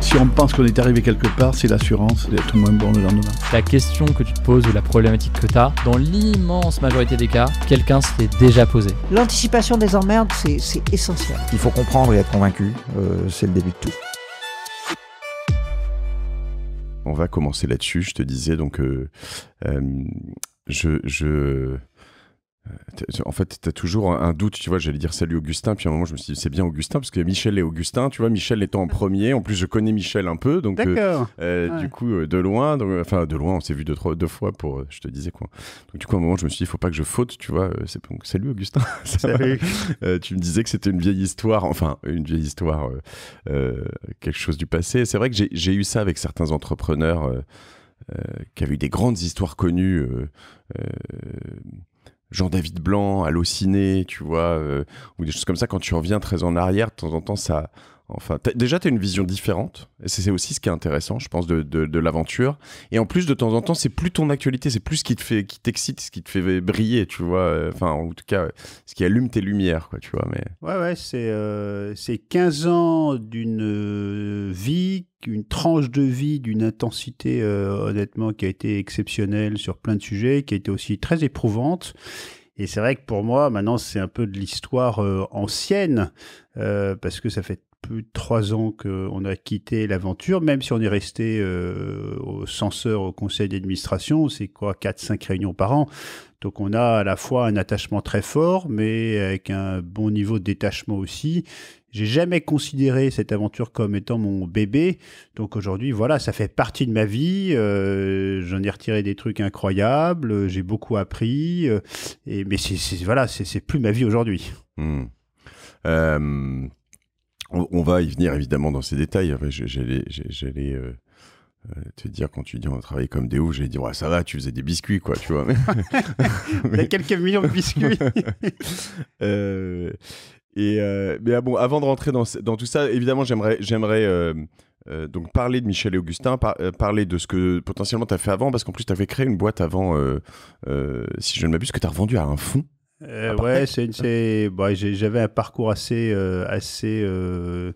Si on pense qu'on est arrivé quelque part, c'est l'assurance d'être moins bon le lendemain. La question que tu te poses ou la problématique que tu as, dans l'immense majorité des cas, quelqu'un s'est déjà posé. L'anticipation des emmerdes, c'est essentiel. Il faut comprendre et être convaincu, euh, c'est le début de tout. On va commencer là-dessus. Je te disais donc, euh, euh, je, je euh, en fait, tu as toujours un doute, tu vois, j'allais dire salut Augustin, puis à un moment je me suis dit c'est bien Augustin, parce que Michel et Augustin, tu vois, Michel étant en premier, en plus je connais Michel un peu, donc euh, euh, du coup de loin, donc, enfin de loin, on s'est vu deux, fois pour, je te disais quoi. Donc du coup à un moment je me suis dit il faut pas que je faute, tu vois, c'est donc salut Augustin. Salut. tu me disais que c'était une vieille histoire, enfin une vieille histoire, quelque chose du passé. C'est vrai que j'ai eu ça avec certains entrepreneurs qui avaient eu des grandes histoires connues. Jean-David Blanc, Allociné, tu vois, euh, ou des choses comme ça. Quand tu reviens très en arrière, de temps en temps, ça, Enfin, déjà, tu as une vision différente. Et c'est aussi ce qui est intéressant, je pense, de, l'aventure. Et en plus, de temps en temps, c'est plus ton actualité, c'est plus ce qui te fait, qui t'excite, ce qui te fait briller, tu vois. Euh, enfin, en tout cas, ce qui allume tes lumières, quoi, tu vois. Mais... Ouais, ouais, c'est 15 euh, ans d'une euh, vie, une tranche de vie, d'une intensité, honnêtement, qui a été exceptionnelle sur plein de sujets, qui a été aussi très éprouvante. Et c'est vrai que pour moi, maintenant, c'est un peu de l'histoire ancienne, parce que ça fait plus de trois ans qu'on a quitté l'aventure, même si on est resté euh, au censeur, au conseil d'administration, c'est quoi, 4 cinq réunions par an. Donc on a à la fois un attachement très fort, mais avec un bon niveau de détachement aussi. J'ai jamais considéré cette aventure comme étant mon bébé. Donc aujourd'hui, voilà, ça fait partie de ma vie. Euh, j'en ai retiré des trucs incroyables. J'ai beaucoup appris. Euh, et, mais c'est voilà, c'est plus ma vie aujourd'hui. Mmh on, va y venir évidemment dans ces détails. j'allais, euh, euh, te dire quand tu dis on a travaillé comme des oufs, j'allais dire ça va, tu faisais des biscuits quoi, tu vois. Il y a quelques millions de biscuits. Euh, et mais ah, bon, avant de rentrer dans, tout ça, évidemment, j'aimerais, donc parler de Michel et Augustin, parler de ce que potentiellement tu as fait avant, parce qu'en plus tu avais créé une boîte avant, si je ne m'abuse, que tu as revendu à un fonds. Euh, ouais, c'est, c'est... Bon, j'avais un parcours assez, euh, assez euh,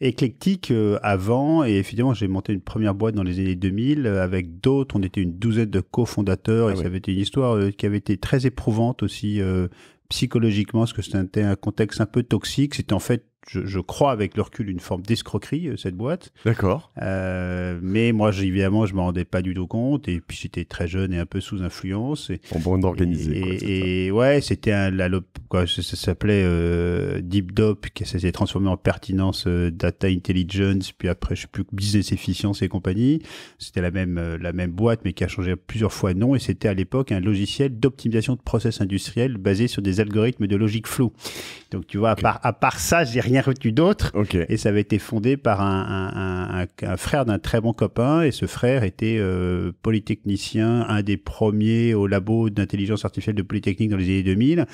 éclectique euh, avant et finalement j'ai monté une première boîte dans les années 2000 avec d'autres. On était une douzaine de cofondateurs et ah ça avait été une histoire qui avait été très éprouvante aussi psychologiquement parce que c'était un contexte un peu toxique. C'était en fait je, je, crois avec le recul une forme d'escroquerie euh, cette boîte. D'accord. Euh, mais moi, évidemment, je m'en rendais pas du tout compte et puis j'étais très jeune et un peu sous influence. Et, en bande Et, et, ouais, c'était un la, quoi, ça, s'appelait euh, Deep qui s'est transformé en pertinence euh, data intelligence, puis après je sais plus business Efficiency et compagnie. C'était la même euh, la même boîte, mais qui a changé plusieurs fois de nom et c'était à l'époque un logiciel d'optimisation de process industriel basé sur des algorithmes de logique floue. Donc, tu vois, à, part, à part ça, j'ai rien reçu d'autre. Et ça avait été fondé par un, frère d'un très bon copain. Et ce frère était euh, polytechnicien, un des premiers au labo d'intelligence artificielle de Polytechnique dans les années 2000.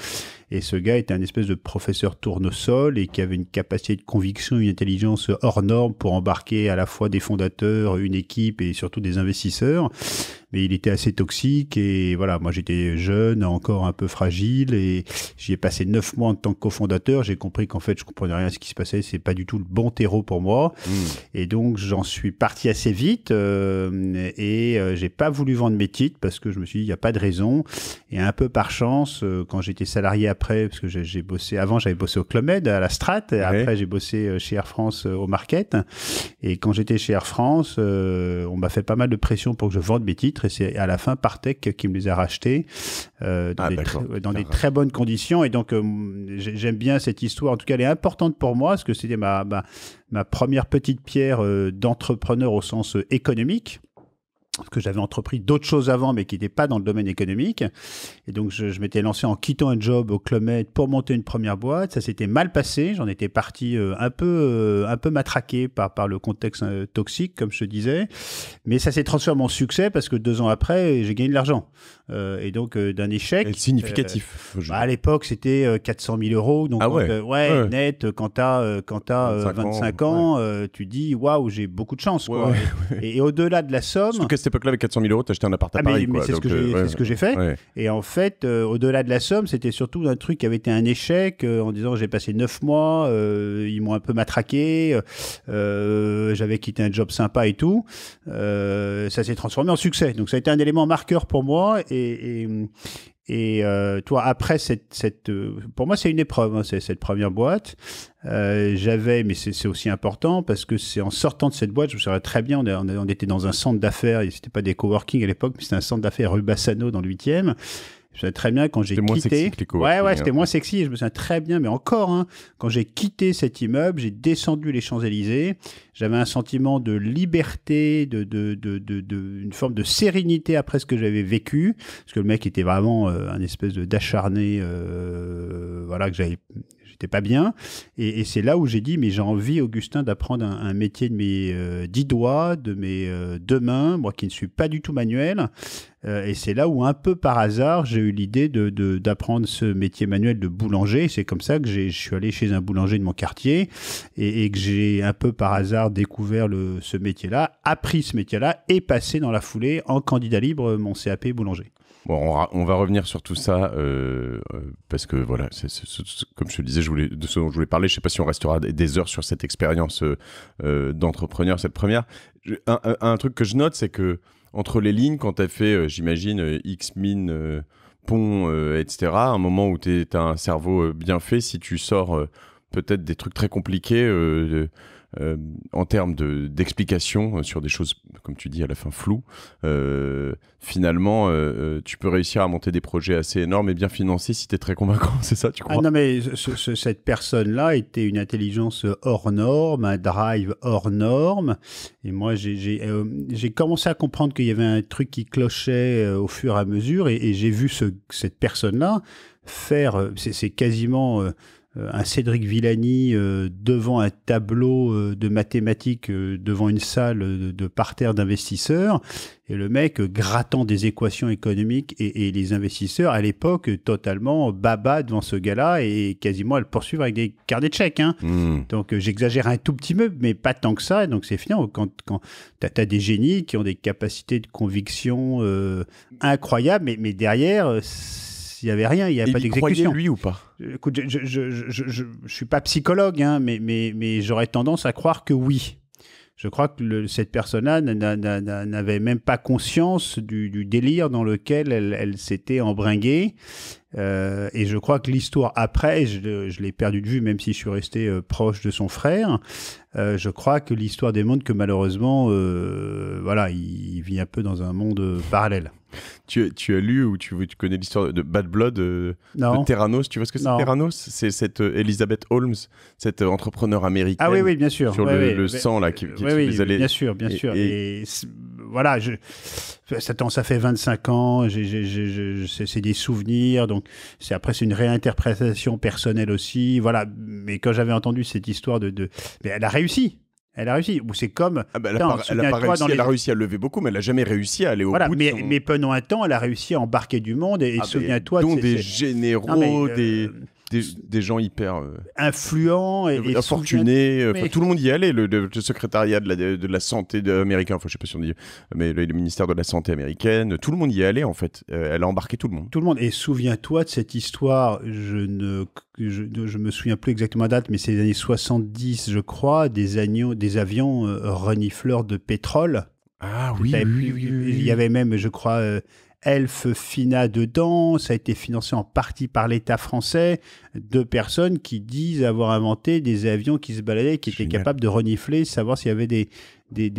Et ce gars était un espèce de professeur tournesol et qui avait une capacité de conviction, une intelligence hors norme pour embarquer à la fois des fondateurs, une équipe et surtout des investisseurs. Mais il était assez toxique et voilà, moi j'étais jeune, encore un peu fragile et j'y ai passé neuf mois en tant que cofondateur. J'ai compris qu'en fait je comprenais rien à ce qui se passait, c'est pas du tout le bon terreau pour moi. Hmm. Et donc j'en suis parti assez vite euh, et euh, j'ai pas voulu vendre mes titres parce que je me suis dit il n'y a pas de raison. Et un peu par chance, euh, quand j'étais salarié après parce que j'ai bossé, avant j'avais bossé au Clomed à la Strat, et après j'ai bossé euh, chez Air France euh, au Market. Et quand j'étais chez Air France, euh, on m'a fait pas mal de pression pour que je vende mes titres, et c'est à la fin ParTech qui me les a rachetés ah, dans, des, très bonnes conditions. Et donc j'aime bien cette histoire, en tout cas elle est importante pour moi, parce que c'était ma, première petite pierre d'entrepreneur au sens économique parce que j'avais entrepris d'autres choses avant, mais qui n'étaient pas dans le domaine économique. Et donc, je, je m'étais lancé en quittant un job au Clomet pour monter une première boîte. Ça s'était mal passé. J'en étais parti euh, un peu, euh, un peu matraqué par, par le contexte euh, toxique, comme je te disais. Mais ça s'est transformé en succès parce que deux ans après, j'ai gagné de l'argent. et donc, d'un échec. significatif. Bah, à l'époque, c'était 400 000 euros. Donc, ah ouais. ouais, net, quand t'as as, quand as 25, ans, tu dis, waouh, j'ai beaucoup de chance. Et, et au-delà de la somme cette époque-là, avec 400 000 euros, acheté un appart à Paris. c'est ce que j'ai fait. Et en fait, euh, au-delà de la somme, c'était surtout un truc qui avait été un échec euh, en disant j'ai passé 9 mois, euh, ils m'ont un peu matraqué, j'avais quitté un job sympa et tout. ça s'est transformé en succès. Donc ça a été un élément marqueur pour moi. Et, et, et euh, toi, après cette, euh, pour moi, c'est une épreuve, hein, cette première boîte. Euh, j'avais, mais c'est aussi important parce que c'est en sortant de cette boîte, je me souviens très bien, on, était dans un centre d'affaires. C'était pas des coworking à l'époque, mais c'était un centre d'affaires rue dans le 8e. Je me souviens très bien quand j'ai quitté. Moins sexy ouais, ouais, c'était euh, moins sexy. Je me souviens très bien, mais encore, hein. quand j'ai quitté cet immeuble, j'ai descendu les Champs-Élysées. J'avais un sentiment de liberté, de, de, de, de, une forme de sérénité après ce que j'avais vécu. Parce que le mec était vraiment euh, un espèce d'acharné, euh, voilà, que j'avais c'était pas bien. Et, c'est là où j'ai dit, mais j'ai envie, Augustin, d'apprendre un, métier de mes euh, dix doigts, de mes euh, deux mains, moi qui ne suis pas du tout manuel. Euh, et c'est là où, un peu par hasard, j'ai eu l'idée d'apprendre de, ce métier manuel de boulanger. C'est comme ça que je suis allé chez un boulanger de mon quartier et, que j'ai un peu par hasard découvert le, ce métier-là, appris ce métier-là et passé dans la foulée en candidat libre mon CAP boulanger. Bon, on, va revenir sur tout ça euh, euh, parce que voilà, comme je te disais, je voulais, de ce dont je voulais parler, je sais pas si on restera des heures sur cette expérience euh, d'entrepreneur, cette première. Un, truc que je note, c'est que entre les lignes, quand tu as fait, j'imagine, X min pont, etc., un moment où tu as un cerveau bien fait, si tu sors peut-être des trucs très compliqués, euh, en termes d'explication euh, sur des choses, comme tu dis, à la fin floues, euh, finalement, tu peux réussir à monter des projets assez énormes et bien financés si tu es très convaincant, c'est ça, tu ah, crois Non, mais cette personne-là était une intelligence hors norme, un drive hors norme. Et moi, j'ai commencé à comprendre qu'il y avait un truc qui clochait au fur et à mesure. Et, j'ai vu ce, cette personne-là faire, c'est quasiment euh, un Cédric Villani euh, devant un tableau euh, de mathématiques devant une salle de, parterre d'investisseurs et le mec grattant des équations économiques et, les investisseurs à l'époque totalement baba devant ce gars-là et quasiment à le poursuivre avec des carnets de chèques. Hein. Hmm. Donc j'exagère un tout petit peu, mais pas tant que ça. Et donc c'est fini. quand, quand tu as, des génies qui ont des capacités de conviction incroyables, mais, mais derrière, il n'y avait rien, il n'y avait pas d'exécution. lui ou pas euh, Écoute, je ne suis pas psychologue, hein, mais, mais, mais j'aurais tendance à croire que oui. Je crois que cette personne-là n'avait même pas conscience du, délire dans lequel elle, s'était embringuée. Euh, et je crois que l'histoire après, je, l'ai perdu de vue, même si je suis resté euh, proche de son frère. je crois que l'histoire démontre que malheureusement, voilà, il, vit un peu dans un monde parallèle. Tu, as lu ou tu, tu connais l'histoire de Bad Blood euh, de Terranos Tu vois ce que c'est Terranos C'est cette euh, Elizabeth Holmes, cette euh, entrepreneur américaine. Ah oui, oui, bien sûr. Sur le, sang, là, qui, qui ouais, Bien sûr, bien sûr. Et, voilà, je, ça, ça fait 25 ans, c'est des souvenirs. Donc, après, c'est une réinterprétation personnelle aussi. Voilà. Mais quand j'avais entendu cette histoire de. de... Mais elle a réussi elle a réussi. Ou c'est comme. Ah bah, elle, a réussi, à lever beaucoup, mais elle n'a jamais réussi à aller au bout. Mais, mais pendant un temps, elle a réussi à embarquer du monde. Et, ah, souviens-toi. Dont des généraux, des. Euh, des, gens hyper euh, influents et, fortunés, euh, tout le monde y allait. Le, le, secrétariat de la, de la santé américain, enfin, je sais pas si on dit, mais le, ministère de la santé américaine, tout le monde y allait en fait. Euh, elle a embarqué tout le monde. Tout le monde. Et souviens-toi de cette histoire. Je ne, je, me souviens plus exactement la date, mais c'est les années 70, je crois, des, agneaux, des avions renifleurs de pétrole. Ah oui, oui, oui, Il y avait même, je crois, Elf Fina dedans. Ça a été financé en partie par l'État français. Deux personnes qui disent avoir inventé des avions qui se baladaient, qui étaient capables de renifler, savoir s'il y avait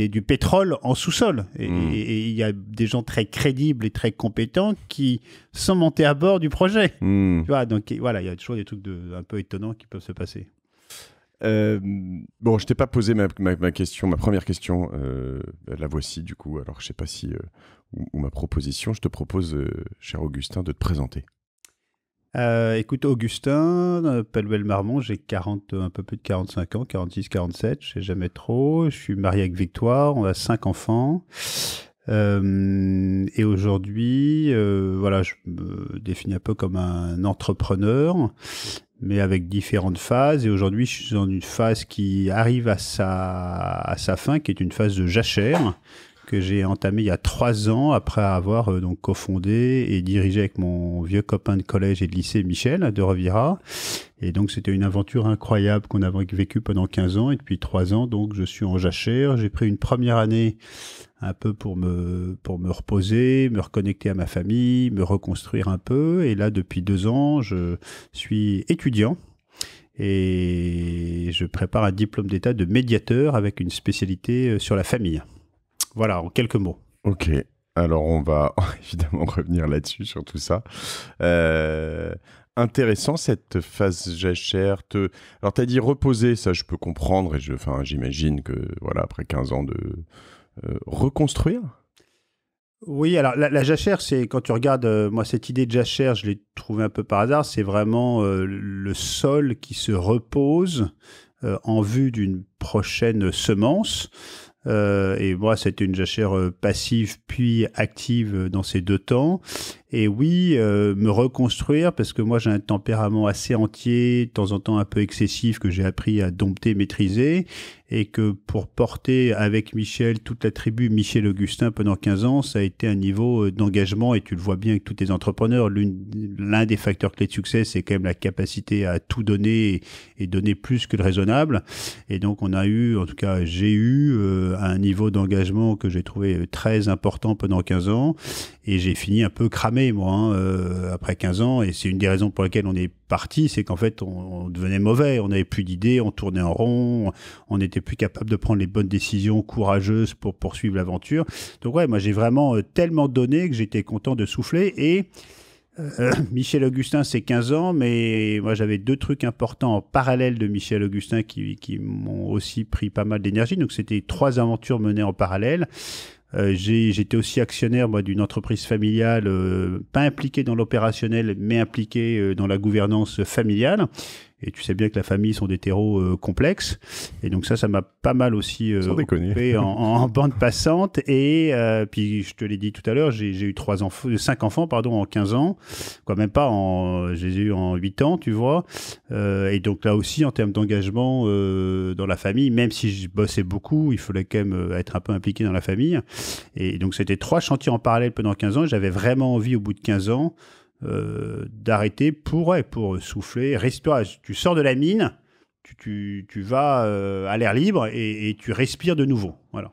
du pétrole en sous-sol. Hmm. Et il y a des gens très crédibles et très compétents qui sont montés à bord du projet. Hmm. Tu vois, donc voilà, il y a toujours des trucs un peu étonnants qui peuvent se passer. Euh, bon, je t'ai pas posé ma, question, ma première question. Euh, la voici du coup. Alors, je sais pas si euh, ou, ma proposition. Je te propose, cher Augustin, de te présenter. écoute, Augustin, Paluel Marmont, j'ai 40, un peu plus de 45 ans, 46, 47, je sais jamais trop. Je suis marié avec Victoire, on a cinq enfants. et aujourd'hui, voilà, je me définis un peu comme un entrepreneur mais avec différentes phases. Et aujourd'hui, je suis dans une phase qui arrive à sa, à sa fin, qui est une phase de jachère, que j'ai entamé il y a trois ans après avoir euh, donc cofondé et dirigé avec mon vieux copain de collège et de lycée Michel de Revira Et donc c'était une aventure incroyable qu'on a vécue pendant 15 ans et depuis trois ans donc je suis en jachère. J'ai pris une première année un peu pour me, pour me reposer, me reconnecter à ma famille, me reconstruire un peu. Et là, depuis deux ans, je suis étudiant et je prépare un diplôme d'État de médiateur avec une spécialité euh, sur la famille. Voilà, en quelques mots. Ok. Alors on va évidemment revenir là-dessus, sur tout ça. Euh, intéressant cette phase jachère. Alors tu as dit reposer, ça je peux comprendre, et je, j'imagine que voilà, après 15 ans de euh, reconstruire. Oui, alors la, jachère, c'est quand tu regardes, euh, moi cette idée de jachère, je l'ai trouvée un peu par hasard, c'est vraiment le sol qui se repose en vue d'une prochaine semence. Euh, et moi, c'était une jachère euh, passive puis active euh, dans ces deux temps. Et oui, me reconstruire, parce que moi j'ai un tempérament assez entier, de temps en temps un peu excessif, que j'ai appris à dompter, maîtriser et que pour porter avec Michel toute la tribu Michel Augustin pendant 15 ans, ça a été un niveau euh, d'engagement et tu le vois bien avec tous les entrepreneurs. L'un des facteurs clés de succès, c'est quand même la capacité à tout donner et, donner plus que le raisonnable. Et donc on a eu, en tout cas j'ai eu euh, un niveau d'engagement que j'ai trouvé très important pendant 15 ans et j'ai fini un peu cramé moi hein, euh, après 15 ans et c'est une des raisons pour lesquelles on est parti, c'est qu'en fait, on, devenait mauvais, on n'avait plus d'idées, on tournait en rond, on n'était plus capable de prendre les bonnes décisions courageuses pour poursuivre l'aventure. Donc ouais, moi j'ai vraiment euh, tellement donné que j'étais content de souffler et euh, Michel Augustin, c'est 15 ans, mais moi j'avais deux trucs importants en parallèle de Michel Augustin qui m'ont aussi pris pas mal d'énergie. Donc c'était trois aventures menées en parallèle. Euh, j'étais aussi actionnaire d'une entreprise familiale, euh, pas impliquée dans l'opérationnel, mais impliquée euh, dans la gouvernance familiale. Et tu sais bien que la famille sont des terreaux euh, complexes. Et donc ça, ça m'a pas mal aussi euh, en, bande passante. Et euh, puis, je te l'ai dit tout à l'heure, j'ai eu trois enfants, cinq enfants pardon, en 15 ans, quoi même pas en... J'ai eu en 8 ans, tu vois. Euh, et donc là aussi, en termes d'engagement dans la famille, même si je bossais beaucoup, il fallait quand même être un peu impliqué dans la famille. Et donc, c'était trois chantiers en parallèle pendant 15 ans. J'avais vraiment envie, au bout de 15 ans, euh, d'arrêter pour, pour souffler, respirer. Tu sors de la mine, tu, vas euh, à l'air libre et, tu respires de nouveau. Voilà.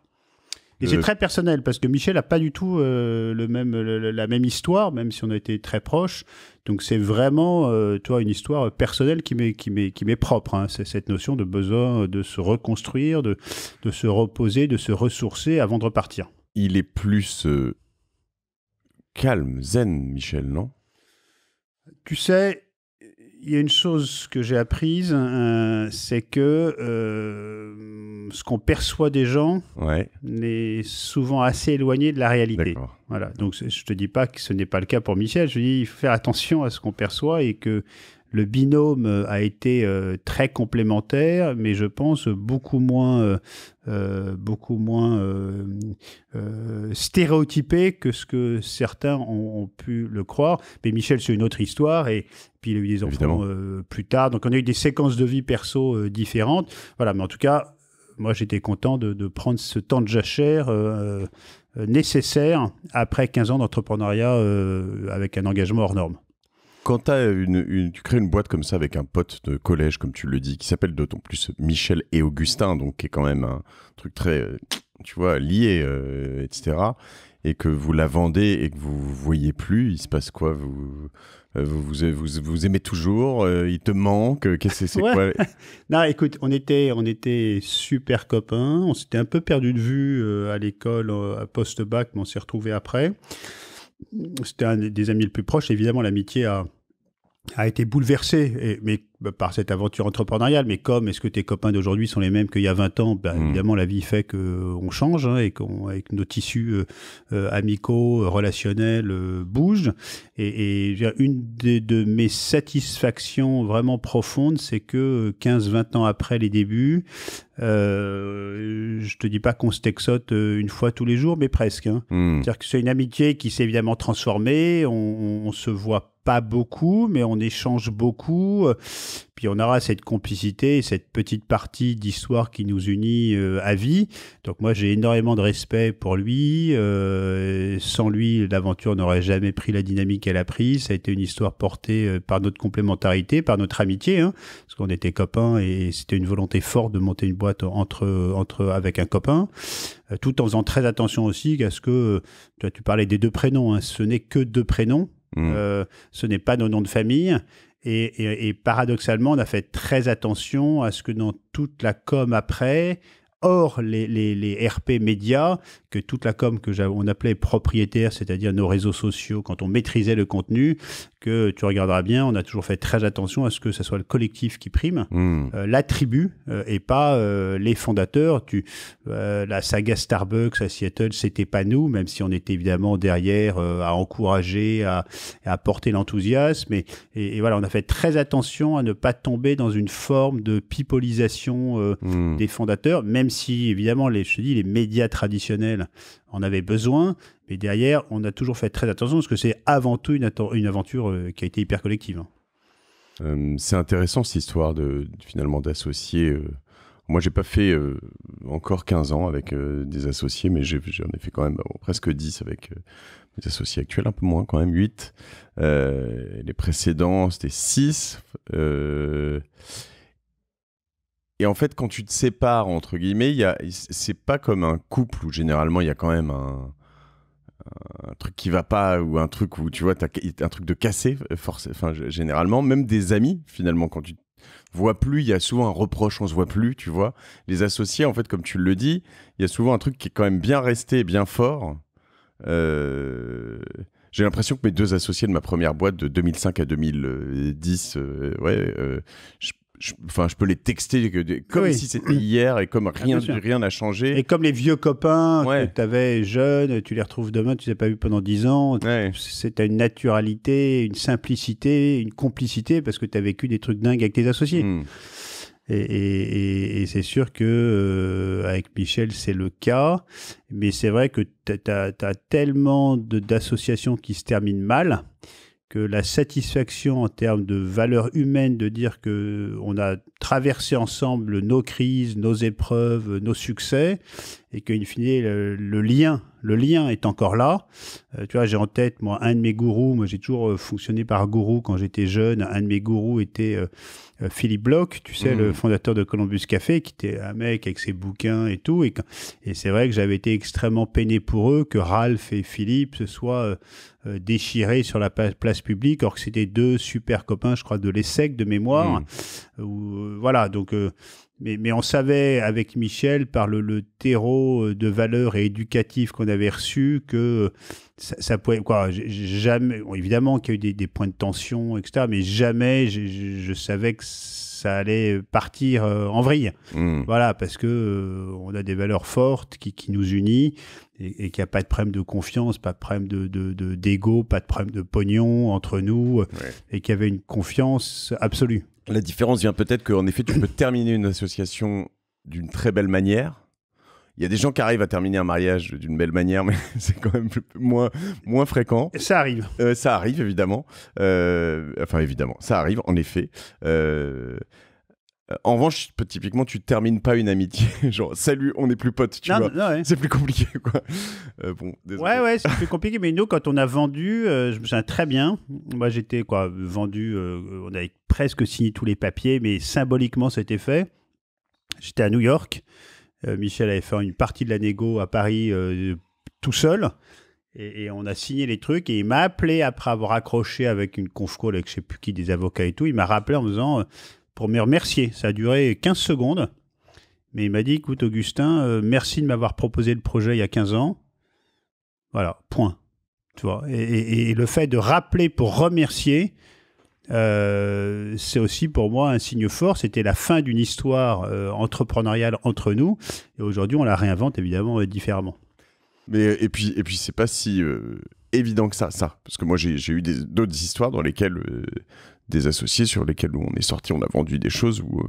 Et c'est euh, très personnel parce que Michel n'a pas du tout le même, la même histoire, même si on a été très proches. Donc c'est vraiment, toi, une histoire personnelle qui m'est, propre. Hein. C'est cette notion de besoin de se reconstruire, de, de se reposer, de se ressourcer avant de repartir. Il est plus calme, zen, Michel, non tu sais, il y a une chose que j'ai apprise, euh, c'est que euh, ce qu'on perçoit des gens n'est souvent assez éloigné de la réalité. Voilà. Donc je te dis pas que ce n'est pas le cas pour Michel. Je dis il faut faire attention à ce qu'on perçoit et que le binôme euh, a été euh, très complémentaire, mais je pense beaucoup moins, euh, beaucoup moins stéréotypé que ce que certains ont, pu le croire. Mais Michel, c'est une autre histoire, et puis il a eu des enfants plus tard, donc on a eu des séquences de vie perso différentes. Voilà, mais en tout cas, moi j'étais content de, de, prendre ce temps de jachère nécessaire après 15 ans d'entrepreneuriat avec un engagement hors norme. Quand as une, tu crées une boîte comme ça avec un pote de collège, comme tu le dis, qui s'appelle d'autant plus Michel et Augustin, donc qui est quand même un truc très, euh, tu vois, lié, euh, etc., et que vous la vendez et que vous voyez plus, il se passe quoi vous, euh, vous, vous, vous, aimez toujours Il te manque Qu'est-ce c'est quoi Non, écoute, on était, on était super copains. On s'était un peu perdu de vue à l'école, à post-bac, mais on s'est retrouvés après c'était un des amis les plus proches. Évidemment, l'amitié a, été bouleversée, mais bah, par cette aventure entrepreneuriale, mais comme est-ce que tes copains d'aujourd'hui sont les mêmes qu'il y a 20 ans ben, hmm. Évidemment, la vie fait qu'on change hein, et qu'on, avec nos tissus euh, euh, amicaux, relationnels euh, bougent. Et, une de, de, mes satisfactions vraiment profondes, c'est que 15-20 ans après les débuts, euh, je te dis pas qu'on se texote une fois tous les jours, mais presque. Hein. Hmm. C'est-à-dire que c'est une amitié qui s'est évidemment transformée. On, on, on se voit pas beaucoup, mais on échange beaucoup. Puis on aura cette complicité, cette petite partie d'histoire qui nous unit euh, à vie. Donc moi, j'ai énormément de respect pour lui. Euh, sans lui, l'aventure n'aurait jamais pris la dynamique qu'elle a prise. Ça a été une histoire portée euh, par notre complémentarité, par notre amitié, hein, parce qu'on était copains et c'était une volonté forte de monter une boîte entre, entre avec un copain tout en faisant très attention aussi à ce que, tu, tu parlais des deux prénoms, hein. ce n'est que deux prénoms, mmh. ce n'est pas nos noms de famille, et, paradoxalement, on a fait très attention à ce que dans toute la com après, hors les, les, les, RP médias, que toute la com que on appelait propriétaire, c'est-à-dire nos réseaux sociaux, quand on maîtrisait le contenu, que tu regarderas bien, on a toujours fait très attention à ce que ce soit le collectif qui prime, hmm. euh, la tribu euh, et pas euh, les fondateurs. Tu, la saga Starbucks à Seattle, c'était pas nous, même si on était évidemment derrière à encourager, à, à porter l'enthousiasme. Et, et, voilà, on a fait très attention à ne pas tomber dans une forme de pipolisation hmm. des fondateurs, même si évidemment les, je te dis, les médias traditionnels en avaient besoin, mais derrière, on a toujours fait très attention parce que c'est avant tout une, une aventure euh, qui a été hyper collective. Hein. Euh, c'est intéressant cette histoire de, finalement d'associer. Euh. moi, j'ai pas fait encore 15 ans avec des associés, mais j'en ai, fait quand même presque 10 avec mes associés actuels, un peu moins quand même, 8. les précédents, c'était 6. Et en fait, quand tu te sépares, entre guillemets, y a, c'est pas comme un couple où généralement il y a quand même un, truc qui va pas ou un truc où tu vois, t'as un truc de cassé, enfin, généralement, même des amis, finalement, quand tu vois plus, il y a souvent un reproche, on se voit plus, tu vois. Les associés, en fait, comme tu le dis, il y a souvent un truc qui est quand même bien resté, bien fort. Euh, j'ai l'impression que mes deux associés de ma première boîte de 2005 à 2010, euh, ouais, euh, je, je, enfin, je peux les texter comme si c'était hier et comme ah, rien n'a changé. Et comme les vieux copains que tu avais jeunes, tu les retrouves demain, tu les as pas vus pendant 10 ans. Tu C'est une naturalité, une simplicité, une complicité parce que tu as vécu des trucs dingues avec tes associés. Hmm. Et, c'est sûr que euh, avec Michel, c'est le cas. Mais c'est vrai que tu as, as, tellement d'associations qui se terminent mal que la satisfaction en termes de valeur humaine de dire que on a traversé ensemble nos crises, nos épreuves, nos succès, et qu'in fine, le, lien, le lien est encore là. Euh, tu vois, j'ai en tête, moi, un de mes gourous, moi j'ai toujours euh, fonctionné par gourou quand j'étais jeune, un de mes gourous était... Euh, euh, Philippe Bloch, tu sais, le mm. fondateur de Columbus Café, qui était un mec avec ses bouquins et tout. Et, c'est vrai que j'avais été extrêmement peiné pour eux que Ralph et Philippe se soient euh, euh, déchirés sur la place publique, alors que c'était deux super copains, je crois, de l'ESSEC de mémoire. Mm. voilà, donc. Mais, on savait avec Michel, par le, terreau de valeurs et éducatif qu'on avait reçu, que ça, pouvait. Quoi, jamais, évidemment qu'il y a eu des, points de tension, etc., mais jamais je, je savais que ça allait partir euh, en vrille. Hmm. Voilà, parce que euh, on a des valeurs fortes qui, nous unissent et, qu'il n'y a pas de problème de confiance, pas de problème de d'ego, pas de problème de pognon entre nous, euh, et qu'il y avait une confiance absolue. La différence vient peut-être qu'en effet, tu peux terminer une association d'une très belle manière, il y a des gens qui arrivent à terminer un mariage d'une belle manière, mais c'est quand même moins, moins fréquent. Ça arrive. Euh, ça arrive, évidemment. Euh, enfin, évidemment, ça arrive, en effet. Euh, en revanche, typiquement, tu termines pas une amitié. Genre, salut, on n'est plus potes. Tu vois, c'est plus compliqué, quoi. bon, Ouais, ouais, c'est plus compliqué. Mais nous, quand on a vendu, je me souviens très bien. Moi, j'étais quoi, vendu. on avait presque signé tous les papiers, mais symboliquement, c'était fait. J'étais à New York. Euh, Michel avait fait une partie de la négo à Paris euh, tout seul. Et, on a signé les trucs et il m'a appelé après avoir accroché avec une conf call avec je sais plus qui des avocats et tout. Il m'a rappelé en me disant euh, pour me remercier. Ça a duré 15 secondes. Mais il m'a dit, écoute Augustin, merci de m'avoir proposé le projet il y a 15 ans. Voilà, point. Tu vois. et le fait de rappeler pour remercier, euh, c'est aussi pour moi un signe fort. C'était la fin d'une histoire euh, entrepreneuriale entre nous. Et aujourd'hui, on la réinvente évidemment euh, différemment. Mais et puis et puis c'est pas si évident que ça, ça. Parce que moi, j'ai eu d'autres histoires dans lesquelles des associés sur lesquels on est sorti, on a vendu des choses où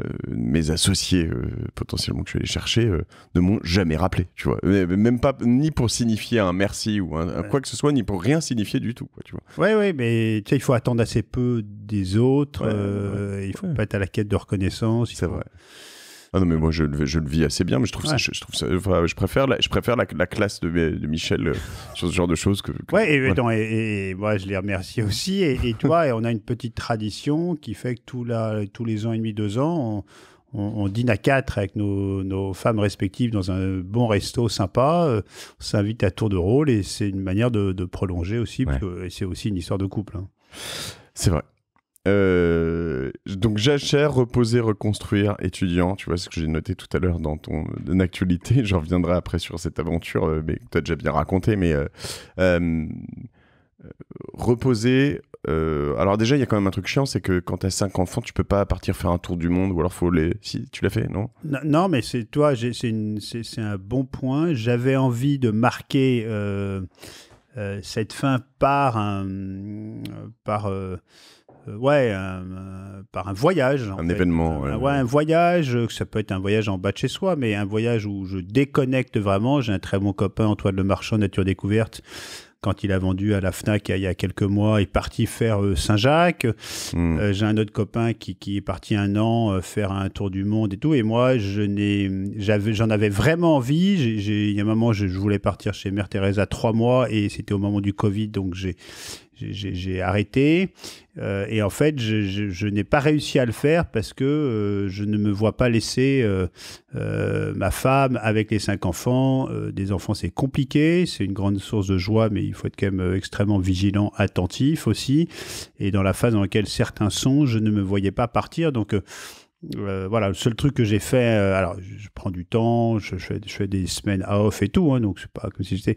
euh, mes associés euh, potentiellement que je suis allé chercher euh, ne m'ont jamais rappelé, tu vois. Même pas, ni pour signifier un merci ou un, quoi que ce soit, ni pour rien signifier du tout, quoi, tu vois. Ouais, ouais, mais tu sais, il faut attendre assez peu des autres, il faut pas être à la quête de reconnaissance. C'est vrai. Ah non, mais moi, je, je le vis assez bien, mais je trouve ça, je, trouve ça, je préfère la, je préfère la, classe de, de Michel euh, sur ce genre de choses que. ouais, et, et, moi, je les remercie aussi. Et, toi, et on a une petite tradition qui fait que tous les ans et demi, deux ans, on, dîne à quatre avec nos, femmes respectives dans un bon resto sympa. Euh, on s'invite à tour de rôle et c'est une manière de, prolonger aussi, Et c'est aussi une histoire de couple. Hein. C'est vrai. Euh, donc jachère, reposer, reconstruire, étudiant, tu vois ce que j'ai noté tout à l'heure dans ton actualité, j'en reviendrai après sur cette aventure, euh, mais que tu as déjà bien raconté, mais euh, reposer, alors déjà il y a quand même un truc chiant, c'est que quand tu as 5 enfants, tu peux pas partir faire un tour du monde, ou alors faut les... Si, tu l'as fait, non, non, mais c'est toi, c'est un bon point, j'avais envie de marquer cette fin par un... par euh, ouais, euh, par un voyage. un événement. Euh, ouais. un voyage, ça peut être un voyage en bas de chez soi, mais un voyage où je déconnecte vraiment. J'ai un très bon copain, Antoine Lemarchand, Marchand, Nature Découverte, quand il a vendu à la FNAC il y a quelques mois, il est parti faire Saint-Jacques. Hmm. J'ai un autre copain qui, qui, est parti un an faire un tour du monde et tout. Et moi, j'en je avais, avais, vraiment envie. il y a un moment, je, je voulais partir chez Mère Thérèse à trois mois et c'était au moment du Covid. Donc, j'ai j'ai arrêté. Euh, et en fait, je, je, n'ai pas réussi à le faire parce que euh, je ne me vois pas laisser euh, euh ma femme avec les cinq enfants. Euh, des enfants, c'est compliqué. C'est une grande source de joie, mais il faut être quand même extrêmement vigilant, attentif aussi. Et dans la phase dans laquelle certains sont, je ne me voyais pas partir. Donc, euh, voilà, le seul truc que j'ai fait, euh, alors je prends du temps, je, fais, des semaines à off et tout, hein, donc c'est pas comme si j'étais.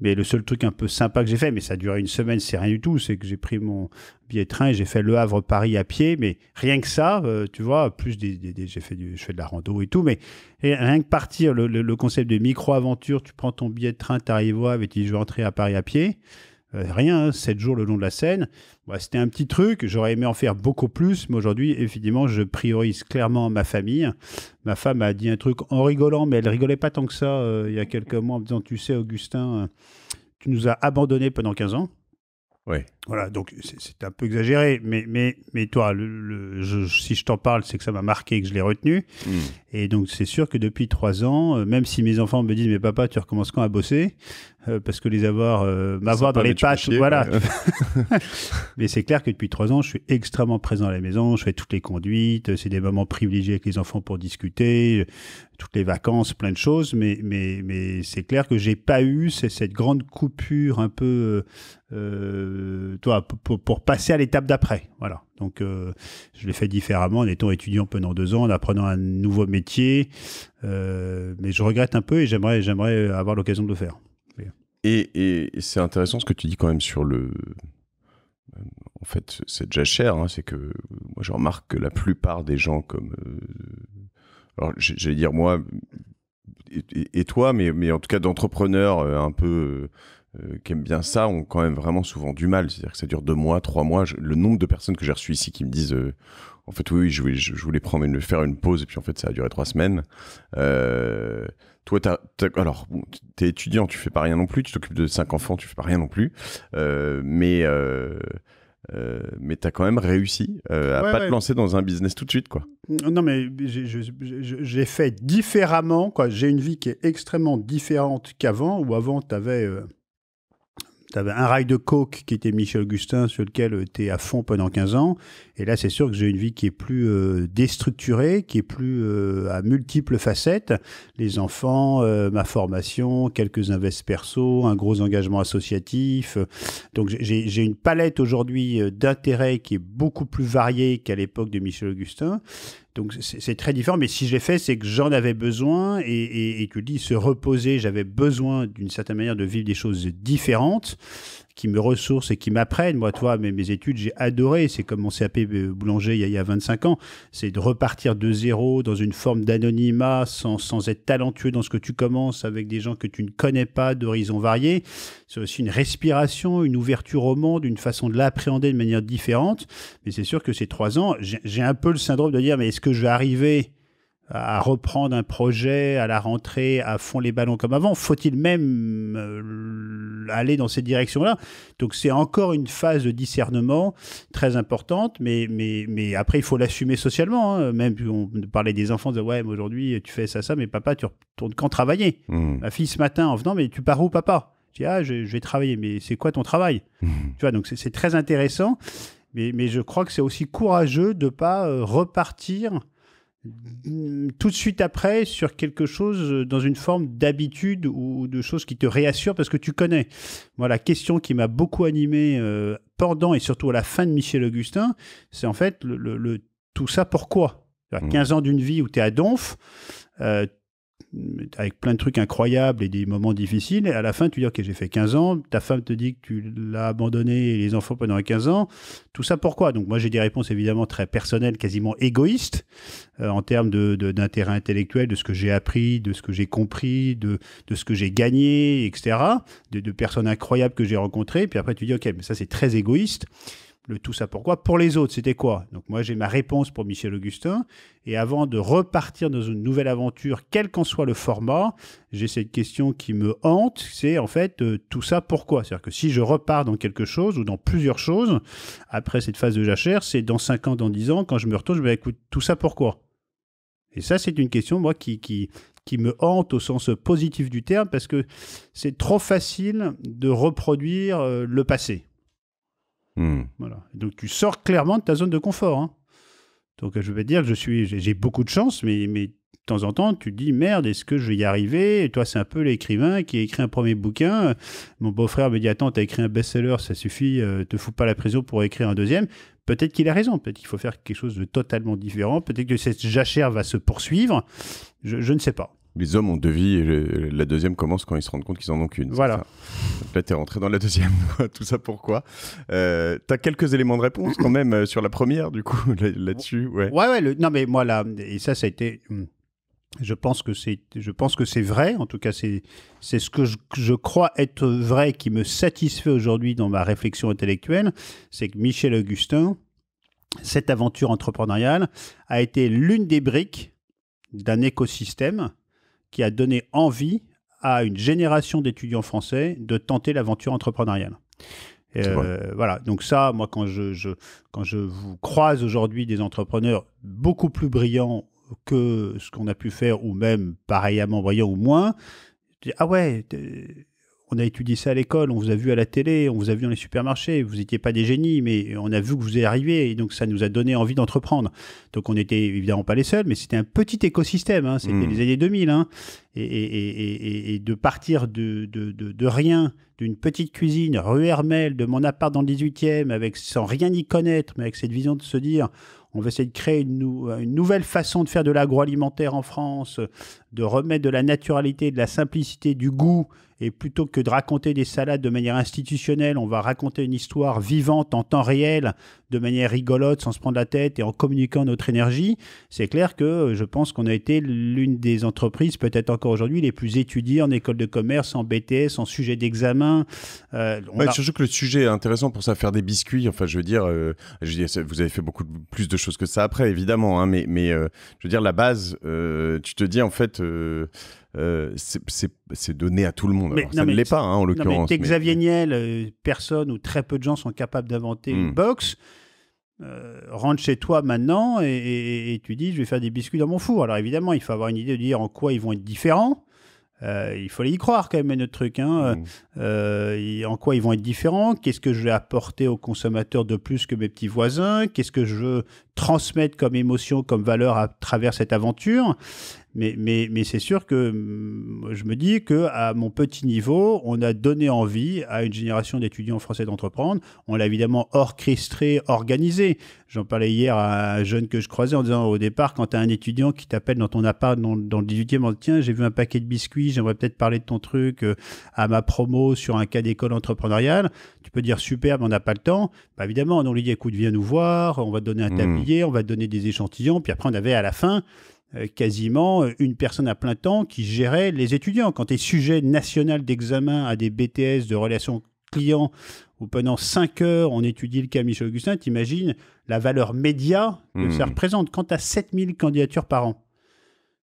Mais le seul truc un peu sympa que j'ai fait, mais ça a duré une semaine, c'est rien du tout, c'est que j'ai pris mon billet de train et j'ai fait Le Havre-Paris à pied, mais rien que ça, euh, tu vois, plus des, j'ai fait je fais de la rando et tout, mais rien que partir, le, concept de micro-aventure, tu prends ton billet de train, t'arrives au Havre et tu dis je vais entrer à Paris à pied. Euh, rien, hein, sept jours le long de la Seine. Bah, c'était un petit truc, j'aurais aimé en faire beaucoup plus, mais aujourd'hui, évidemment, je priorise clairement ma famille. Ma femme a dit un truc en rigolant, mais elle rigolait pas tant que ça euh, il y a quelques mois en me disant, tu sais, Augustin, euh, tu nous as abandonnés pendant 15 ans. Voilà, donc c'est un peu exagéré, mais, mais, mais toi, si je t'en parle, c'est que ça m'a marqué que je l'ai retenu. Hmm. Et donc c'est sûr que depuis trois ans, euh, même si mes enfants me disent, mais papa, tu recommences quand à bosser euh, Parce que les avoir, euh, dans les pattes, voilà. mais c'est clair que depuis trois ans, je suis extrêmement présent à la maison, je fais toutes les conduites, c'est des moments privilégiés avec les enfants pour discuter, toutes les vacances, plein de choses, mais, mais, mais c'est clair que j'ai pas eu cette grande coupure un peu euh, toi, pour, passer à l'étape d'après. Voilà. Donc, euh, je l'ai fait différemment en étant étudiant pendant deux ans, en apprenant un nouveau métier. Euh, mais je regrette un peu et j'aimerais, j'aimerais avoir l'occasion de le faire. Et, c'est intéressant ce que tu dis quand même sur le. En fait, c'est déjà cher. Hein, c'est que moi, je remarque que la plupart des gens comme. Alors, j'allais dire moi et, toi, mais, mais en tout cas d'entrepreneurs un peu euh, qui aiment bien ça ont quand même vraiment souvent du mal. C'est-à-dire que ça dure deux mois, trois mois. le nombre de personnes que j'ai reçues ici qui me disent euh, en fait oui, je, voulais, je, voulais prendre une, faire une pause et puis en fait ça a duré trois semaines. Euh, toi, t as, t'es étudiant, tu fais pas rien non plus. Tu t'occupes de cinq enfants, tu fais pas rien non plus. mais euh, mais t'as quand même réussi à ne pas te lancer dans un business tout de suite, quoi. Non, mais j'ai fait différemment, quoi. J'ai une vie qui est extrêmement différente qu'avant, où avant, tu avais tu avais un rail de coke qui était Michel Augustin, sur lequel euh, tu es à fond pendant 15 ans. Et là, c'est sûr que j'ai une vie qui est plus euh, déstructurée, qui est plus euh, à multiples facettes. Les enfants, ma formation, quelques invests perso, un gros engagement associatif. Donc j'ai une palette aujourd'hui d'intérêts qui est beaucoup plus variée qu'à l'époque de Michel Augustin. Donc c'est très différent, mais si j'ai fait, c'est que j'en avais besoin, et, tu dis se reposer, j'avais besoin d'une certaine manière de vivre des choses différentes qui me ressourcent et qui m'apprennent. Moi, toi, mes, études, j'ai adoré. C'est comme mon CAP euh, boulanger il y a, 25 ans. C'est de repartir de zéro dans une forme d'anonymat sans, sans être talentueux dans ce que tu commences avec des gens que tu ne connais pas d'horizons variés. C'est aussi une respiration, une ouverture au monde, une façon de l'appréhender de manière différente. Mais c'est sûr que ces trois ans, j'ai un peu le syndrome de dire, mais est-ce que je vais arriver à reprendre un projet à la rentrée à fond les ballons comme avant Faut-il même euh, aller dans cette direction-là Donc c'est encore une phase de discernement très importante, mais, mais, mais après il faut l'assumer socialement. Hein. Même on parlait des enfants, on disait ouais aujourd'hui tu fais ça ça, mais papa tu retournes quand travailler mmh. Ma fille ce matin en venant, mais tu pars où papa Je dis ah je, vais travailler, mais c'est quoi ton travail mmh. Tu vois donc c'est très intéressant, mais, mais je crois que c'est aussi courageux de ne pas euh, repartir Mm, tout de suite après sur quelque chose euh, dans une forme d'habitude ou de choses qui te réassurent parce que tu connais. Moi, la question qui m'a beaucoup animé euh, pendant et surtout à la fin de Michel Augustin, c'est en fait le, tout ça pourquoi. 15 mm. ans d'une vie où tu es à Donf, euh, avec plein de trucs incroyables et des moments difficiles. Et à la fin, tu dis, OK, j'ai fait 15 ans. Ta femme te dit que tu l'as abandonné et les enfants pendant 15 ans. Tout ça pourquoi Donc, moi, j'ai des réponses évidemment très personnelles, quasiment égoïstes, euh, en termes d'intérêt de, intellectuel, de ce que j'ai appris, de ce que j'ai compris, de, ce que j'ai gagné, etc. De, de personnes incroyables que j'ai rencontrées. Puis après, tu dis, OK, mais ça, c'est très égoïste le tout ça pourquoi. Pour les autres, c'était quoi Donc moi, j'ai ma réponse pour Michel Augustin. Et avant de repartir dans une nouvelle aventure, quel qu'en soit le format, j'ai cette question qui me hante, c'est en fait euh, tout ça pourquoi. C'est-à-dire que si je repars dans quelque chose ou dans plusieurs choses, après cette phase de jachère, c'est dans 5 ans, dans 10 ans, quand je me retourne, je me dis, écoute, tout ça pourquoi et ça, c'est une question, moi, qui, qui me hante au sens positif du terme, parce que c'est trop facile de reproduire euh, le passé. Hmm. Voilà. Donc tu sors clairement de ta zone de confort. Hein. Donc je vais te dire que je suis, j'ai beaucoup de chance, mais, mais de temps en temps tu dis merde, est-ce que je vais y arriver Et toi c'est un peu l'écrivain qui a écrit un premier bouquin. Mon beau-frère me dit attends, t'as écrit un best-seller, ça suffit, euh, te fous pas la prison pour écrire un deuxième. Peut-être qu'il a raison, peut-être qu'il faut faire quelque chose de totalement différent, peut-être que cette jachère va se poursuivre, je ne sais pas les hommes ont deux vies la deuxième commence quand ils se rendent compte qu'ils en ont qu'une. Voilà. là, tu es rentré dans la deuxième. Tout ça pourquoi euh, Tu as quelques éléments de réponse quand même euh, sur la première, du coup, là-dessus. ouais, ouais, ouais non, mais moi, là, et ça, ça a été. Hmm, je pense que c'est, vrai. En tout cas, c'est, c'est ce que je, je, crois être vrai qui me satisfait aujourd'hui dans ma réflexion intellectuelle. C'est que Michel Augustin, cette aventure entrepreneuriale, a été l'une des briques d'un écosystème qui a donné envie à une génération d'étudiants français de tenter l'aventure entrepreneuriale. Euh, voilà, donc ça, moi, quand je, je quand je vous croise aujourd'hui des entrepreneurs beaucoup plus brillants que ce qu'on a pu faire, ou même pareillement brillants ou moins, je dis, ah ouais, on a étudié ça à l'école, on vous a vu à la télé, on vous a vu dans les supermarchés, vous n'étiez pas des génies, mais on a vu que vous êtes arrivés. et donc ça nous a donné envie d'entreprendre. Donc on n'était évidemment pas les seuls, mais c'était un petit écosystème, hein. c'était hmm. les années 2000, hein. et, de partir de, rien, d'une petite cuisine, rue Hermel, de mon appart dans le 18e, avec, sans rien y connaître, mais avec cette vision de se dire, on va essayer de créer une, une, nouvelle façon de faire de l'agroalimentaire en France, de remettre de la naturalité, de la simplicité, du goût et plutôt que de raconter des salades de manière institutionnelle, on va raconter une histoire vivante en temps réel, de manière rigolote, sans se prendre la tête et en communiquant notre énergie. C'est clair que euh, je pense qu'on a été l'une des entreprises, peut-être encore aujourd'hui, les plus étudiées en école de commerce, en BTS, en sujet d'examen. Euh, surtout que le sujet est intéressant pour ça, faire des biscuits. Enfin, je veux dire, euh, vous avez fait beaucoup plus de choses que ça après, évidemment. Hein, mais mais je veux dire, la base, tu te dis en fait euh, c'est donné à tout le monde. ça ne l'est pas, hein, en l'occurrence. Mais... Xavier Niel, euh, personne ou très peu de gens sont capables d'inventer une hmm. box. Euh, rentre chez toi maintenant et, tu dis je vais faire des biscuits dans mon four. Alors évidemment, il faut avoir une idée de dire en quoi ils vont être différents. il fallait y croire quand même mais notre truc. Hein. Hmm. en quoi ils vont être différents Qu'est-ce que je vais apporter aux consommateurs de plus que mes petits voisins Qu'est-ce que je veux transmettre comme émotion, comme valeur à travers cette aventure mais, c'est sûr que mm, je me dis que à mon petit niveau, on a donné envie à une génération d'étudiants français d'entreprendre. On l'a évidemment orchestré, organisé. J'en parlais hier à un jeune que je croisais en disant au départ, quand tu as un étudiant qui t'appelle dans ton appart dans, le 18e, tiens, j'ai vu un paquet de biscuits, j'aimerais peut-être parler de ton truc euh, à ma promo sur un cas d'école entrepreneuriale. Tu peux dire super, mais on n'a pas le temps. Bah, évidemment, on lui dit écoute, viens nous voir, on va te donner un hmm. tablier, on va te donner des échantillons. Puis après, on avait à la fin euh, quasiment euh, une personne à plein temps qui gérait les étudiants. Quand tu es sujet national d'examen à des BTS de relations clients où pendant 5 heures on étudie le cas Michel Augustin, t'imagines la valeur média que mmh. ça représente. Quand tu as 7000 candidatures par an,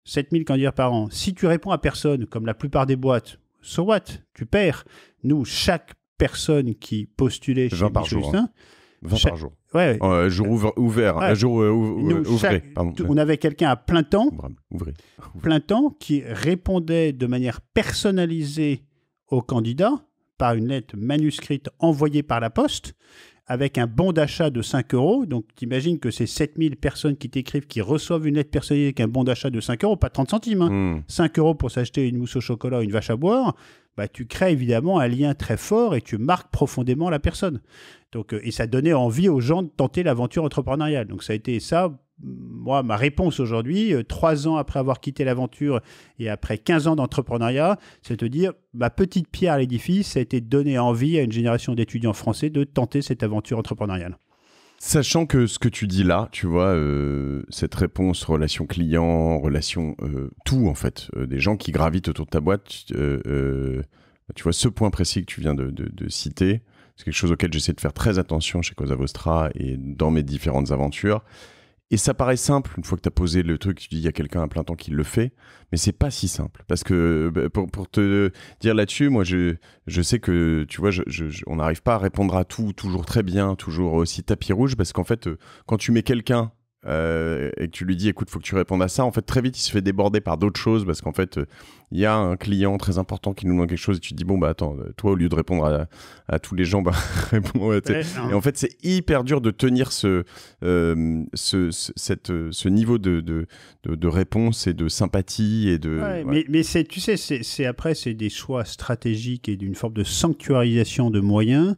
7000 candidatures par an, si tu réponds à personne, comme la plupart des boîtes, so what Tu perds. Nous, chaque personne qui postulait chez Michel hein. Augustin, par jour. Ouais, jour ouvert, jour On avait quelqu'un à plein temps, plein temps, qui répondait de manière personnalisée au candidat par une lettre manuscrite envoyée par la poste avec un bon d'achat de 5 euros. Donc, t'imagines que c'est 7000 personnes qui t'écrivent, qui reçoivent une lettre personnalisée avec un bon d'achat de 5 euros, pas 30 centimes. 5 hein. hmm. euros pour s'acheter une mousse au chocolat, une vache à boire. Bah, tu crées évidemment un lien très fort et tu marques profondément la personne. Donc, euh, et ça donnait envie aux gens de tenter l'aventure entrepreneuriale. Donc ça a été ça, mm, moi, ma réponse aujourd'hui, euh, trois ans après avoir quitté l'aventure et après 15 ans d'entrepreneuriat, c'est de dire, ma petite pierre à l'édifice, ça a été de donner envie à une génération d'étudiants français de tenter cette aventure entrepreneuriale. Sachant que ce que tu dis là, tu vois, euh, cette réponse relation client, relation euh, tout en fait, euh, des gens qui gravitent autour de ta boîte, tu vois, ce point précis que tu viens de, de citer, c'est quelque chose auquel j'essaie de faire très attention chez Cosa Vostra et dans mes différentes aventures. Et ça paraît simple, une fois que tu as posé le truc, tu dis il y a quelqu'un à plein temps qui le fait, mais c'est pas si simple. Parce que bah, pour, te dire là-dessus, moi je, je sais que, tu vois, on n'arrive pas à répondre à tout toujours très bien, toujours aussi tapis rouge, parce qu'en fait, euh, quand tu mets quelqu'un euh, et que tu lui dis écoute faut que tu répondes à ça en fait très vite il se fait déborder par d'autres choses parce qu'en fait euh, il y a un client très important qui nous demande quelque chose et tu te dis bon bah attends euh, toi au lieu de répondre à, tous les gens bah réponds à et en fait c'est hyper dur de tenir ce, ce, cette, ce niveau de, de, de, réponse et de sympathie et de mais, mais tu sais c'est après c'est des choix stratégiques et d'une forme de sanctuarisation de moyens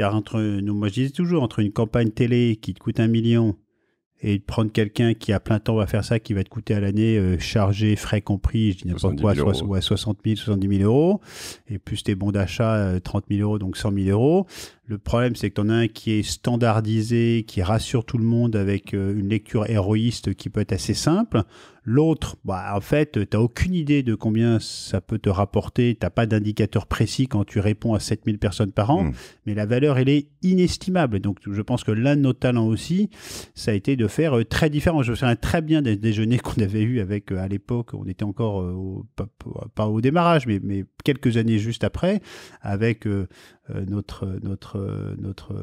entre nous moi je disais toujours entre une campagne télé qui te coûte un million et prendre quelqu'un qui à plein temps va faire ça, qui va te coûter à l'année euh, chargé, frais compris, je dis n'importe quoi, 60 000, 70 000 euros, et plus tes bons d'achat, 30 euh, 000 euros, donc 100 000 euros. Le problème, c'est que tu en as un qui est standardisé, qui rassure tout le monde avec euh, une lecture héroïste qui peut être assez simple. L'autre, bah, en fait, tu n'as aucune idée de combien ça peut te rapporter. Tu n'as pas d'indicateur précis quand tu réponds à 7000 personnes par an. Mmh. Mais la valeur, elle est inestimable. Donc, je pense que l'un de nos talents aussi, ça a été de faire euh, très différent. Je me souviens très bien des déjeuners qu'on avait eu avec, euh, à l'époque, on était encore pas, au démarrage, mais, quelques années juste après, avec euh, notre, notre, notre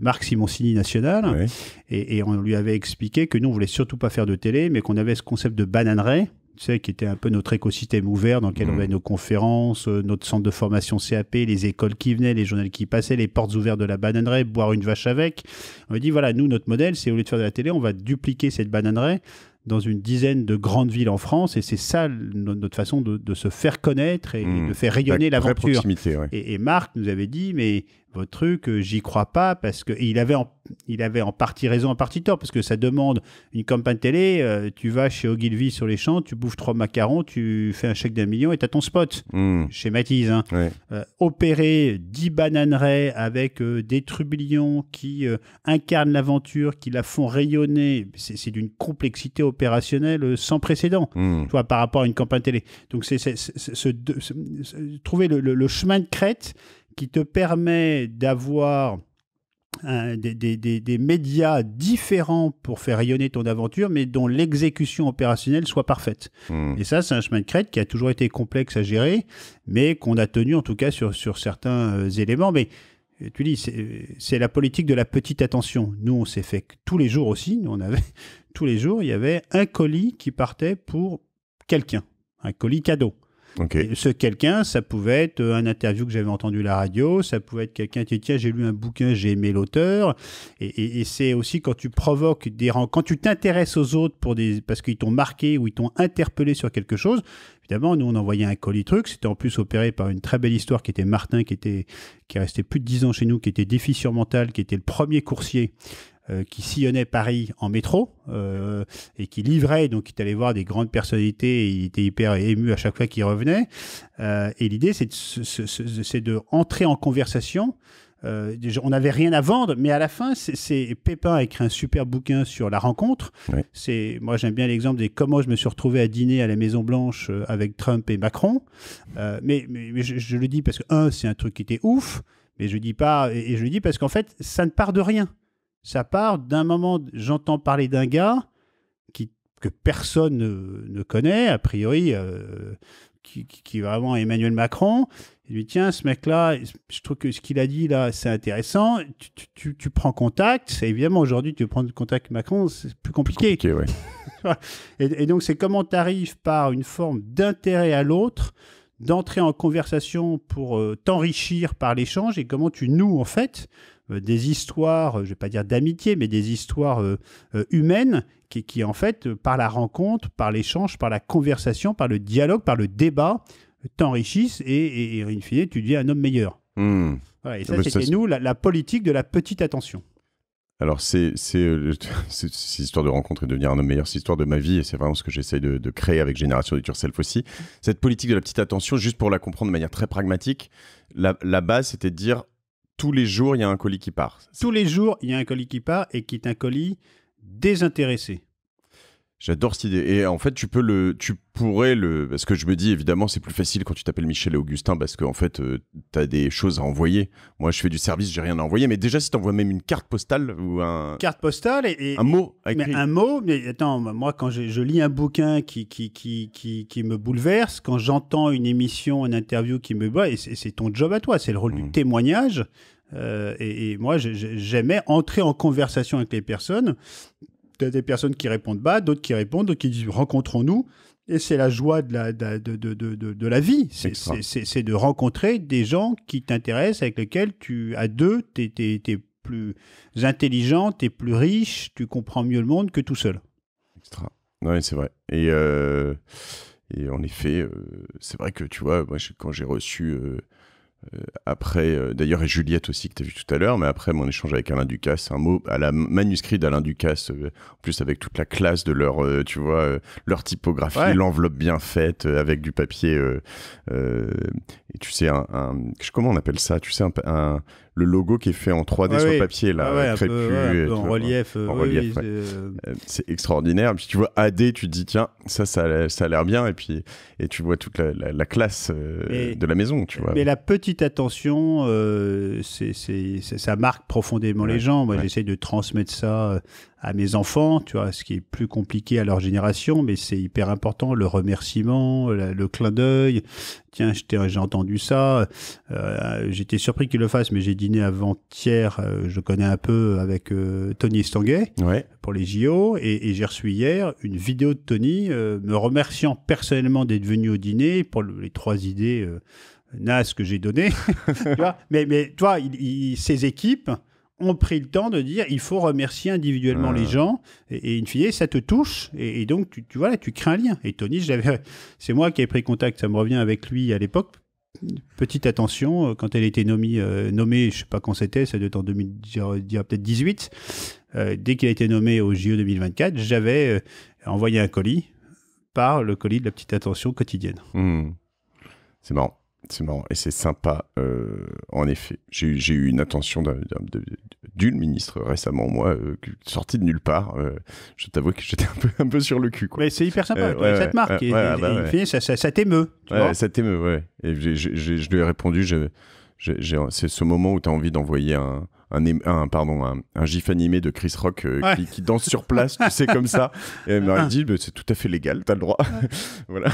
Marc Simoncini national. Et, on lui avait expliqué que nous, on voulait surtout pas faire de télé, mais qu'on avait ce concept de bananeraie tu sais, qui était un peu notre écosystème ouvert dans lequel mmh. on avait nos conférences, euh, notre centre de formation CAP, les écoles qui venaient, les journaux qui passaient, les portes ouvertes de la bananeraie boire une vache avec. On a dit, voilà, nous, notre modèle, c'est au lieu de faire de la télé, on va dupliquer cette bananeraie dans une dizaine de grandes villes en France, et c'est ça notre façon de, se faire connaître et, mmh. de faire rayonner bah, l'aventure. Et, et, Marc nous avait dit, mais votre truc, euh, j'y crois pas, parce que il avait, en, il avait en partie raison, en partie tort, parce que ça demande une campagne télé, euh, tu vas chez Ogilvy sur les champs, tu bouffes trois macarons, tu fais un chèque d'un million et tu ton spot. schématise, hmm. hein. euh, opérer dix bananeraies avec des trublions qui incarnent l'aventure, qui la font rayonner, c'est d'une complexité opérationnelle sans précédent, hmm. par rapport à une campagne télé. Donc c'est trouver le, le chemin de crête qui te permet d'avoir des, des, des, médias différents pour faire rayonner ton aventure, mais dont l'exécution opérationnelle soit parfaite. Hmm. Et ça, c'est un chemin de crête qui a toujours été complexe à gérer, mais qu'on a tenu en tout cas sur, sur certains euh, éléments. Mais euh, tu dis, euh, c'est la politique de la petite attention. Nous, on s'est fait tous les jours aussi. Nous, on avait tous les jours, il y avait un colis qui partait pour quelqu'un, un colis cadeau. Ce quelqu'un, ça pouvait être euh, un interview que j'avais entendu à la radio, ça pouvait être quelqu'un qui dit tiens j'ai lu un bouquin, j'ai aimé l'auteur. Et, c'est aussi quand tu provoques des rangs, quand tu t'intéresses aux autres pour des parce qu'ils t'ont marqué ou ils t'ont interpellé sur quelque chose. Évidemment, nous on envoyait un colis truc, c'était en plus opéré par une très belle histoire qui était Martin qui était qui est resté plus de 10 ans chez nous, qui était déficient mental, qui était le premier coursier euh, qui sillonnait Paris en métro euh, et qui livrait, donc il allait voir des grandes personnalités, et il était hyper ému à chaque fois qu'il revenait. Euh, et l'idée, c'est de, c'est entrer en conversation. on n'avait rien à vendre, mais à la fin, c'est Pépin a écrit un super bouquin sur la rencontre. C'est moi j'aime bien l'exemple des comment je me suis retrouvé à dîner à la Maison Blanche avec Trump et Macron. mais, je, le dis parce que un, c'est un truc qui était ouf, mais je dis pas et, et je le dis parce qu'en fait, ça ne part de rien ça part d'un moment, j'entends parler d'un gars que personne ne, connaît, a priori, euh, qui, est vraiment Emmanuel Macron. Il lui dit, tiens, ce mec-là, je trouve que ce qu'il a dit là, c'est intéressant. Tu, prends contact. évidemment, aujourd'hui, tu prends contact avec Macron, c'est plus compliqué. et, donc, c'est comment tu arrives par une forme d'intérêt à l'autre d'entrer en conversation pour euh, t'enrichir par l'échange et comment tu nous en fait euh, des histoires, euh, je ne vais pas dire d'amitié, mais des histoires euh, humaines qui, qui, en fait, par la rencontre, par l'échange, par la conversation, par le dialogue, par le débat, t'enrichissent et, et, in fine, tu deviens un homme meilleur. Hmm. et ah bah ça, c'était nous, la, politique de la petite attention. Alors, c'est cette histoire de rencontre et de devenir un homme meilleur, c'est l'histoire de ma vie, et c'est vraiment ce que j'essaie de, créer avec Génération du Turself aussi. Cette politique de la petite attention, juste pour la comprendre de manière très pragmatique, la base, c'était de dire tous les jours, il y a un colis qui part. Tous les jours, il y a un colis qui part et qui est un colis désintéressé. J'adore cette idée. Et en fait, tu peux le, tu pourrais le, parce que je me dis évidemment, c'est plus facile quand tu t'appelles Michel et Augustin parce qu'en en fait, euh, tu as des choses à envoyer. Moi, je fais du service, j'ai rien à envoyer. Mais déjà, si tu envoies même une carte postale ou un carte postale et, un mot, Mais un mot. Mais attends, moi, quand je, lis un bouquin qui qui, qui, qui me bouleverse, quand j'entends une émission, une interview qui me bat, et c'est ton job à toi, c'est le rôle du mmh. témoignage. Euh, et, et, moi, j'aimais entrer en conversation avec les personnes des personnes qui répondent bas, d'autres qui répondent, d'autres qui disent rencontrons-nous. Et c'est la joie de la, de, la vie. C'est de rencontrer des gens qui t'intéressent, avec lesquels tu, à deux, tu es, plus intelligent, tu es plus riche, tu comprends mieux le monde que tout seul. Extra. Oui, c'est vrai. Et, euh, et en effet, euh, c'est vrai que tu vois, quand j'ai reçu. Euh, euh, après, euh, d'ailleurs, et Juliette aussi, que tu as vu tout à l'heure, mais après mon échange avec Alain Ducasse, un mot à la manuscrit d'Alain Ducasse, euh, en plus avec toute la classe de leur, tu vois, leur typographie, l'enveloppe bien faite, avec du papier, et tu sais, un, comment on appelle ça Tu sais, un le logo qui est fait en 3D sur papier, là, ah en relief. c'est extraordinaire. Puis tu vois AD, tu te dis, tiens, ça, ça, a l'air bien. Et puis, et tu vois toute la, classe euh, de la maison, tu vois. Mais la petite attention, euh, ça marque profondément les gens. Moi, j'essaye de transmettre ça euh, à mes enfants, tu vois, ce qui est plus compliqué à leur génération, mais c'est hyper important, le remerciement, le, clin d'œil, tiens, j'ai entendu ça, euh, j'étais surpris qu'il le fasse, mais j'ai dîné avant-hier, euh, je connais un peu, avec euh, Tony Estanguet pour les JO, et, j'ai reçu hier une vidéo de Tony me remerciant personnellement d'être venu au dîner pour les trois idées. NAS que j'ai donné. tu vois mais, mais toi, il, ses équipes, ont pris le temps de dire il faut remercier individuellement les ah. gens et, et in fine ça te touche et, donc tu, vois là tu crées un lien et Tony j'avais c'est moi qui ai pris contact ça me revient avec lui à l'époque petite attention euh, quand elle était nommée euh, nommée je sais pas quand c'était ça doit être en 2018 peut-être 18 euh, dès qu'elle a été nommée au JO 2024 e j'avais envoyé un colis par le colis de la petite attention quotidienne mmh. c'est marrant c'est marrant et c'est sympa, euh, en effet. J'ai eu une attention d'une ministre récemment, moi, euh, sortie de nulle part. Euh, je t'avoue que j'étais un peu, un peu sur le cul. Quoi. Mais c'est hyper sympa, cette marque. et, ça, t'émeut. ça t'émeut, ouais. Et je lui ai répondu, c'est ce moment où tu as envie d'envoyer un, un, pardon, un, gif animé de Chris Rock euh, qui, danse sur place, tu sais, comme ça. Et elle ah. dit, bah, c'est tout à fait légal, t'as le droit. voilà.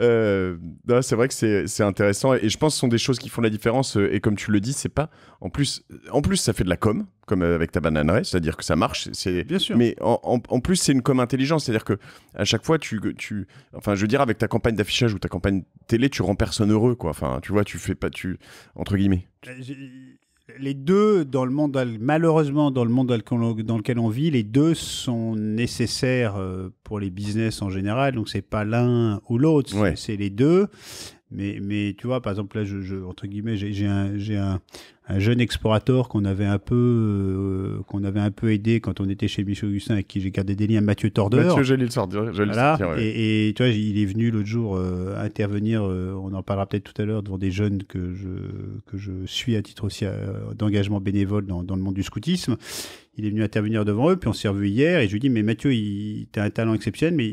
Euh, c'est vrai que c'est intéressant et, je pense que ce sont des choses qui font la différence. Euh, et comme tu le dis, c'est pas. En plus, en plus, ça fait de la com, comme avec ta bananerie, c'est-à-dire que ça marche. Bien sûr. Mais en, plus, c'est une com intelligente, c'est-à-dire que à chaque fois, tu, tu. Enfin, je veux dire, avec ta campagne d'affichage ou ta campagne télé, tu rends personne heureux, quoi. Enfin, tu vois, tu fais pas. tu Entre guillemets. Bah, les deux, dans le monde, malheureusement, dans le monde dans lequel on vit, les deux sont nécessaires euh, pour les business en général. Donc, c'est pas l'un ou l'autre, c'est les deux. Mais, mais tu vois, par exemple, là, je, entre guillemets, j'ai un, jeune explorateur qu'on avait, un peu, euh, qu'on avait un peu aidé quand on était chez Michel Augustin, avec qui j'ai gardé des liens, Mathieu Tordeur. Mathieu, j'ai lu Voilà. Sortir, et, et, tu vois, il est venu l'autre jour euh, intervenir, euh, on en parlera peut-être tout à l'heure, devant des jeunes que je, que je suis à titre aussi d'engagement bénévole dans, le monde du scoutisme il est venu intervenir devant eux, puis on s'est revu hier, et je lui dis, mais Mathieu, tu as un talent exceptionnel, mais,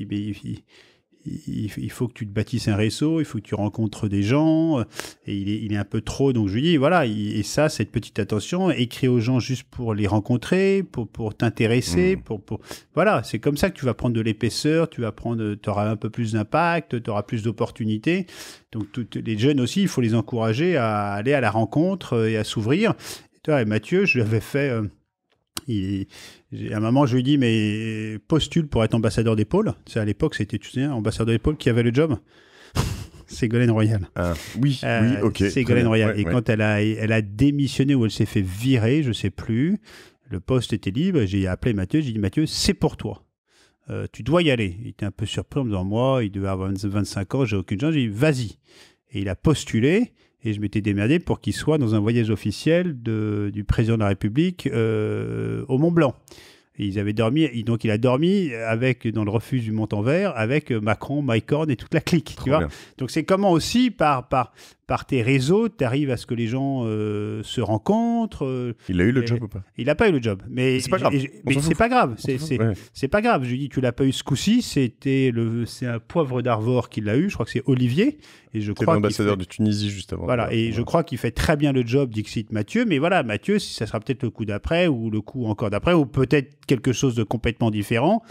il, faut que tu te bâtisses un réseau, il faut que tu rencontres des gens, euh, et il est, un peu trop, donc je lui dis, voilà, et ça, cette petite attention, écris aux gens juste pour les rencontrer, pour, t'intéresser, hmm. pour, voilà, c'est comme ça que tu vas prendre de l'épaisseur, tu vas prendre, auras un peu plus d'impact, tu auras plus d'opportunités, donc toutes, les jeunes aussi, il faut les encourager à aller à la rencontre euh, et à s'ouvrir. Et toi, et Mathieu, je l'avais fait... Euh, à un moment, je lui dis, mais postule pour être ambassadeur d'épaule. pôles. à l'époque, c'était, tu sais, ambassadeur des qui avait le job. Ségolène Royal. Ah, oui, oui, euh, ok. Ségolène Royal. et quand elle a, elle a démissionné ou elle s'est fait virer, je sais plus, le poste était libre. J'ai appelé Mathieu, j'ai dit, Mathieu, c'est pour toi. Euh, tu dois y aller. Il était un peu surpris en me disant, moi, il devait avoir 25 ans, j'ai aucune chance. J'ai dit, vas-y. Et il a postulé. Et je m'étais démerdé pour qu'il soit dans un voyage officiel de, du président de la République euh, au Mont Blanc. ils avaient dormi, donc il a dormi avec dans le refuge du Mont-en-Vert avec euh, Macron, Mike Horn et toute la clique. Tu vois donc c'est comment aussi par, par, par tes réseaux, tu arrives à ce que les gens euh, se rencontrent. il a eu le job ou pas Il n'a pas eu le job. Mais c'est pas grave. c'est pas grave. C'est pas grave. Je lui dis, tu l'as pas eu ce coup-ci. C'était le, c'est un poivre d'Arvor qui l'a eu. Je crois que c'est Olivier et je crois l'ambassadeur de Tunisie juste avant. Voilà, et je crois qu'il fait très bien le job d'Ixit Mathieu, mais voilà, Mathieu, si ça sera peut-être le coup d'après, ou le coup encore d'après, ou peut-être quelque chose de complètement différent.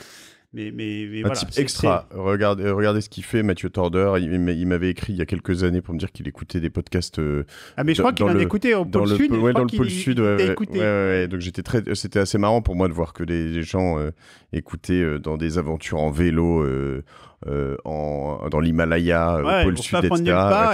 Mais, mais, un voilà, type extra. Regardez, euh, regardez ce qu'il fait, Mathieu Torder. Il, m'avait écrit il y a quelques années pour me dire qu'il écoutait des podcasts. Euh, ah, mais je crois qu'il en écoutait au pôle sud. Oui, dans le pôle sud. Ouais, ouais, donc j'étais très. C'était assez marrant pour moi de voir que les, gens euh, écoutaient dans des aventures en vélo euh, dans l'Himalaya, euh, au pôle sud, etc.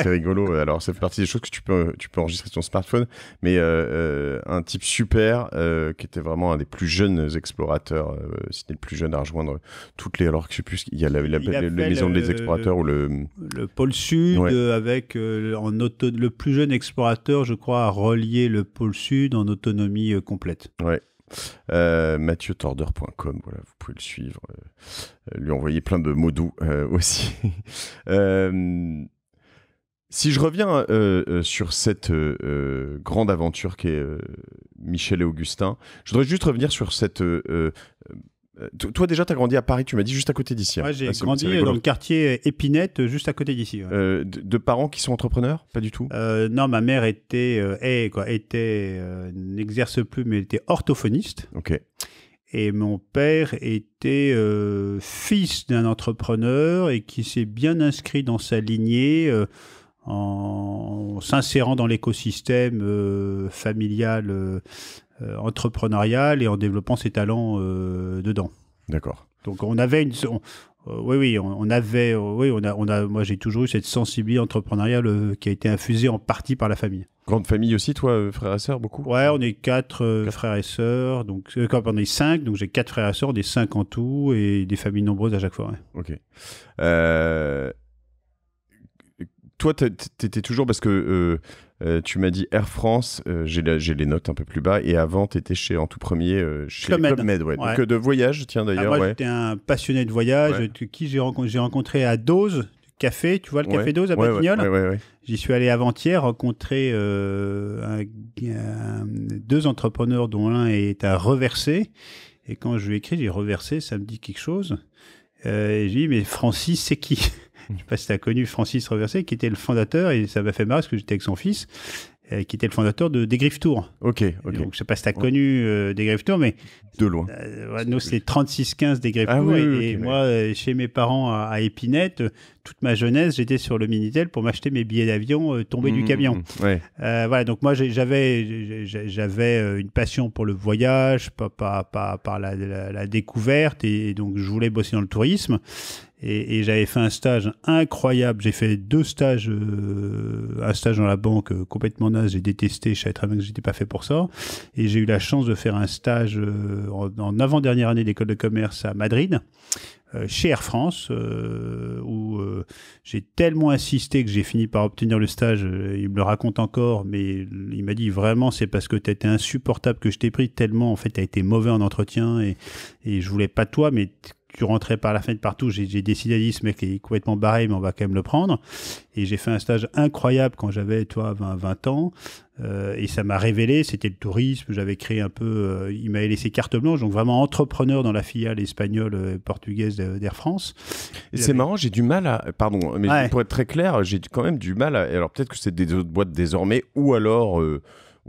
c'est rigolo. Alors, ça fait partie des choses que tu peux, tu peux enregistrer sur ton smartphone. Mais euh, un type super qui était vraiment un des plus jeunes explorateurs, c'était le plus jeune à rejoindre toutes les. Alors que je sais plus, il y a la, maison des explorateurs ou le. Le pôle sud avec en auto... le plus jeune explorateur, je crois, à relier le pôle sud en autonomie complète. Ouais. Euh, MathieuTorder.com, voilà, vous pouvez le suivre. Euh, lui envoyer plein de mots doux euh, aussi. Si je reviens sur cette grande aventure qu'est Michel et Augustin, je voudrais juste revenir sur cette euh, toi déjà, tu as grandi à Paris, tu m'as dit juste à côté d'ici. Moi, hein. j'ai ah, grandi euh, dans le quartier euh, Épinette, juste à côté d'ici. de, parents qui sont entrepreneurs Pas du tout Non, ma mère était, quoi, était n'exerce plus, mais elle était orthophoniste. Ok. Et mon père était fils d'un entrepreneur et qui s'est bien inscrit dans sa lignée en s'insérant dans l'écosystème familial euh, entrepreneuriale et en développant ses talents euh, dedans. D'accord. Donc on avait une, euh, oui, oui, on, avait, oui, on a, on a, moi j'ai toujours eu cette sensibilité entrepreneuriale qui a été infusée en partie par la famille. Grande famille aussi, toi, frères et sœurs, beaucoup Ouais, on est quatre, frères et sœurs, donc quand on est cinq, donc j'ai quatre frères et sœurs, on est cinq en tout, et des familles nombreuses à chaque fois. Ok. Euh, toi, tu étais toujours parce que euh, euh, tu m'as dit Air France, euh, j'ai les notes un peu plus bas, et avant, tu étais chez, en tout premier chez Club Med. Ouais. Donc de voyage, tiens ah, d'ailleurs. moi, j'étais un passionné de voyage, qui j'ai rencontré, à Dose, café, tu vois le café Dose à Batignolles J'y suis allé avant-hier rencontrer deux entrepreneurs dont l'un est à reverser. Et quand je lui ai écrit, j'ai reversé, ça me dit quelque chose. Et ai dit, mais Francis, c'est qui je ne sais pas si tu as connu Francis Reverset, qui était le fondateur, et ça m'a fait marrer parce que j'étais avec son fils, euh, qui était le fondateur de Dégriff Tour. Ok, ok. Donc, je ne sais pas si tu as connu euh, Tour, mais. De loin. Euh, nous, c'est 3615 Dégriff Tour. et, moi, euh, chez mes parents à, Épinette, toute ma jeunesse, j'étais sur le Minitel pour m'acheter mes billets d'avion tombés du mmh, camion. Mmh, mmh, ouais. voilà, donc moi, j'avais, j'avais une passion pour le voyage, par, par, la, découverte, et donc je voulais bosser dans le tourisme et, j'avais fait un stage incroyable. J'ai fait deux stages, euh, un stage dans la banque euh, complètement naze, j'ai détesté, je savais très bien que j'étais pas fait pour ça. Et j'ai eu la chance de faire un stage euh, en, avant-dernière année d'école de commerce à Madrid, chez Air France, où j'ai tellement insisté que j'ai fini par obtenir le stage. Il me le raconte encore, mais il m'a dit vraiment c'est parce que tu étais insupportable que je t'ai pris tellement en fait tu as été mauvais en entretien et, et je voulais pas toi, mais tu rentrais par la fenêtre partout. J'ai décidé, dire ce mec est complètement barré, mais on va quand même le prendre. Et j'ai fait un stage incroyable quand j'avais, toi, 20, ans. Euh, et ça m'a révélé, c'était le tourisme. J'avais créé un peu, euh, il m'avait laissé carte blanche, donc vraiment entrepreneur dans la filiale espagnole et euh, portugaise d'Air France. C'est marrant, j'ai du mal à, pardon, mais pour être très clair, j'ai quand même du mal à. Alors peut-être que c'est des autres boîtes désormais, ou alors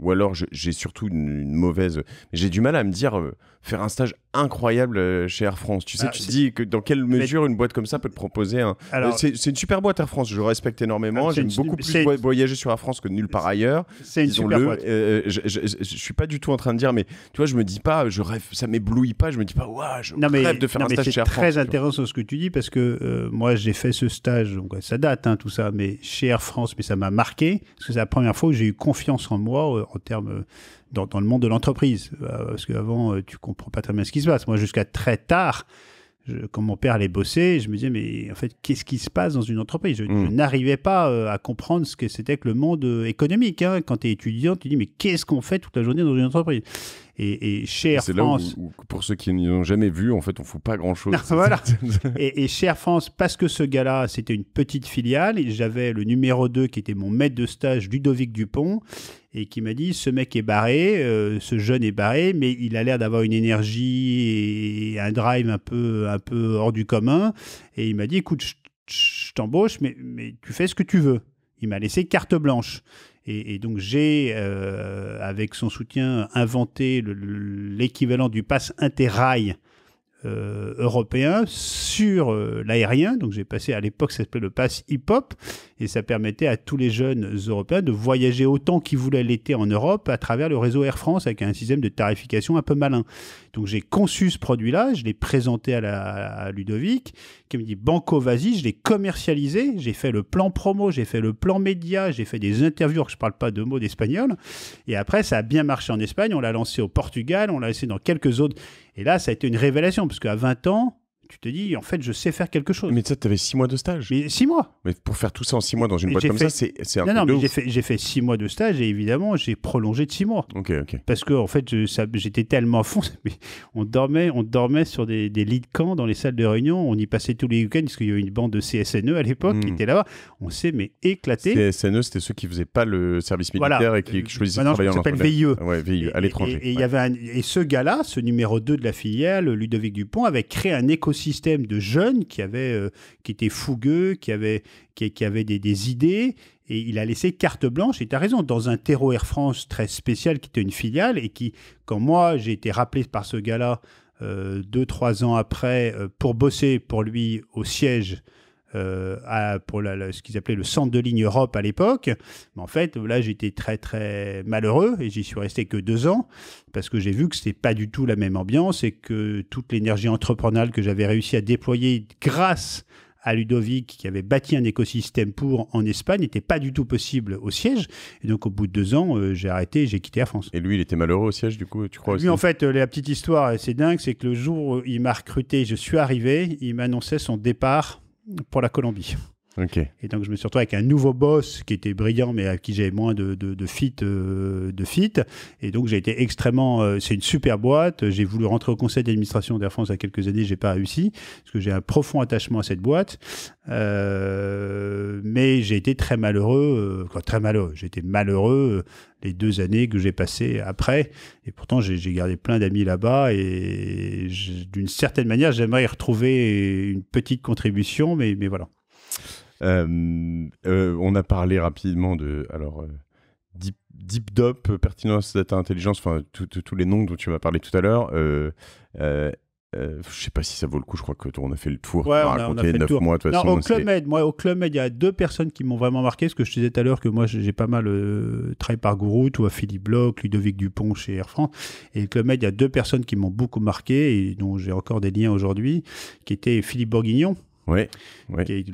ou alors j'ai surtout une, mauvaise. J'ai du mal à me dire euh, faire un stage incroyable euh, chez Air France. Tu sais, ah, tu te dis que dans quelle mesure une boîte comme ça peut te proposer un. C'est une super boîte Air France, je respecte énormément. Ah, J'aime beaucoup plus voyager sur Air France que nulle part ailleurs. C'est une super boîte. Euh, je, ne suis pas du tout en train de dire, mais tu vois, je me dis pas, je rêve, ça m'éblouit pas, je me dis pas, waouh, je rêve de faire un stage chez Air France. C'est très intéressant ce que tu dis parce que moi j'ai fait ce stage, donc ça date hein, tout ça, mais chez Air France, mais ça m'a marqué parce que c'est la première fois où j'ai eu confiance en moi en termes dans, le monde de l'entreprise. Euh, parce qu'avant, euh, tu comprends pas très bien ce qui se passe. Moi, jusqu'à très tard, quand mon père allait bosser, je me disais, mais en fait, qu'est-ce qui se passe dans une entreprise Je, mm. n'arrivais pas euh, à comprendre ce que c'était que le monde économique. Hein. Quand tu es étudiant, tu dis, mais qu'est-ce qu'on fait toute la journée dans une entreprise et, Cher chez France. pour ceux qui n'ont jamais vu, en fait, on ne fout pas grand-chose. et, et, chez France, parce que ce gars-là, c'était une petite filiale, j'avais le numéro 2 qui était mon maître de stage, Ludovic Dupont et qui m'a dit ce mec est barré, euh, ce jeune est barré, mais il a l'air d'avoir une énergie et un drive un peu, un peu hors du commun. Et il m'a dit écoute, je, t'embauche, mais, mais tu fais ce que tu veux. Il m'a laissé carte blanche. Et, donc j'ai, euh, avec son soutien, inventé l'équivalent du pass interrail euh, européen sur euh, l'aérien. Donc j'ai passé à l'époque, ça s'appelait le pass hip-hop, et ça permettait à tous les jeunes européens de voyager autant qu'ils voulaient l'été en Europe à travers le réseau Air France avec un système de tarification un peu malin. Donc j'ai conçu ce produit-là, je l'ai présenté à, la, Ludovic, qui me dit Banco, vas-y, je l'ai commercialisé, j'ai fait le plan promo, j'ai fait le plan média, j'ai fait des interviews, que je parle pas de mots d'espagnol, et après ça a bien marché en Espagne, on l'a lancé au Portugal, on l'a laissé dans quelques autres. Et là, ça a été une révélation, parce qu'à 20 ans, tu te dis, en fait, je sais faire quelque chose. Mais tu tu avais six mois de stage. six mois. Mais pour faire tout ça en six mois dans une boîte comme ça, c'est un non, non, Non, j'ai fait, six mois de stage et évidemment, j'ai prolongé de six mois. Ok, ok. Parce que, en fait, j'étais tellement à fond. on, dormait, on dormait sur des, lits de camp dans les salles de réunion. On y passait tous les week-ends parce qu'il y avait une bande de CSNE à l'époque qui hmm. était là-bas. On s'est, mais éclaté. CSNE, c'était ceux qui faisaient pas le service militaire et qui, choisissaient de travailler en s'appelle VIE. Ouais, VIE, à l'étranger. Et, y avait et ce gars-là, ce numéro 2 de la filiale, Ludovic Dupont, avait créé un écosystème système de jeunes qui, avaient, euh, qui étaient fougueux, qui avaient, qui, des, idées. Et il a laissé carte blanche, et tu as raison, dans un terreau Air France très spécial qui était une filiale et qui, quand moi j'ai été rappelé par ce gars-là euh, deux, trois ans après euh, pour bosser pour lui au siège euh, à, pour ce qu'ils appelaient le centre de ligne Europe à l'époque. Mais en fait, là, j'étais très, très malheureux et j'y suis resté que deux ans parce que j'ai vu que ce n'était pas du tout la même ambiance et que toute l'énergie entrepreneuriale que j'avais réussi à déployer grâce à Ludovic, qui avait bâti un écosystème pour en Espagne, n'était pas du tout possible au siège. Et donc, au bout de deux ans, euh, j'ai arrêté, j'ai quitté la France. Et lui, il était malheureux au siège, du coup, tu crois Lui, en fait, euh, la petite histoire, c'est dingue, c'est que le jour où il m'a recruté, je suis arrivé, il m'annonçait son départ pour la Colombie. Et donc, je me suis retrouvé avec un nouveau boss qui était brillant, mais à qui j'avais moins de, de, fit. Euh, de fit. Et donc, j'ai été extrêmement. Euh, c'est une super boîte. J'ai voulu rentrer au conseil d'administration d'Air France il y a quelques années. J'ai pas réussi parce que j'ai un profond attachement à cette boîte. Euh, mais j'ai été très malheureux. Quoi, très malheureux. J'ai été malheureux les deux années que j'ai passées après. Et pourtant, j'ai gardé plein d'amis là-bas. Et d'une certaine manière, j'aimerais y retrouver une petite contribution. Mais, mais voilà. Euh, euh, on a parlé rapidement de. Alors. Euh, deep, pertinence, data, intelligence, enfin tous les noms dont tu m'as parlé tout à l'heure. Euh, euh, je sais pas si ça vaut le coup, je crois que on a fait le tour. pour on, 9 mois Au Club Med, moi, au Club il y a deux personnes qui m'ont vraiment marqué. Ce que je te disais tout à l'heure, que moi, j'ai pas mal travaillé par Gourou, toi, Philippe Bloch, Ludovic Dupont chez Air France. Et au Club Med, il y a deux personnes qui m'ont beaucoup marqué et dont j'ai encore des liens aujourd'hui, qui étaient Philippe Bourguignon, oui,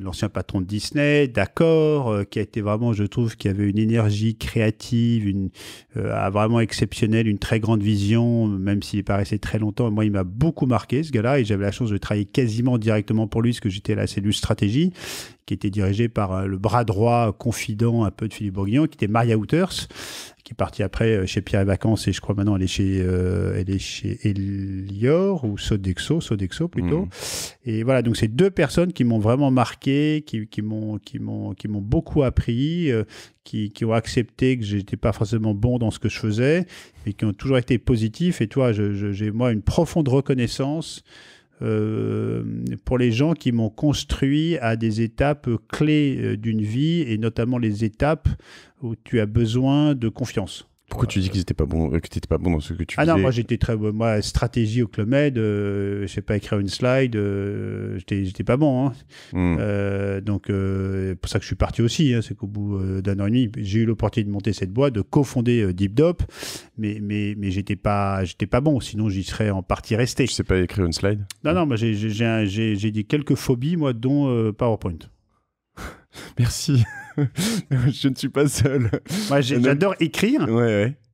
l'ancien patron de Disney, d'accord, euh, qui a été vraiment, je trouve, qui avait une énergie créative, une, euh, vraiment exceptionnelle, une très grande vision, même s'il paraissait très longtemps. Moi, il m'a beaucoup marqué, ce gars-là, et j'avais la chance de travailler quasiment directement pour lui, parce que j'étais à la cellule stratégie, qui était dirigée par euh, le bras droit confident un peu de Philippe Bourguignon, qui était Maria Houters, qui est partie après euh, chez Pierre et Vacances et je crois maintenant elle est chez euh, elle est chez Elior ou Sodexo Sodexo plutôt hmm. et voilà donc c'est deux personnes qui m'ont vraiment marqué qui, qui m'ont qui m'ont qui m'ont beaucoup appris euh, qui, qui, ont accepté que j'étais pas forcément bon dans ce que je faisais et qui ont toujours été positifs et toi j'ai moi une profonde reconnaissance euh, pour les gens qui m'ont construit à des étapes clés euh, d'une vie et notamment les étapes où tu as besoin de confiance. Pourquoi tu dis que étaient pas bons, euh, que pas bon dans ce que tu faisais Ah non, moi j'étais très bon. Moi, stratégie au Club Med, euh, je sais pas écrire une slide, euh, je j'étais pas bon. Hein. Hmm. donc, c'est pour ça que je suis parti aussi. Hein, c'est qu'au bout d'un an et demi, j'ai eu l'opportunité de monter cette boîte, de cofonder Deep Dop, mais, mais, mais j'étais pas, pas bon. Sinon, j'y serais en partie resté. Tu sais pas écrire une slide Non, non, j'ai dit quelques phobies, moi, dont PowerPoint. Merci. je ne suis pas seul. Moi, j'adore écrire.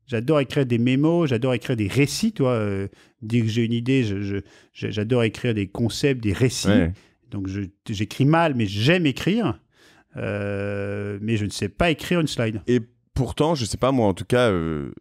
J'adore écrire des mémos, j'adore écrire des récits, toi. Euh, dès que j'ai une idée, j'adore écrire des concepts, des récits. Donc j'écris mal, mais j'aime écrire. Euh, mais je ne sais pas écrire une slide. Et pourtant, je ne sais pas, moi en tout cas, euh,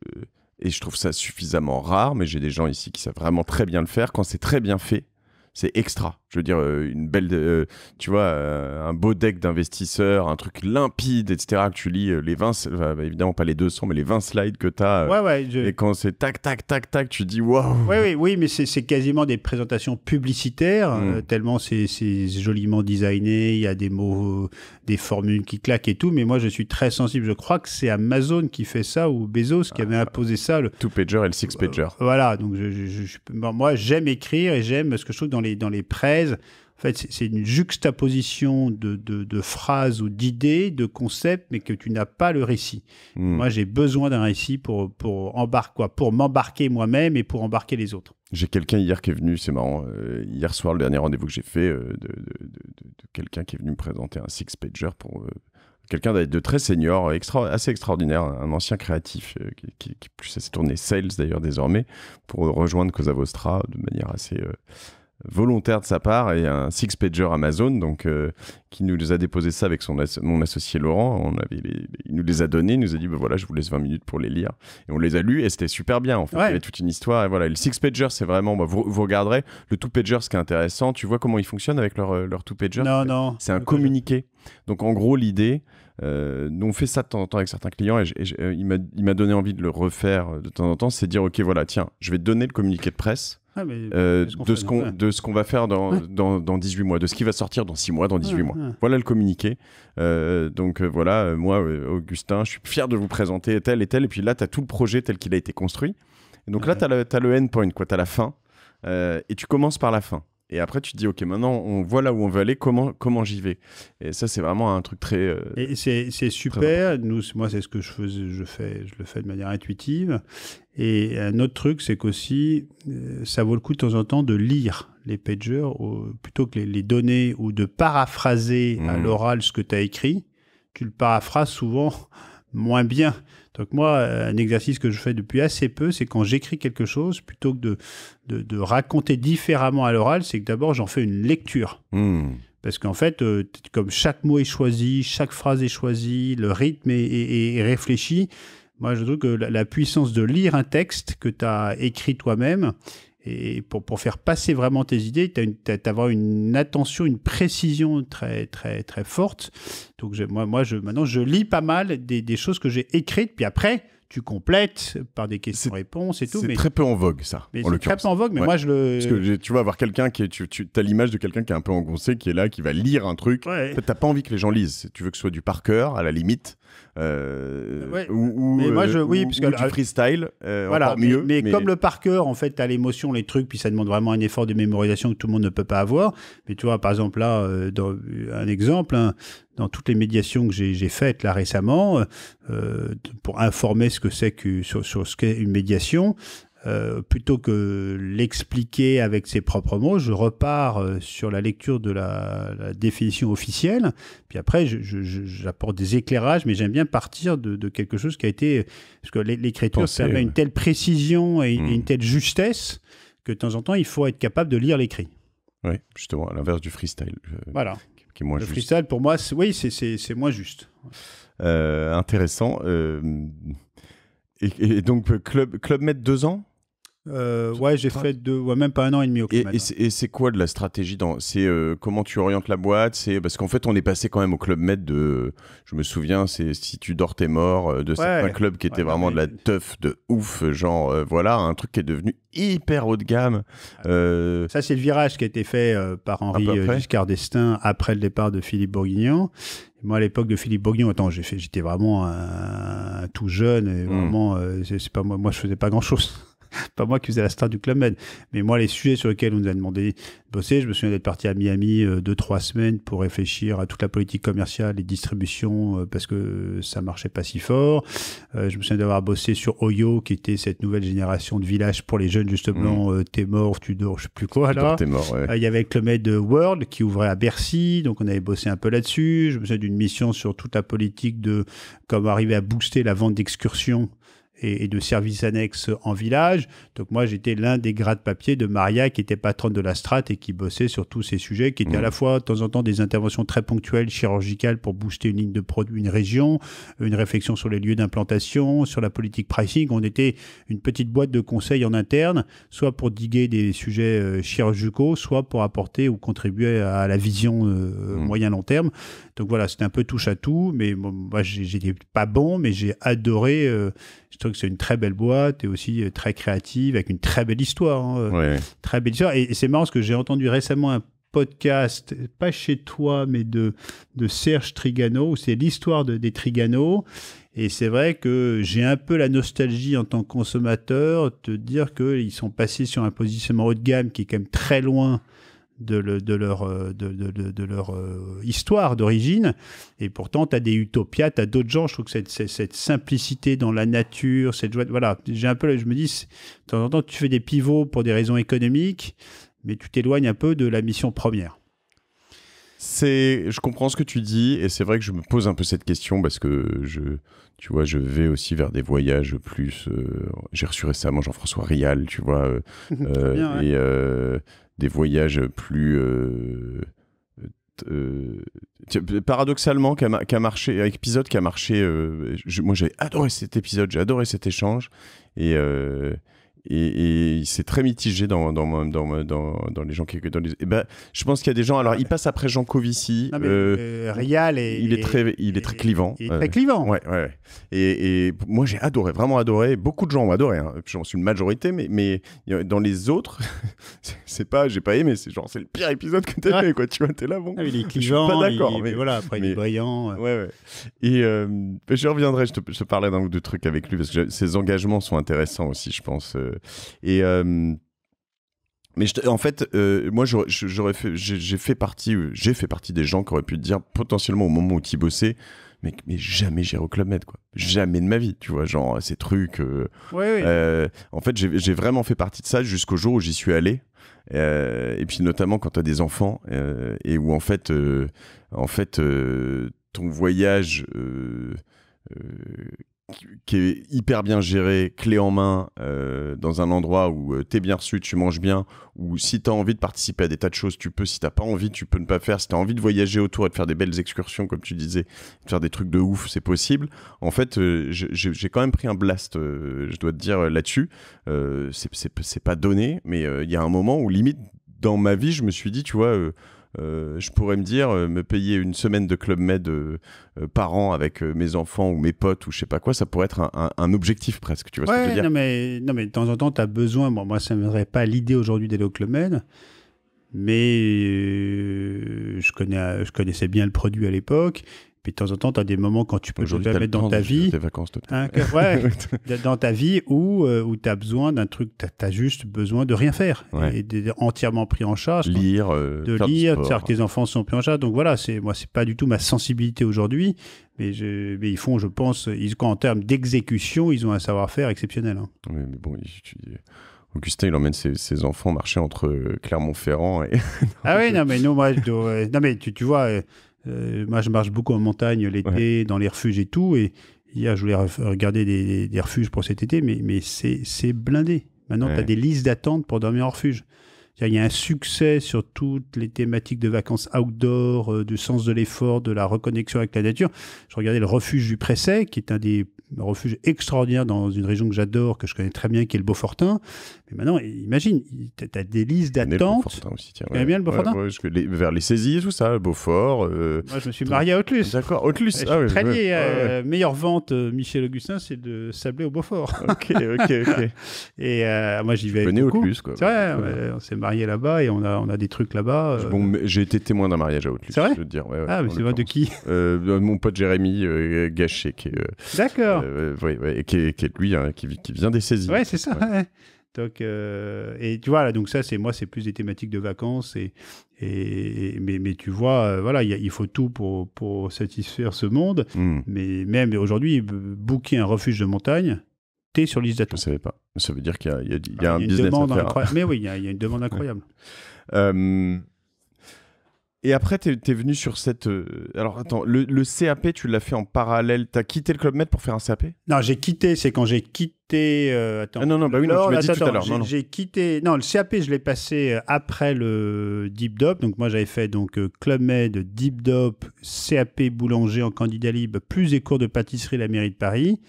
et je trouve ça suffisamment rare, mais j'ai des gens ici qui savent vraiment très bien le faire. Quand c'est très bien fait, c'est extra. Je veux dire, euh, une belle, euh, tu vois, euh, un beau deck d'investisseurs, un truc limpide, etc. Que tu lis les 20, bah, bah, évidemment pas les 200, mais les 20 slides que tu as. Ouais, ouais, Et quand c'est tac, tac, tac, tac, tu dis waouh. Oui, oui, oui, mais c'est quasiment des présentations publicitaires, mm. tellement c'est joliment designé, il y a des mots, des formules qui claquent et tout. Mais moi, je suis très sensible. Je crois que c'est Amazon qui fait ça ou Bezos qui avait ah. imposé ça. Le... Two pager et le six pager. voilà, donc je moi, j'aime écrire et j'aime ce que je trouve dans les, dans les prêts en fait, c'est une juxtaposition de, phrases ou d'idées, de concepts, mais que tu n'as pas le récit. Hmm. Moi, j'ai besoin d'un récit pour, pour, quoi, pour m'embarquer moi-même et pour embarquer les autres. J'ai quelqu'un hier qui est venu, c'est marrant. Euh, hier soir, le dernier rendez-vous que j'ai fait, euh, de, quelqu'un qui est venu me présenter un six-pager pour. Euh, quelqu'un quelqu'un de très senior, extra, assez extraordinaire, un ancien créatif qui, qui, qui plus s'est tourné sales d'ailleurs désormais pour rejoindre Cosa Vostra de manière assez volontaire de sa part et un six pager Amazon donc euh, qui nous les a déposé ça avec son mon associé Laurent on avait il nous les a donnés il nous a dit bah, voilà je vous laisse 20 minutes pour les lire et on les a lus et c'était super bien en fait il y avait toute une histoire et voilà le six pager c'est vraiment bah, vous, regarderez le two pager ce qui est intéressant tu vois comment ils fonctionnent avec leur, euh, leur two pager non c'est un communiqué donc en gros l'idée euh, nous, on fait ça de temps en temps avec certains clients et, il m'a donné envie de le refaire de temps en temps. C'est dire, OK, voilà, tiens, je vais donner le communiqué de presse ah, euh, de, ce qu'on, de ce qu'on va faire dans, dans, 18 mois, de ce qui va sortir dans 6 mois, dans 18 mois. Voilà le communiqué. Euh, donc euh, voilà, moi, Augustin, je suis fier de vous présenter tel et tel. Et puis là, tu as tout le projet tel qu'il a été construit. donc là, tu as le, le endpoint, tu as la fin. et tu commences par la fin. Et après, tu te dis, OK, maintenant, on voit là où on veut aller, comment, comment j'y vais. Et ça, c'est vraiment un truc très. Euh, et c'est super. Nous, moi, c'est ce que je, faisais, je fais. Je le fais de manière intuitive. Et un autre truc, c'est qu'aussi, euh, ça vaut le coup de temps en temps de lire les pagers plutôt que les, les, donner ou de paraphraser à mmh. l'oral ce que tu as écrit. Tu le paraphrases souvent moins bien. Donc moi, euh, un exercice que je fais depuis assez peu, c'est quand j'écris quelque chose, plutôt que de, raconter différemment à l'oral, c'est que d'abord j'en fais une lecture. Hmm. Parce qu'en fait, euh, comme chaque mot est choisi, chaque phrase est choisie, le rythme est, réfléchi, moi je trouve que la puissance de lire un texte que tu as écrit toi-même, et pour, faire passer vraiment tes idées, tu as, avoir une attention, une précision très, très, très forte. Donc, moi, je, maintenant, je lis pas mal des, choses que j'ai écrites, puis après, tu complètes par des questions-réponses et tout. C'est très peu en vogue, ça. C'est très peu en vogue, mais moi je le. Parce que tu vas avoir quelqu'un qui est. Tu, tu as l'image de quelqu'un qui est un peu engoncé, qui est là, qui va lire un truc. Tu T'as pas envie que les gens lisent. Tu veux que ce soit du par cœur, à la limite. Euh, moi, je, euh, oui, parce freestyle, euh, voilà, mieux. Mais, comme le par en fait, tu l'émotion, les trucs, puis ça demande vraiment un effort de mémorisation que tout le monde ne peut pas avoir. Mais tu vois, par exemple, là, dans, un exemple, hein, dans toutes les médiations que j'ai faites là récemment, pour informer ce que c'est que sur ce qu'est une médiation, euh, plutôt que l'expliquer avec ses propres mots, je repars euh, sur la lecture de la, définition officielle. Puis après, j'apporte des éclairages, mais j'aime bien partir de, quelque chose qui a été. Parce que l'écriture permet une telle précision et, hmm. une telle justesse que de temps en temps, il faut être capable de lire l'écrit. Oui, justement, à l'inverse du freestyle. Euh, voilà. le freestyle, pour moi, oui, c'est moins juste. intéressant. et, donc, Club, Club Med deux ans euh, ouais, j'ai fait deux, ouais, même pas un an et demi au Club et, Et c'est quoi de la stratégie dans C'est euh, comment tu orientes la boîte C'est parce qu'en fait, on est passé quand même au Club Med de. Je me souviens, c'est si tu dors t'es mort euh, de certains clubs qui étaient vraiment de la teuf de ouf, genre voilà un truc qui est devenu hyper haut de gamme. Ah, ça, c'est le virage qui a été fait par Henri Giscard d'Estaing après le départ de Philippe Bourguignon. Moi, à l'époque de Philippe Bourguignon, attends, j'étais vraiment un, tout jeune et hmm. vraiment, c'est pas moi, moi, je faisais pas grand chose. pas moi qui faisais la star du Club Med, mais moi, les sujets sur lesquels on nous a demandé de bosser, je me souviens d'être parti à Miami euh, deux, trois semaines pour réfléchir à toute la politique commerciale et distribution euh, parce que ça marchait pas si fort. Euh, je me souviens d'avoir bossé sur Oyo, qui était cette nouvelle génération de village pour les jeunes, justement, mm. t'es mort, tu dors, je sais plus quoi, Il y avait le Club Med World qui ouvrait à Bercy, donc on avait bossé un peu là-dessus. Je me souviens d'une mission sur toute la politique de comment arriver à booster la vente d'excursions et, de services annexes en village. Donc moi, j'étais l'un des grades papier de Maria, qui était patronne de la strate et qui bossait sur tous ces sujets, qui étaient à la fois, de temps en temps, des interventions très ponctuelles, chirurgicales, pour booster une ligne de produits une région, une réflexion sur les lieux d'implantation, sur la politique pricing. On était une petite boîte de conseils en interne, soit pour diguer des sujets euh, chirurgicaux, soit pour apporter ou contribuer à la vision euh, mm. moyen-long terme. Donc voilà, c'était un peu touche à tout, mais moi j'étais pas bon, mais j'ai adoré. Euh, je trouve que c'est une très belle boîte et aussi euh, très créative, avec une très belle histoire. Hein, euh, très belle histoire. Et, c'est marrant parce que j'ai entendu récemment un podcast, pas chez toi, mais de, de Serge Trigano, où c'est l'histoire des Trigano. Et c'est vrai que j'ai un peu la nostalgie en tant que consommateur de te dire qu'ils sont passés sur un positionnement haut de gamme qui est quand même très loin de, leur, euh, de, leur euh, histoire d'origine. Et pourtant, tu as des utopias, tu as d'autres gens. Je trouve que cette, cette, simplicité dans la nature, cette joie. Voilà, j'ai un peu, je me dis, de temps en temps, tu fais des pivots pour des raisons économiques, mais tu t'éloignes un peu de la mission première. C'est, je comprends ce que tu dis, et c'est vrai que je me pose un peu cette question parce que je, tu vois, je vais aussi vers des voyages plus. Euh, j'ai reçu récemment Jean-François Rial, tu vois, euh, euh, et des voyages plus. paradoxalement, marché, un épisode qui a marché. moi, j'ai adoré cet épisode, j'ai adoré cet échange. Et, et, et c'est très mitigé dans dans, dans, dans, dans, les gens qui dans les... Eh ben, je pense qu'il y a des gens alors il passe après Jean Covici euh, euh, Rial et, il est très il est très clivant il très clivant ouais, ouais, Et, et, moi j'ai adoré vraiment adoré beaucoup de gens ont adoré hein. j'en suis une majorité mais mais dans les autres c'est pas j'ai pas aimé c'est genre c'est le pire épisode que t'as fait quoi tu vois t'es là bon ah, il est clivant je suis pas d'accord mais, voilà après il est brillant euh. ouais, ouais. et je reviendrai je te, parlerai te d'un ou deux trucs avec lui parce que ses engagements sont intéressants aussi je pense euh, et euh, mais en fait, euh, moi, j'aurais fait, j'ai fait partie, j'ai fait partie des gens qui auraient pu dire potentiellement au moment où tu bossais, mais, mais jamais j'irai au club med, quoi. Jamais de ma vie, tu vois, genre ces trucs. en fait, j'ai vraiment fait partie de ça jusqu'au jour où j'y suis allé. et puis notamment quand tu as des enfants et où en fait, en fait, ton voyage qui est hyper bien géré, clé en main, euh, dans un endroit où euh, t'es bien reçu, tu manges bien, ou si t'as envie de participer à des tas de choses, tu peux, si t'as pas envie, tu peux ne pas faire, si t'as envie de voyager autour et de faire des belles excursions, comme tu disais, de faire des trucs de ouf, c'est possible. En fait, euh, j'ai quand même pris un blast, je dois te dire, là-dessus. c'est pas donné, mais il y a un moment où limite, dans ma vie, je me suis dit, tu vois euh, je pourrais me dire, euh, me payer une semaine de Club Med euh, par an avec mes enfants ou mes potes ou je sais pas quoi, ça pourrait être un, objectif presque. Tu vois ce que je veux dire non mais, de temps en temps, tu as besoin. Bon, moi, ça ne me pas l'idée aujourd'hui d'aller au Club Med, mais je, connais, je connaissais bien le produit à l'époque puis de temps en temps, tu as des moments quand tu peux te dans ta vie. Vacances, hein, dans ta vie où, euh, où tu as besoin d'un truc, tu as, juste besoin de rien faire. Et d'être entièrement pris en charge. Euh, lire. de lire, c'est-à-dire que tes enfants sont pris en charge. Donc voilà, c'est moi, c'est pas du tout ma sensibilité aujourd'hui. Mais, ils font, je pense, ils, en termes d'exécution, ils ont un savoir-faire exceptionnel. Hein. mais bon, Augustin, il emmène ses, enfants marcher entre euh, Clermont-Ferrand et. ah oui, non, mais, non, moi, non, mais tu, tu vois, euh, moi, je marche beaucoup en montagne l'été, dans les refuges et tout. Et hier, je voulais regarder des, refuges pour cet été, mais, c'est blindé. Maintenant, tu as des listes d'attente pour dormir en refuge. Il y a un succès sur toutes les thématiques de vacances outdoor, euh, du sens de l'effort, de la reconnexion avec la nature. Je regardais le refuge du Presset, qui est un des refuges extraordinaires dans une région que j'adore, que je connais très bien, qui est le Beaufortin. Mais maintenant, imagine, t'as des listes d'attente. Ouais. bien le Beaufortin ouais, Vers les saisies et tout ça, Beaufort. Euh, moi, je me suis marié à Autlus. D'accord, Autlus. Ah, je suis très lié euh, meilleure vente, euh, Michel Augustin, c'est de sabler au Beaufort. Ok, ok, ok. et moi, j'y vais. Venez Autlus, quoi. C'est vrai, on s'est marié là-bas et on a, on a des trucs là-bas. Bon, j'ai été témoin d'un mariage à Autlus. C'est vrai dire. ah, mais c'est vrai de qui Mon pote Jérémy Gachet, qui est. D'accord. oui, et qui, est, lui, hein, qui, qui, vient des saisies. Ouais, c'est ça. Euh, et tu vois, là, donc ça, c'est moi, c'est plus des thématiques de vacances. Et, et, mais, tu vois, euh, voilà, il faut tout pour, satisfaire ce monde. Hmm. Mais même aujourd'hui, booker un refuge de montagne, t'es sur liste d'attente. Je ne savais pas. Ça veut dire qu'il y a, un business à Mais oui, il y, a, une demande incroyable. euh, et après, tu es venu sur cette. Euh, alors attends, le, le CAP, tu l'as fait en parallèle. Tu as quitté le Club Med pour faire un CAP Non, j'ai quitté, c'est quand j'ai quitté. Euh, attends. Ah non, non, bah oui, non, tu m'as dit tout à l'heure. j'ai- quitté. Non, le CAP, je l'ai passé euh, après le Deep Dop. Donc, moi, j'avais fait donc Club Med, Deep Dop, CAP boulanger en candidat libre, plus des cours de pâtisserie à la mairie de Paris.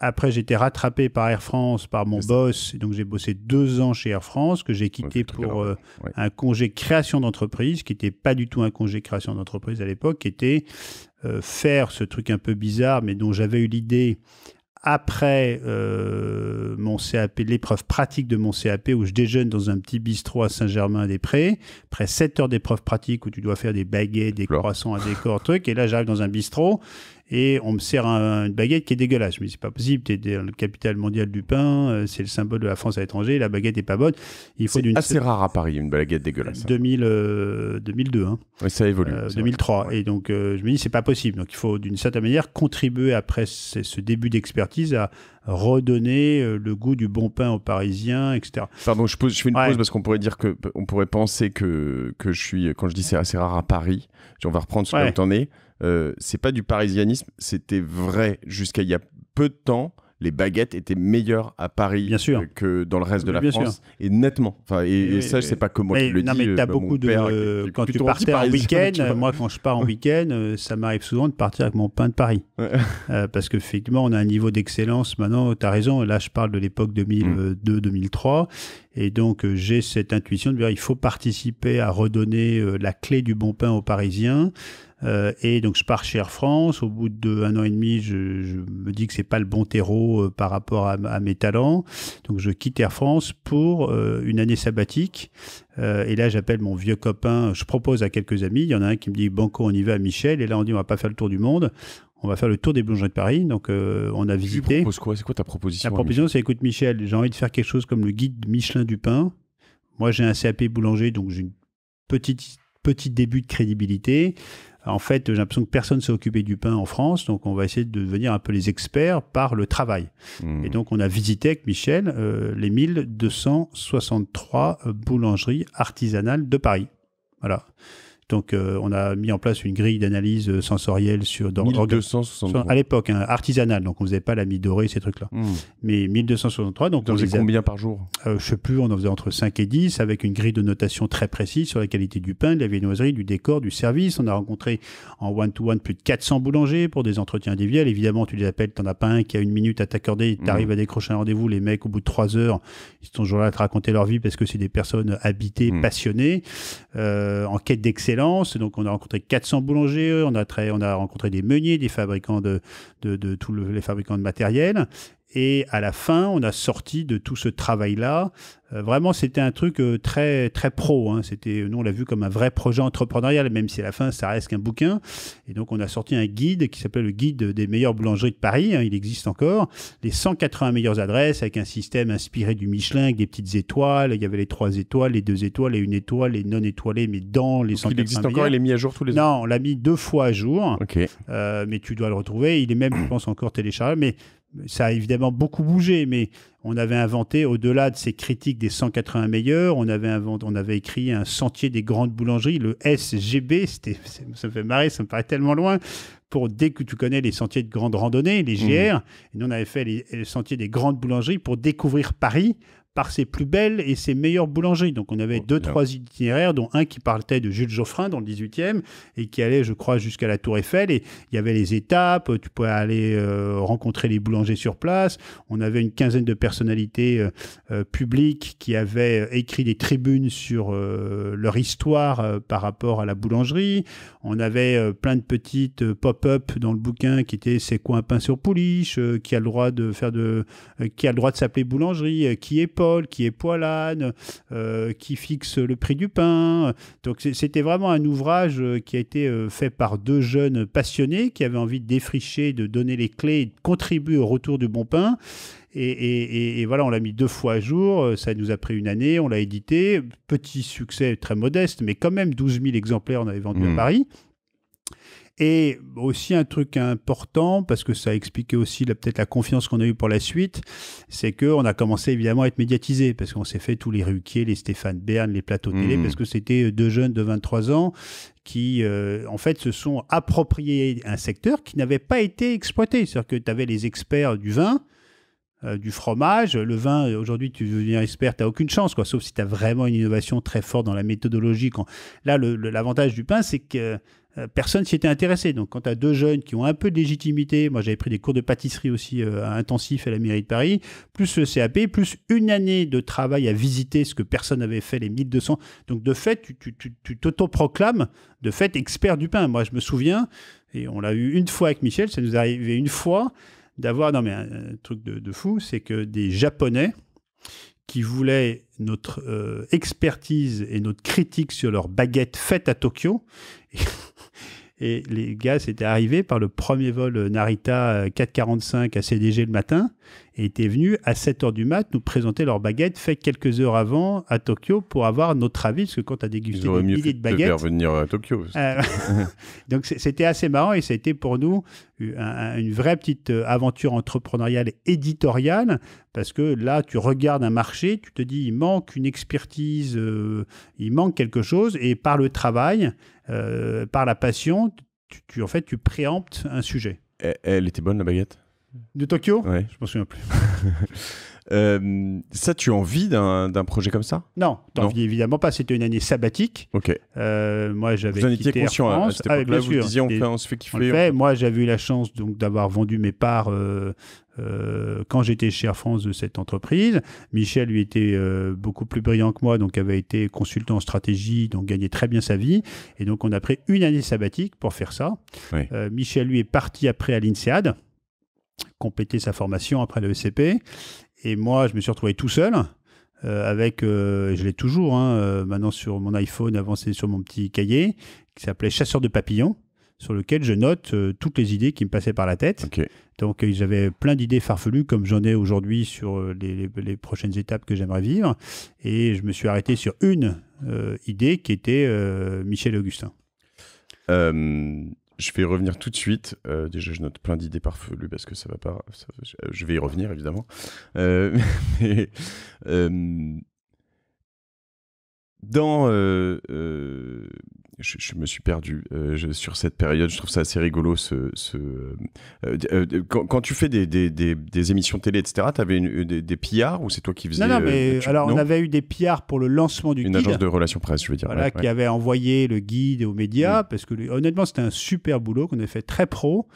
Après, j'ai été rattrapé par Air France, par mon boss. Donc, j'ai bossé deux ans chez Air France, que j'ai quitté pour euh, un congé création d'entreprise, qui n'était pas du tout un congé création d'entreprise à l'époque, qui était euh, faire ce truc un peu bizarre, mais dont j'avais eu l'idée après euh, mon CAP, l'épreuve pratique de mon CAP où je déjeune dans un petit bistrot à Saint-Germain-des-Prés. Après 7 heures d'épreuve pratique où tu dois faire des baguettes, des croissants à décor, truc. Et là, j'arrive dans un bistrot et on me sert une baguette qui est dégueulasse. Mais c'est pas possible, t'es dans le capital mondial du pain, euh, c'est le symbole de la France à l'étranger, la baguette est pas bonne. Il faut d'une assez rare à Paris une baguette dégueulasse. 2000, 2002, euh, hein. ça évolue. 2003. Euh, et donc je me dis c'est pas possible. Donc il faut d'une certaine manière contribuer après ce début d'expertise à redonner le goût du bon pain aux Parisiens, etc. Pardon, je, pose, je fais une pause parce qu'on pourrait dire que on pourrait penser que, que je suis quand je dis c'est assez rare à Paris. On va reprendre ce que tu es euh, c'est pas du parisianisme, c'était vrai jusqu'à il y a peu de temps les baguettes étaient meilleures à Paris que dans le reste de la France et nettement enfin et, ça ça sais pas que moi mais, non, mais as euh, beaucoup de euh, quand tu partais en week-end moi quand je pars en week-end ça m'arrive souvent de partir avec mon pain de Paris parce que effectivement on a un niveau d'excellence maintenant tu as raison là je parle de l'époque 2002 2003 et donc j'ai cette intuition de dire il faut participer à redonner la clé du bon pain aux Parisiens euh, et donc je pars chez Air France. Au bout d'un an et demi, je, me dis que c'est pas le bon terreau euh, par rapport à, mes talents. Donc je quitte Air France pour euh, une année sabbatique. et là, j'appelle mon vieux copain. Je propose à quelques amis. Il y en a un qui me dit Banco, on y va à Michel. Et là, on dit on va pas faire le tour du monde on va faire le tour des boulangeries de Paris. Donc, on a tu visité. Proposes quoi C'est quoi ta proposition La proposition, c'est écoute, Michel, j'ai envie de faire quelque chose comme le guide Michelin du pain. Moi, j'ai un CAP boulanger, donc j'ai une petite petit début de crédibilité. En fait, j'ai l'impression que personne s'est occupé du pain en France, donc on va essayer de devenir un peu les experts par le travail. Hmm. Et donc, on a visité avec Michel euh, les 1263 boulangeries artisanales de Paris. Voilà. Donc, euh, on a mis en place une grille d'analyse euh, sensorielle sur. 1263. À l'époque, hein, artisanale. Donc, on faisait pas la mie dorée, ces trucs-là. Hmm. Mais 1263. Donc, on faisait combien par jour Je euh, Je sais plus, on en faisait entre 5 et 10 avec une grille de notation très précise sur la qualité du pain, de la viennoiserie, du décor, du service. On a rencontré en one-to-one plus de 400 boulangers pour des entretiens individuels. Évidemment, tu les appelles, t'en as pas un qui a une minute à t'accorder. Tu arrives hmm. à décrocher un rendez-vous. Les mecs, au bout de 3 heures, ils sont toujours là à te raconter leur vie parce que c'est des personnes habitées, hmm. passionnées, en quête d'excès. Donc, on a rencontré 400 boulangers, on a, on a rencontré des meuniers, des fabricants de, de, tous les fabricants de matériel. Et à la fin, on a sorti de tout ce travail-là. Euh, vraiment, c'était un truc euh, très très pro. Hein. C'était, nous, on l'a vu comme un vrai projet entrepreneurial, même si à la fin, ça reste qu'un bouquin. Et donc, on a sorti un guide qui s'appelle le guide des meilleures boulangeries de Paris. Hein. Il existe encore. Les 180 meilleures adresses avec un système inspiré du Michelin, avec des petites étoiles. Il y avait les trois étoiles, les deux étoiles, les une étoile, les non étoilées, mais dans les 180 Il existe encore. Il est mis à jour tous les non, ans. Non, on l'a mis deux fois à jour. Ok. Euh, mais tu dois le retrouver. Il est même, je pense, encore téléchargeable. Mais ça a évidemment beaucoup bougé, mais on avait inventé, au-delà de ces critiques des 180 meilleurs, on avait, on avait écrit un sentier des grandes boulangeries, le SGB, ça me fait marrer, ça me paraît tellement loin, pour dès que tu connais les sentiers de grandes randonnées, les GR, mmh. et nous on avait fait le sentier des grandes boulangeries pour découvrir Paris, par ses plus belles et ses meilleures boulangeries. Donc on avait oh, deux, trois itinéraires, dont un qui partait de Jules Geoffrin dans le 18e et qui allait, je crois, jusqu'à la Tour Eiffel. Et il y avait les étapes, tu pouvais aller euh, rencontrer les boulangers sur place. On avait une quinzaine de personnalités euh, euh, publiques qui avaient écrit des tribunes sur leur histoire par rapport à la boulangerie. On avait plein de petites pop-up dans le bouquin qui étaient c'est quoi un pain sur pouliche, qui a le droit de faire de, qui a le droit de s'appeler boulangerie, qui est qui est Poilane, euh, qui fixe le prix du pain. Donc c'était vraiment un ouvrage euh, qui a été euh, fait par deux jeunes passionnés qui avaient envie de défricher, de donner les clés, de contribuer au retour du bon pain. Et, voilà, on l'a mis deux fois à jour. Ça nous a pris une année. On l'a édité. Petit succès très modeste, mais quand même 12 000 exemplaires, on avait vendu à mmh. Paris. Et aussi un truc important, parce que ça a expliqué aussi peut-être la confiance qu'on a eue pour la suite, c'est qu'on a commencé évidemment à être médiatisé, parce qu'on s'est fait tous les ruquiers, les Stéphane Bern, les plateaux mmh. télé, parce que c'était euh, deux jeunes de 23 ans qui, euh, en fait, se sont appropriés un secteur qui n'avait pas été exploité. C'est-à-dire que tu avais les experts du vin, euh, du fromage. Le vin, euh, aujourd'hui, tu deviens expert, tu n'as aucune chance, quoi, sauf si tu as vraiment une innovation très forte dans la méthodologie. Quand... Là, l'avantage du pain, c'est que euh, personne s'y était intéressé. Donc, quand tu as deux jeunes qui ont un peu de légitimité, moi j'avais pris des cours de pâtisserie aussi intensifs à la mairie de Paris, plus le CAP, plus une année de travail à visiter ce que personne n'avait fait, les 1200. Donc, de fait, tu t'auto-proclames, de fait, expert du pain. Moi, je me souviens, et on l'a eu une fois avec Michel, ça nous est arrivé une fois d'avoir, non mais un, truc de, fou, c'est que des Japonais qui voulaient notre euh, expertise et notre critique sur leurs baguettes faites à Tokyo. Et les gars c'était arrivé par le premier vol Narita 445 euh, à CDG le matin et étaient venus à 7 heures du mat nous présenter leurs baguettes faites quelques heures avant à Tokyo pour avoir notre avis. Parce que quand tu as dégusté des milliers de baguettes. Ils venir à Tokyo. Euh, donc c'était assez marrant et ça a été pour nous une vraie petite euh, aventure entrepreneuriale éditoriale parce que là, tu regardes un marché, tu te dis il manque une expertise, il manque quelque chose et par le travail, euh, par la passion, tu, en fait, tu préemptes un sujet. Eh, eh, elle, était bonne, la baguette De Tokyo Oui. Je m'en souviens plus. Euh, ça, tu as envie d'un projet comme ça Non, envie évidemment pas. C'était une année sabbatique. Ok. Euh, moi, j'avais. Vous en étiez conscient à, la cette époque-là. Ah, vous disiez on, se fait kiffer. Moi, j'avais eu la chance d'avoir vendu mes parts euh, quand j'étais chez Air France de cette entreprise. Michel, lui, était euh, beaucoup plus brillant que moi, donc avait été consultant en stratégie, donc gagnait très bien sa vie. Et donc, on a pris une année sabbatique pour faire ça. Euh, Michel, lui, est parti après à l'INSEAD, compléter sa formation après le ECP. Et moi, je me suis retrouvé tout seul. avec, je l'ai toujours hein, maintenant sur mon iPhone, avancé sur mon petit cahier, qui s'appelait Chasseur de papillons sur lequel je note euh, toutes les idées qui me passaient par la tête. Donc j'avais euh, plein d'idées farfelues comme j'en ai aujourd'hui sur euh, les, prochaines étapes que j'aimerais vivre. Et je me suis arrêté sur une idée qui était Michel Augustin. je vais y revenir tout de suite. déjà, je note plein d'idées farfelues parce que ça va pas. je vais y revenir évidemment. dans je, me suis perdu euh, sur cette période. Je trouve ça assez rigolo. Ce, euh, euh, quand, tu fais des, des, émissions télé, etc., tu avais une, des, des pillards ou c'est toi qui faisais Non, non, mais alors on avait eu des pillards pour le lancement du guide. Une agence de relations presse, je veux dire. Voilà, qui avait envoyé le guide aux médias, mm. parce que honnêtement, c'était un super boulot qu'on a fait très pro.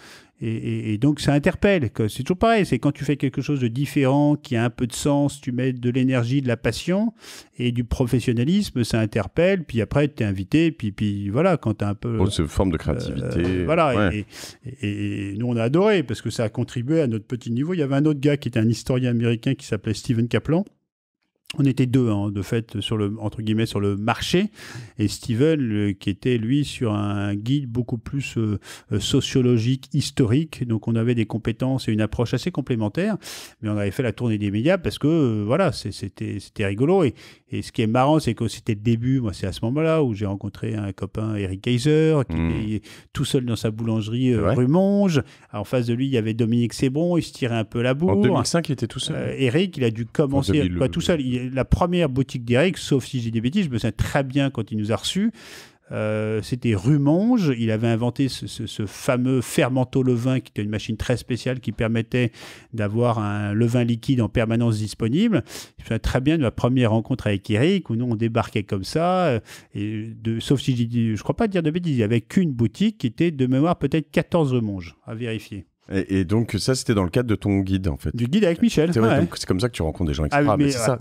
Et, donc ça interpelle. C'est toujours pareil, c'est quand tu fais quelque chose de différent, qui a un peu de sens, tu mets de l'énergie, de la passion et du professionnalisme, ça interpelle. Puis après, tu es invité, puis, puis voilà, quand tu as un peu... Oh, forme de créativité. Euh, voilà, et, nous on a adoré, parce que ça a contribué à notre petit niveau. Il y avait un autre gars qui était un historien américain qui s'appelait Stephen Kaplan on était deux, en hein, de fait, sur le, entre guillemets, sur le marché. Et Steven, qui était, lui, sur un guide beaucoup plus euh, euh, sociologique, historique. Donc, on avait des compétences et une approche assez complémentaire. Mais on avait fait la tournée des médias parce que, euh, voilà, c'était rigolo. Et, et, ce qui est marrant, c'est que c'était le début. Moi, c'est à ce moment-là où j'ai rencontré un copain, Eric Kaiser, qui hmm. tout seul dans sa boulangerie rue Monge. en face de lui, il y avait Dominique Sébron. Il se tirait un peu la bourre. En 2005, il était tout seul. Eric, il a dû commencer, pas tout seul. Il la première boutique d'Eric, sauf si j'ai des bêtises, je me souviens très bien quand il nous a reçus, euh, c'était rumonge Il avait inventé ce, fameux fermento levain, qui était une machine très spéciale qui permettait d'avoir un levain liquide en permanence disponible. Je me souviens très bien de ma première rencontre avec Eric, où nous, on débarquait comme ça. Euh, et de, sauf si je ne crois pas dire de bêtises, il n'y avait qu'une boutique qui était de mémoire peut-être 14 monge à vérifier. Et, donc ça, c'était dans le cadre de ton guide en fait. Du guide avec Michel. C'est C'est comme ça que tu rencontres des gens extra. mais, ça,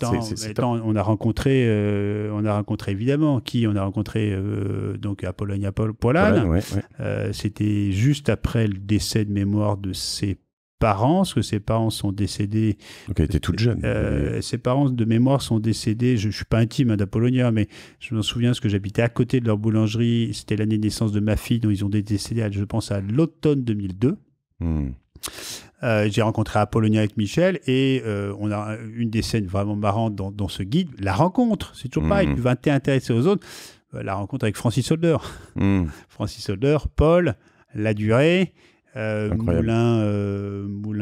on a rencontré, euh, on a rencontré évidemment qui On a rencontré euh, donc à Pologne à c'était juste après le décès de mémoire de ses parents, parce que ses parents sont décédés. Donc elle était toute jeune. Euh, ses parents de mémoire sont décédés, je ne suis pas intime hein, d'Apollonia, mais je m'en souviens parce que j'habitais à côté de leur boulangerie, c'était l'année de naissance de ma fille, dont ils ont décédé. décédés, je pense, à l'automne 2002. Hmm. Euh, j'ai rencontré Apollonia avec Michel et euh, on a une des scènes vraiment marrantes dans, ce guide, la rencontre. C'est toujours pas hmm. pareil, tu vas t'intéresser aux autres. Euh, la rencontre avec Francis Holder. Hmm. Francis Holder, Paul, La Durée, Moulin,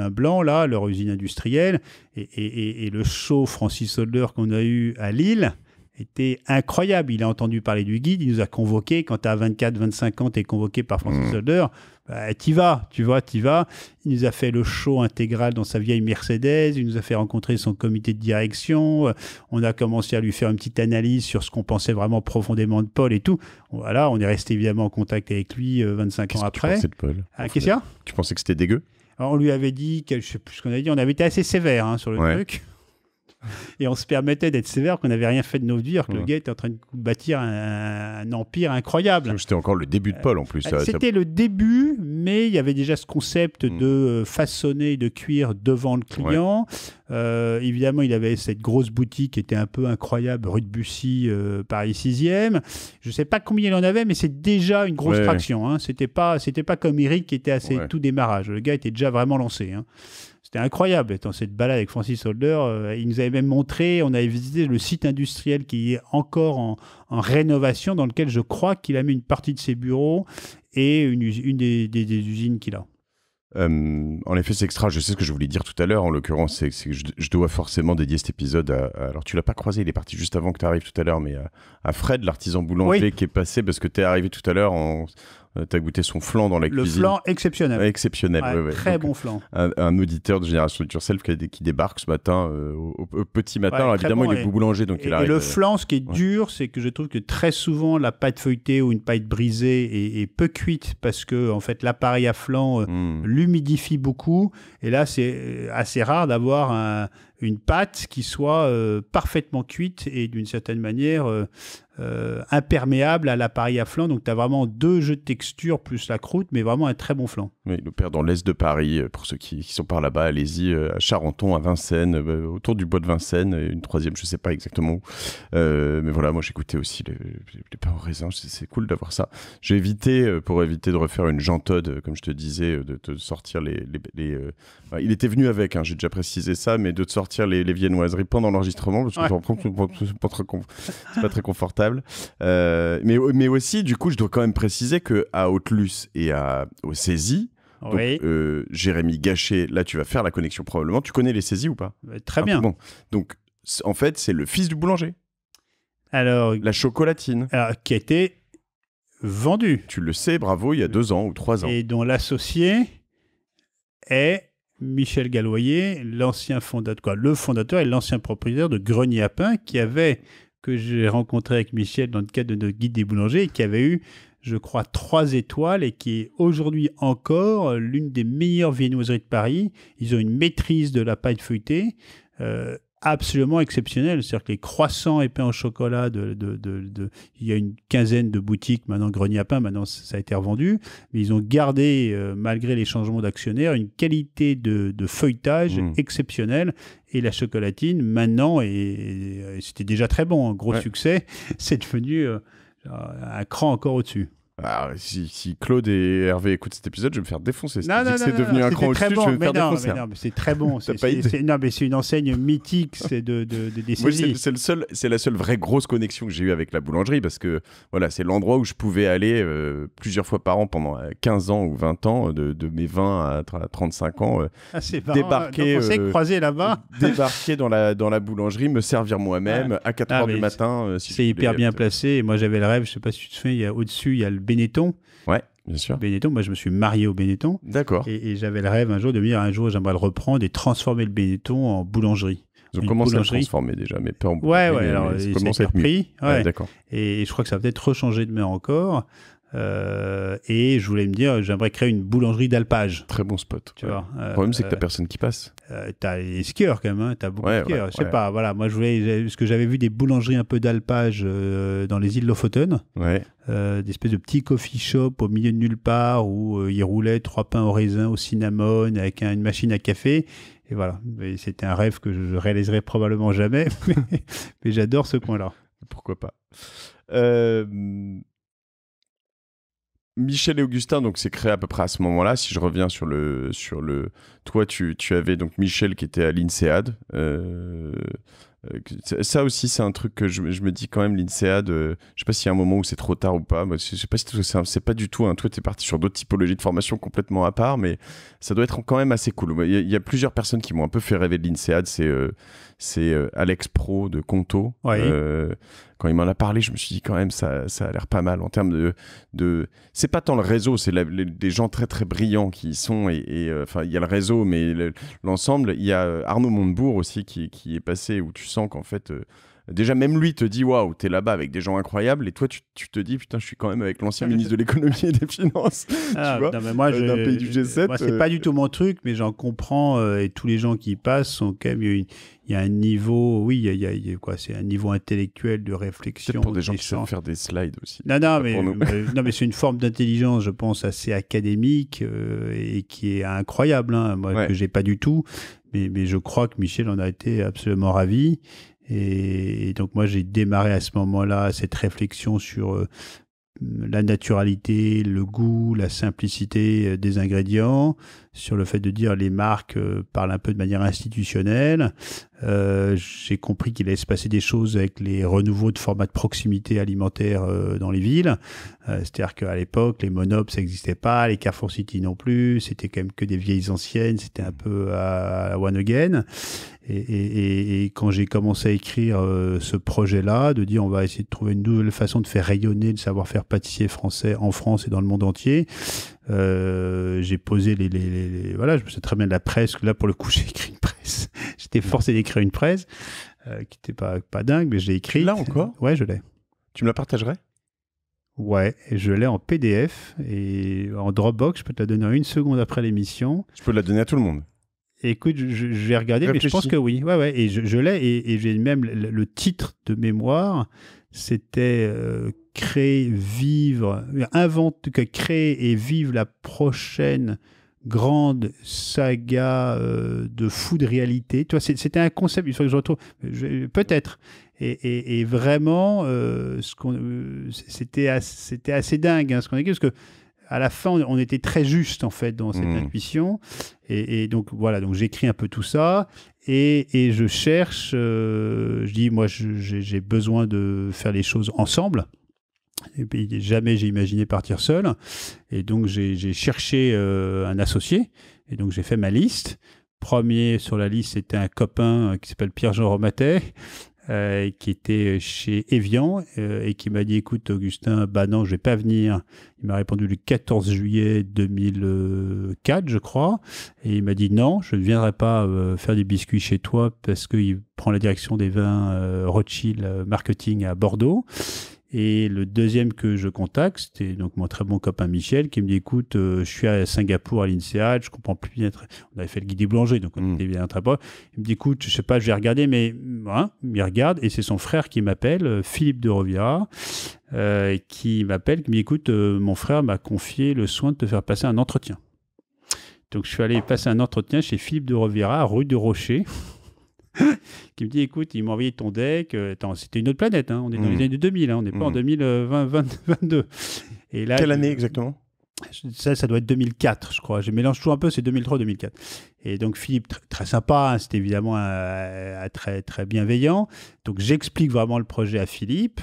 Blanc, là, leur usine industrielle. Et, le show Francis Holder qu'on a eu à Lille était incroyable. Il a entendu parler du guide, il nous a convoqué Quand tu as 24, 25 ans, tu es convoqué par Francis mmh. Tu bah, t'y vas, tu vois, t'y vas. Il nous a fait le show intégral dans sa vieille Mercedes, il nous a fait rencontrer son comité de direction, on a commencé à lui faire une petite analyse sur ce qu'on pensait vraiment profondément de Paul et tout. Voilà, on est resté évidemment en contact avec lui 25 euh, ans après. Qu'est-ce que tu pensais de Paul ah, Tu pensais que c'était dégueu on lui avait dit, je sais plus ce qu'on avait dit, on avait été assez sévère hein, sur le truc. et on se permettait d'être sévère qu'on n'avait rien fait de nos vies, que le gars était en train de bâtir un, empire incroyable. C'était encore le début de Paul en plus. C'était le début, mais il y avait déjà ce concept mm. de euh, façonner, de cuire devant le client. Euh, évidemment, il avait cette grosse boutique qui était un peu incroyable, rue de Bussy, euh, Paris 6e. Je ne sais pas combien il en avait, mais c'est déjà une grosse traction. Hein. C'était pas, c'était pas comme Eric qui était assez tout démarrage. Le gars était déjà vraiment lancé. Hein c'était incroyable. Étant cette balade avec Francis Holder, euh, il nous avait même montré, on avait visité le site industriel qui est encore en, rénovation, dans lequel je crois qu'il a mis une partie de ses bureaux et une, des, usines qu'il a. Euh, en effet, c'est extra. Je sais ce que je voulais dire tout à l'heure. En l'occurrence, c'est que je, dois forcément dédier cet épisode à. alors, tu l'as pas croisé, il est parti juste avant que tu arrives tout à l'heure, mais à, Fred, l'artisan boulanger qui est passé parce que tu es arrivé tout à l'heure. en... Euh, t'as tu goûté son flan dans la cuisine. Le flan exceptionnel. exceptionnel, ouais, Très bon flan. Un, auditeur de Génération Structure Self qui, qui, débarque ce matin, euh, au, petit matin. Alors, évidemment, il est boulanger, donc il arrive. le euh, flan, ce qui est dur, c'est que je trouve que très souvent, la pâte feuilletée ou une pâte brisée est, peu cuite parce que, en fait, l'appareil à flan hmm. l'humidifie beaucoup. Et là, c'est assez rare d'avoir une pâte qui soit parfaitement cuite et d'une certaine manière euh, imperméable à l'appareil à flanc. Donc, tu as vraiment deux jeux de texture plus la croûte, mais vraiment un très bon flanc. Oui, nous dans l'Est de Paris. Euh, pour ceux qui, sont par là-bas, allez-y euh, à Charenton, à Vincennes, bah, autour du bois de Vincennes, une troisième, je ne sais pas exactement où. mais voilà, moi j'écoutais aussi les, les pains C'est cool d'avoir ça. J'ai évité, pour éviter de refaire une jantode, comme je te disais, de, te sortir les. il était venu avec, hein, j'ai déjà précisé ça, mais de te sortir les, viennoiseries pendant l'enregistrement, parce que c'est pas très confortable. Euh, mais, mais aussi, du coup, je dois quand même préciser que à Outlus et à, saisies Saisie, donc, euh, Jérémy Gachet, là, tu vas faire la connexion probablement. Tu connais les saisies ou pas euh, Très ah, bien. Bon. Donc, en fait, c'est le fils du boulanger. Alors. La chocolatine. qui a été vendue. Tu le sais, bravo, il y a deux ans ou trois ans. Et dont l'associé est Michel Galloyer, l'ancien fondateur, quoi, le fondateur et l'ancien propriétaire de Grenier à Pain, qui avait que j'ai rencontré avec Michel dans le cadre de notre guide des boulangers, qui avait eu, je crois, trois étoiles et qui est aujourd'hui encore l'une des meilleures viennoiseries de Paris. Ils ont une maîtrise de la paille feuilletée. Euh, absolument exceptionnel. C'est-à-dire que les croissants épais au chocolat, il y a une quinzaine de boutiques, maintenant grenier à pain, maintenant ça a été revendu, mais ils ont gardé, euh, malgré les changements d'actionnaires, une qualité de, feuilletage mmh. exceptionnelle. Et la chocolatine, maintenant, et, c'était déjà très bon, un hein. gros succès, c'est devenu euh, un cran encore au-dessus. Bah, si, Claude et Hervé écoutent cet épisode, je vais me faire défoncer. c'est devenu un cran au je vais faire défoncer. c'est très bon. c'est, mais c'est une enseigne mythique. C'est de, de, c'est, seul, c'est la seule vraie grosse connexion que j'ai eue avec la boulangerie parce que voilà, c'est l'endroit où je pouvais aller euh, plusieurs fois par an pendant 15 euh, ans ou 20 ans, euh, de, mes 20 à 35 ans. Ah, c'est débarquer, euh, croisé là-bas. débarquer dans la, dans la boulangerie, me servir moi-même ah. à 4 ah, h du matin. c'est hyper bien placé. moi, j'avais le rêve, je sais pas si tu te fais, a, au-dessus, il y a le Benetton. Ouais. Bien sûr. Benetton, moi je me suis marié au Benetton. D'accord. Et, j'avais le rêve un jour de me dire un jour j'aimerais le reprendre et transformer le Benetton en boulangerie. Ils ont commencé à le transformer déjà, mais pas en Ouais, ouais, alors à Et je crois que ça va peut-être rechanger demain encore. Euh, et je voulais me dire, j'aimerais créer une boulangerie d'alpage. Très bon spot. Tu vois, euh, le problème, c'est que t'as euh, personne qui passe. t'as les skieurs quand même, hein. t'as beaucoup de skieurs. je sais pas, voilà, moi je voulais, parce que j'avais vu des boulangeries un peu d'alpage dans les îles Lofoten. Ouais. des espèces de petits coffee shops au milieu de nulle part où ils roulaient trois pains au raisin, au cinnamon, avec une machine à café. Et voilà, c'était un rêve que je réaliserai probablement jamais, mais, j'adore ce coin-là. Pourquoi pas euh, Michel et Augustin, donc c'est créé à peu près à ce moment-là. Si je reviens sur le, sur le, toi, tu, avais donc Michel qui était à l'Insead. Euh, euh, ça aussi, c'est un truc que je, me dis quand même. L'Insead, euh, je sais pas s'il y a un moment où c'est trop tard ou pas. Moi, je sais pas si c'est pas du tout. Hein. Toi, es parti sur d'autres typologies de formation complètement à part, mais ça doit être quand même assez cool. Il y, a, plusieurs personnes qui m'ont un peu fait rêver de l'Insead. C'est c'est Alex Pro de Conto. Oui quand il m'en a parlé, je me suis dit quand même, ça, a l'air pas mal en termes de. de... C'est pas tant le réseau, c'est des gens très très brillants qui y sont. Et, euh, enfin, il y a le réseau, mais l'ensemble. il y a euh, Arnaud Montebourg aussi qui, qui, est passé, où tu sens qu'en fait euh, déjà même lui te dit waouh t'es là-bas avec des gens incroyables et toi tu, te dis putain je suis quand même avec l'ancien ministre de l'économie et des finances tu ah, vois, non, mais moi, euh, pays du G7 c'est pas du euh, tout mon truc mais j'en comprends euh, et tous les gens qui passent sont quand il y, a un niveau oui il y, a, quoi c'est un niveau intellectuel de réflexion peut pour des gens qui savent faire des slides aussi non non mais, mais c'est une forme d'intelligence je pense assez académique et qui est incroyable hein, moi que j'ai pas du tout mais, mais, je crois que Michel en a été absolument ravi. Et, donc moi j'ai démarré à ce moment-là cette réflexion sur euh, la naturalité, le goût, la simplicité euh, des ingrédients, sur le fait de dire les marques euh, parlent un peu de manière institutionnelle. Euh, j'ai compris qu'il allait se passer des choses avec les renouveaux de formats de proximité alimentaire euh, dans les villes. C'est-à-dire qu'à l'époque, les monops, ça n'existait pas, les Carrefour City non plus, c'était quand même que des vieilles anciennes, c'était un peu à, one again. Et, quand j'ai commencé à écrire ce projet-là, de dire on va essayer de trouver une nouvelle façon de faire rayonner le savoir-faire pâtissier français en France et dans le monde entier, euh, j'ai posé les, Voilà, je me souviens très bien de la presse. Là, pour le coup, j'ai écrit une presse. J'étais forcé d'écrire une presse euh, qui n'était pas, pas dingue, mais j'ai écrit. Là encore Ouais, je l'ai. Tu me la partagerais Ouais, je l'ai en PDF et en Dropbox. Je peux te la donner une seconde après l'émission. Je peux la donner à tout le monde. Écoute, je, vais regarder, mais je pense que oui. Ouais, ouais. Et je, l'ai, et, j'ai même le, titre de mémoire c'était euh, créer, vivre, inventer, créer et vivre la prochaine grande saga euh, de fou de réalité. toi c'était un concept, il que je retrouve, peut-être. Et, et, vraiment, euh, c'était, assez, dingue hein, ce qu'on a dit, parce que à la fin, on était très juste en fait dans cette hmm. intuition. Et, donc voilà, donc j'écris un peu tout ça et, je cherche. Euh, je dis moi, j'ai besoin de faire les choses ensemble. Et puis, jamais j'ai imaginé partir seul. Et donc j'ai cherché euh, un associé. Et donc j'ai fait ma liste. Premier sur la liste, c'était un copain euh, qui s'appelle Pierre-Jean Romatet. Euh, qui était chez Evian euh, et qui m'a dit écoute Augustin bah non je vais pas venir il m'a répondu le 14 juillet 2004 je crois et il m'a dit non je ne viendrai pas euh, faire des biscuits chez toi parce qu'il prend la direction des vins Rothschild marketing à Bordeaux et le deuxième que je contacte, c'était donc mon très bon copain Michel qui me dit écoute, euh, je suis à Singapour à l'INSEAD, je comprends plus bien. On avait fait le guide boulanger, donc on hmm. était bien très bon. Il me dit écoute, je sais pas, je vais regarder, mais hein, il regarde et c'est son frère qui m'appelle, euh, Philippe de Rovira, euh, qui m'appelle, qui me dit écoute, mon frère m'a confié le soin de te faire passer un entretien. Donc je suis allé passer un entretien chez Philippe de Rovira, rue de Rocher. qui me dit écoute, il m'a envoyé ton deck. Euh, attends, c'était une autre planète. Hein, on est dans les hmm. années 2000. Hein, on n'est pas en 2022. Hmm. Et là, Quelle année exactement ça, ça doit être 2004, je crois. Je mélange toujours un peu, c'est 2003-2004. Et donc Philippe, très sympa, hein, c'était évidemment un, euh, euh, très, très bienveillant. Donc j'explique vraiment le projet à Philippe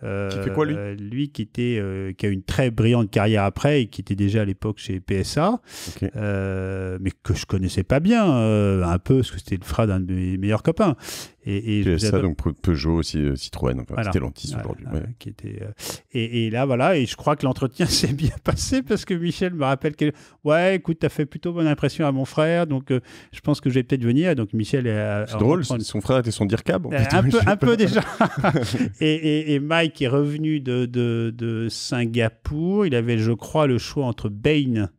qui euh, fait quoi lui qui, était, euh, qui a une très brillante carrière après et qui était déjà à l'époque chez PSA, euh, mais que je connaissais pas bien, un peu parce que c'était le frère d'un de mes meilleurs copains. Et, et PSA, donc Peugeot aussi, euh, Citroën, enfin, voilà. aujourd'hui. qui était, euh, et, là, voilà, et je crois que l'entretien s'est bien passé parce que Michel me rappelle que, ouais, écoute, t'as fait plutôt bonne impression à mon frère, donc euh, je pense que je vais peut-être venir. Donc Michel C'est drôle, son frère était son dire un peu, un peu déjà. et, Mike est revenu de, de, de Singapour. Il avait, je crois, le choix entre Bain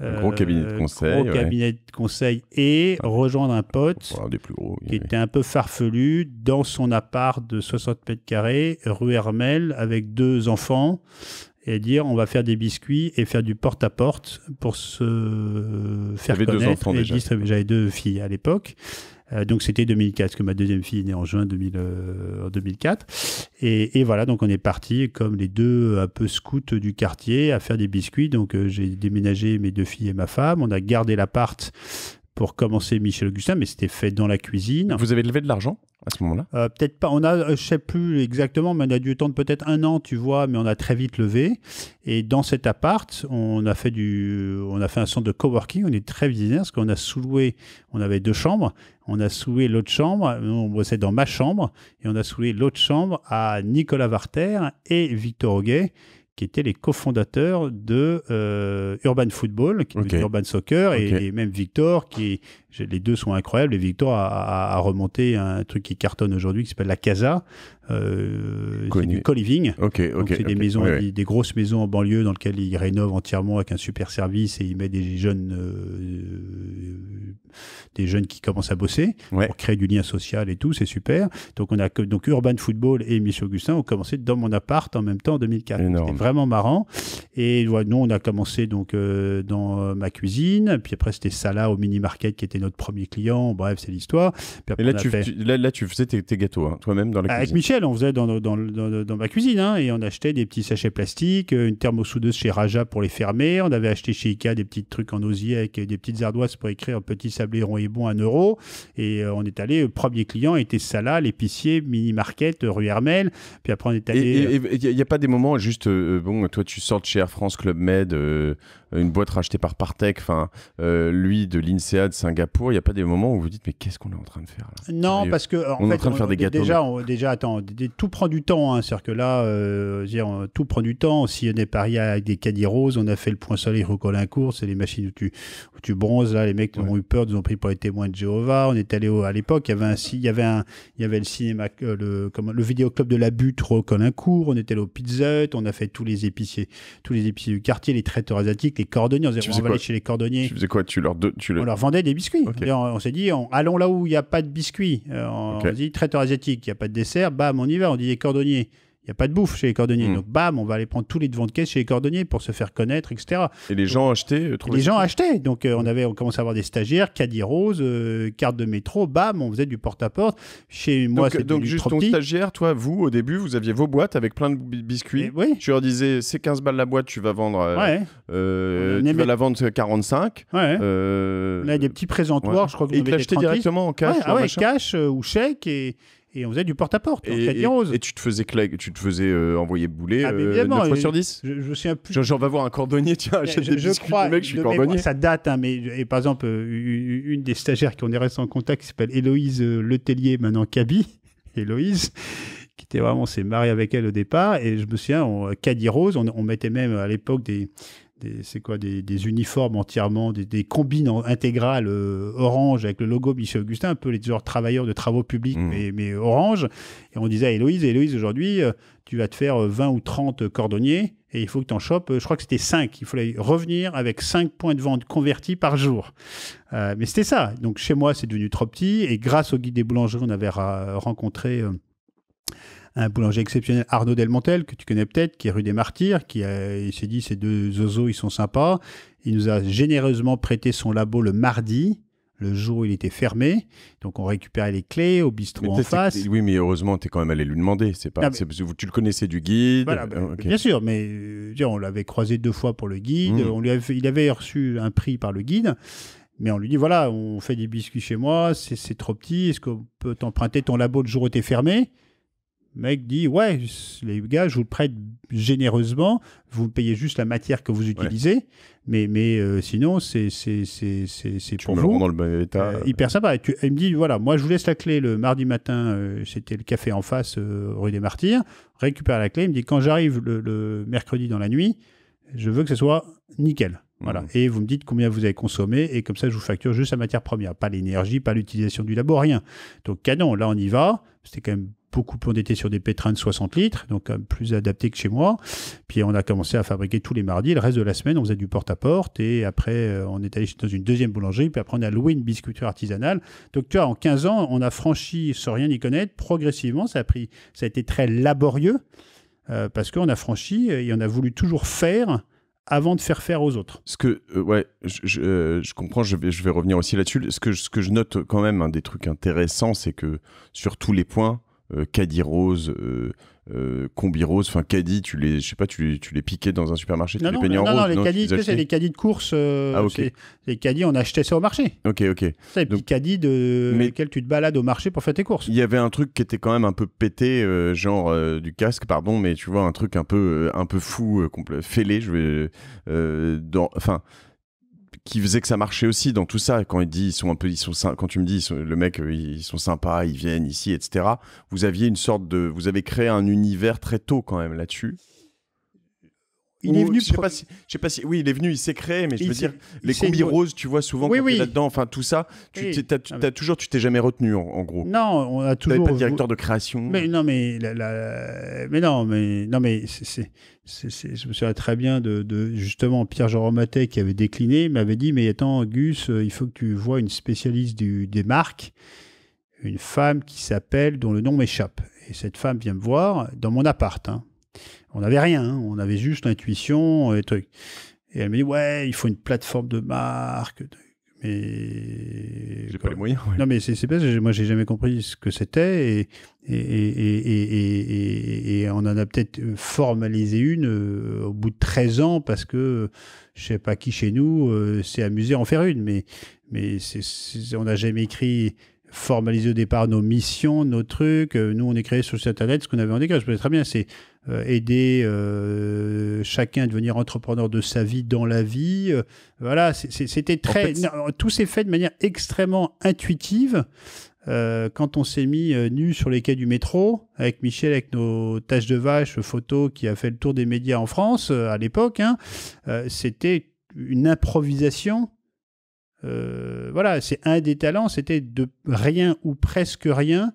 un gros cabinet de euh, conseil. et rejoindre un pote qui était un peu farfelu dans son appart de 60 mètres carrés, rue Hermel, avec deux enfants et dire on va faire des biscuits et faire du porte-à-porte pour se faire connaître deux J'avais deux filles à l'époque euh, donc c'était 2004, parce que ma deuxième fille est née en juin 2004. Euh, et, et, voilà, donc on est parti comme les deux un peu scouts du quartier à faire des biscuits. Donc euh, j'ai déménagé mes deux filles et ma femme. On a gardé l'appart pour commencer Michel Augustin, mais c'était fait dans la cuisine. Vous avez levé de l'argent à ce moment-là euh, Peut-être pas. On a, euh, je sais plus exactement, mais on a dû attendre peut-être un an, tu vois, mais on a très vite levé. Et dans cet appart, on a fait du, on a fait un centre de coworking. On est très visionnaire parce qu'on a sous On avait deux chambres. On a sous l'autre chambre. On bossait dans ma chambre et on a sous l'autre chambre à Nicolas Varter et Victor Auguet qui étaient les cofondateurs de euh, Urban Football, qui Urban Soccer, et, même Victor, qui, les deux sont incroyables. Et Victor a, remonté un truc qui cartonne aujourd'hui qui s'appelle la Casa. Euh, c'est du coliving. living fait c'est des maisons, des grosses maisons en banlieue dans lesquelles il rénove entièrement avec un super service et il met des jeunes, euh, des jeunes qui commencent à bosser pour créer du lien social et tout. C'est super. Donc on a donc Urban Football et Michel Augustin ont commencé dans mon appart en même temps en 2004. C'était vraiment marrant. Et nous on a commencé donc euh, dans euh, ma cuisine. Puis après c'était Sala au mini market qui était notre premier client, bref, c'est l'histoire. Et là tu, là, tu faisais tes, gâteaux, hein, toi-même, dans la cuisine Avec Michel, on faisait dans, dans, ma cuisine, hein, et on achetait des petits sachets plastiques, euh, une thermosoudeuse chez Raja pour les fermer, on avait acheté chez Ikea des petits trucs en osier avec des petites ardoises pour écrire un petit sablé rond et bon à 1 euro, et euh, on est allé, premier client était Salah, l'épicier, mini-market, euh, rue Hermel, puis après on est allé... il n'y a, pas des moments, juste, bon, toi tu sors chez Air France Club Med une boîte rachetée par Partech, enfin, euh, lui de l'INSEA de Singapour, il n'y a pas des moments où vous dites, mais qu'est-ce qu'on est en train de faire là Non, parce que. on fait, est en train de faire des gâteaux. Déjà, déjà attends, tout prend du temps. Hein. C'est-à-dire que là, euh, tout prend du temps. Si on est Paris avec des caddies roses, on a fait le point soleil Recolincourt, court, c'est les machines où tu, tu bronzes, là, les mecs ont eu peur, ils ont pris pour les témoins de Jéhovah. On est allé à l'époque, il y avait un, il y avait un, il y avait le cinéma, euh, le, comme le vidéoclub de la butte, Recolincourt. On était allé au Pizza on a fait tous les épiciers, tous les épiciers du quartier, les traiteurs asiatiques, les cordonniers. On, disait, on va aller chez les cordonniers. Tu faisais quoi tu leur, tu On leur vendait des biscuits. On, s'est dit, allons là où il n'y a pas de biscuits. Euh, on, s'est dit traiteur asiatique, il n'y a pas de dessert. Bam, on y va. On dit les cordonniers il n'y a pas de bouffe chez les cordonniers. Hmm. Donc, bam, on va aller prendre tous les devants de caisse chez les cordonniers pour se faire connaître, etc. Et les gens achetaient euh, Les gens achetaient. Donc, euh, on hmm. avait on commençait à avoir des stagiaires, caddie rose, euh, carte de métro, bam, on faisait du porte-à-porte. Chez moi, c'était Donc, donc juste ton stagiaire, toi, vous, au début, vous aviez vos boîtes avec plein de biscuits. oui. Tu leur disais, c'est 15 balles la boîte, tu vas vendre. Ouais. tu vas la vendre 45. Ouais. on avait des petits présentoirs, je crois que vous Et ils l'achetaient directement en cash. Ouais, ah cash ou chèque. Et et on faisait du porte-à-porte. et, et tu te faisais tu te faisais euh, envoyer bouler ah, euh, fois sur 10 Je, je suis plus... Genre, va voir un cordonnier, tiens, vois je crois, mec, je suis cordonnier. ça date, hein, mais et, par exemple, euh, une des stagiaires qui on est resté en contact, qui s'appelle Héloïse Letellier, maintenant Cabi, Héloïse, qui était vraiment, on s'est marié avec elle au départ, et je me souviens, on, Caddy Rose, on mettait même à l'époque des c'est quoi des, uniformes entièrement, des, combines intégrales euh, orange avec le logo Michel Augustin, un peu les genre travailleurs de travaux publics, mmh. mais, orange. Et on disait à Héloïse, Héloïse, aujourd'hui, euh, tu vas te faire 20 euh, ou 30 cordonniers et il faut que tu en chopes, je crois que c'était 5. Il fallait revenir avec 5 points de vente convertis par jour. mais c'était ça. Donc chez moi, c'est devenu trop petit. Et grâce au guide des boulangeries, on avait rencontré un boulanger exceptionnel, Arnaud Delmontel, que tu connais peut-être, qui est rue des Martyrs, qui s'est dit ces deux oiseaux, ils sont sympas. Il nous a généreusement prêté son labo le mardi. Le jour où il était fermé, donc on récupérait les clés au bistrot en face. Oui, mais heureusement, tu es quand même allé lui demander. C'est pas, ah, tu le connaissais du guide. Ah, bien sûr, mais euh, on l'avait croisé deux fois pour le guide. Hmm. On lui il avait reçu un prix par le guide. Mais on lui dit voilà, on fait des biscuits chez moi, c'est trop petit, est-ce qu'on peut t'emprunter ton labo le jour où tu es fermé mec dit Ouais, les gars, je vous le prête généreusement, vous payez juste la matière que vous utilisez, mais, mais euh, sinon, c'est pour me vous. dans le bon état. Euh, hyper sympa. Et il me dit Voilà, moi, je vous laisse la clé le mardi matin, euh, c'était le café en face, rue des Martyrs, récupère la clé. Il me dit Quand j'arrive le, mercredi dans la nuit, je veux que ce soit nickel. Voilà. Mmh. Et vous me dites combien vous avez consommé, et comme ça, je vous facture juste la matière première. Pas l'énergie, pas l'utilisation du labo, rien. Donc, canon, là, on y va. C'était quand même beaucoup endetté sur des pétrins de 60 litres, donc euh, plus adapté que chez moi. Puis on a commencé à fabriquer tous les mardis. Le reste de la semaine, on faisait du porte-à-porte. et après, euh, on est allé dans une deuxième boulangerie. Puis après, on a loué une biscuiterie artisanale. Donc tu vois, en 15 ans, on a franchi, sans rien y connaître, progressivement. Ça a, pris, ça a été très laborieux euh, parce qu'on a franchi et on a voulu toujours faire avant de faire faire aux autres. Ce que, ouais, je, comprends, je vais, je vais revenir aussi là-dessus. Ce que, ce que je note quand même, un des trucs intéressants, c'est que sur tous les points, euh, Caddy Rose, euh, euh, Combi Rose, enfin Caddy, tu les, je sais pas, tu les, tu les piquais dans un supermarché, tu les peignais en non, rose. Non, les c'est les caddies de course. Les caddies, on achetait ça au marché. Ok, ok. C'est les caddies de tu te balades au marché pour faire tes courses. Il y avait un truc qui était quand même un peu pété, genre du casque, pardon, mais tu vois, un truc un peu, un peu fou, complet, fêlé, je vais. Dans... Enfin qui faisait que ça marchait aussi dans tout ça. Quand il dit, ils sont un peu, ils sont, quand tu me dis, le mec, euh, ils sont sympas, ils viennent ici, etc. Vous aviez une sorte de, vous avez créé un univers très tôt quand même là-dessus. Il est venu. Je sais oui, il est venu, il s'est créé, mais je veux dire, les combis roses, tu vois souvent là-dedans, enfin tout ça, tu as, ah toujours, tu t'es jamais retenu en, gros. Non, on a toujours. pas de directeur de création. Mais euh non, mais mais non, mais non, mais c'est, je me souviens très bien de, justement Pierre Joromatet qui avait décliné, m'avait dit, mais attends, Gus, euh, il faut que tu vois une spécialiste du, des marques, une femme qui s'appelle, dont le nom m'échappe. Et cette femme vient me voir dans mon appart. Hein on n'avait rien, hein. on avait juste intuition et truc. Et elle me dit, ouais, il faut une plateforme de marque. Mais. J'ai pas les moyens. Non, mais c'est parce que moi, j'ai jamais compris ce que c'était. Et et, et, on en a peut-être formalisé une euh, au bout de 13 ans parce que je sais pas qui chez nous euh, s'est amusé à en faire une. Mais, mais on n'a jamais écrit formaliser au départ nos missions, nos trucs. Euh, nous, on est créé sur cette Internet, ce qu'on avait en dégage. Je connais très bien, c'est euh, aider euh, chacun à devenir entrepreneur de sa vie dans la vie. voilà, c'était très. tout s'est fait de manière extrêmement intuitive. quand on s'est mis nu sur les quais du métro, avec Michel, avec nos tâches de vache photo qui a fait le tour des médias en France à l'époque, hein, c'était une improvisation euh, voilà, c'est un des talents, c'était de rien ou presque rien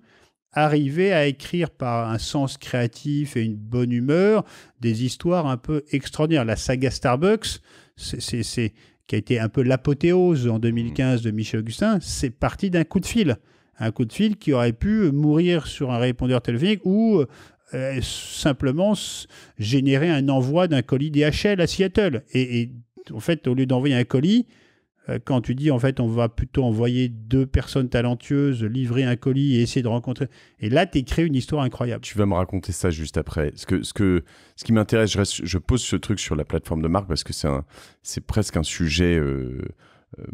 arriver à écrire par un sens créatif et une bonne humeur des histoires un peu extraordinaires. La saga Starbucks, c'est qui a été un peu l'apothéose en 2015 de Michel Augustin, c'est parti d'un coup de fil. Un coup de fil qui aurait pu mourir sur un répondeur téléphonique ou euh, simplement générer un envoi d'un colis DHL à Seattle. et en fait, au lieu d'envoyer un colis, euh, quand tu dis en fait on va plutôt envoyer deux personnes talentueuses livrer un colis et essayer de rencontrer et là tu créé une histoire incroyable. Tu vas me raconter ça juste après. Ce que ce que ce qui m'intéresse je, je pose ce truc sur la plateforme de marque parce que c'est c'est presque un sujet euh, euh,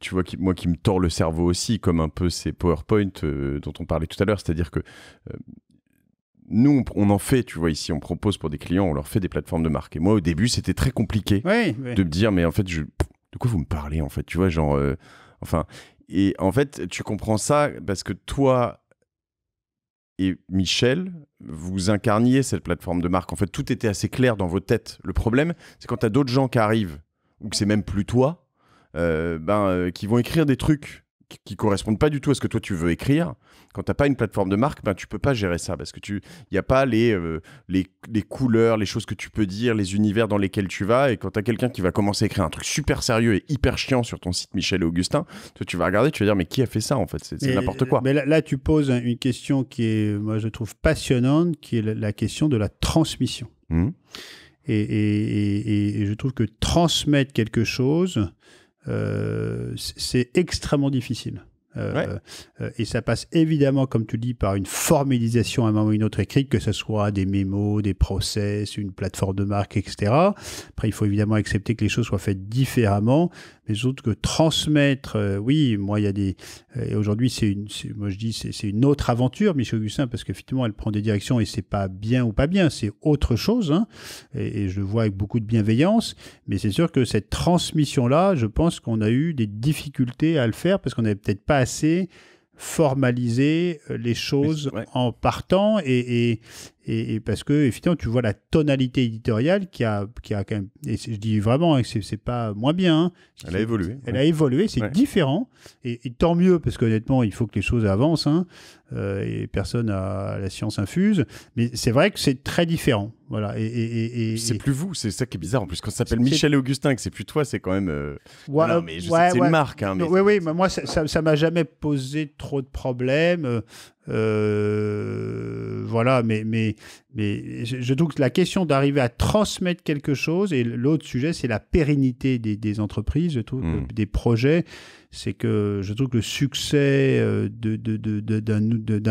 tu vois, qui, moi qui me tord le cerveau aussi, comme un peu ces PowerPoint dont on parlait tout à l'heure. C'est-à-dire que nous, on, en fait, tu vois, ici, on propose pour des clients, on leur fait des plateformes de marque. Et moi, au début, c'était très compliqué de me dire, mais en fait, je, de quoi vous me parlez en fait Tu vois, genre, euh, enfin, et en fait, tu comprends ça parce que toi et Michel, vous incarniez cette plateforme de marque. En fait, tout était assez clair dans vos têtes. Le problème, c'est quand tu as d'autres gens qui arrivent, ou que c'est même plus toi, euh, ben, euh, qui vont écrire des trucs qui, qui correspondent pas du tout à ce que toi tu veux écrire. Quand tu n'as pas une plateforme de marque, ben, tu peux pas gérer ça parce que tu n'y a pas euh, les, les, couleurs, les choses que tu peux dire, les univers dans lesquels tu vas. Et quand tu as quelqu'un qui va commencer à écrire un truc super sérieux et hyper chiant sur ton site Michel et Augustin, toi, tu vas regarder, tu vas dire, mais qui a fait ça en fait C'est n'importe quoi. Mais là, tu poses une question qui est, moi, je trouve passionnante, qui est la, question de la transmission. Mmh. Et, je trouve que transmettre quelque chose, euh, c'est extrêmement difficile. Euh, euh, et ça passe évidemment, comme tu dis, par une formalisation à un moment ou une autre écrite, que ce soit des mémos, des process, une plateforme de marque, etc. Après, il faut évidemment accepter que les choses soient faites différemment mais surtout que transmettre, euh, oui, moi, il y a des. Euh, et Aujourd'hui, c'est une. Moi, je dis, c'est une autre aventure, Michel Augustin, parce qu'effectivement, elle prend des directions et c'est pas bien ou pas bien, c'est autre chose. Hein, et, je le vois avec beaucoup de bienveillance, mais c'est sûr que cette transmission-là, je pense qu'on a eu des difficultés à le faire parce qu'on n'avait peut-être pas assez formalisé euh, les choses en partant et, et, et, parce que effectivement tu vois la tonalité éditoriale qui a qui a quand même et je dis vraiment que hein, c'est pas moins bien hein. elle a évolué elle a évolué c'est différent et, tant mieux parce qu'honnêtement il faut que les choses avancent hein, euh, et personne à la science infuse mais c'est vrai que c'est très différent voilà et, c'est plus vous c'est ça qui est bizarre en plus quand ça s'appelle Michel et Augustin que c'est plus toi c'est quand même euh, euh, mais c'est une marque oui oui mais moi ça m'a jamais posé trop de problèmes euh, voilà, mais, mais, mais je, trouve que la question d'arriver à transmettre quelque chose, et l'autre sujet, c'est la pérennité des, entreprises, hmm. des projets. C'est que je trouve que le succès euh, d'un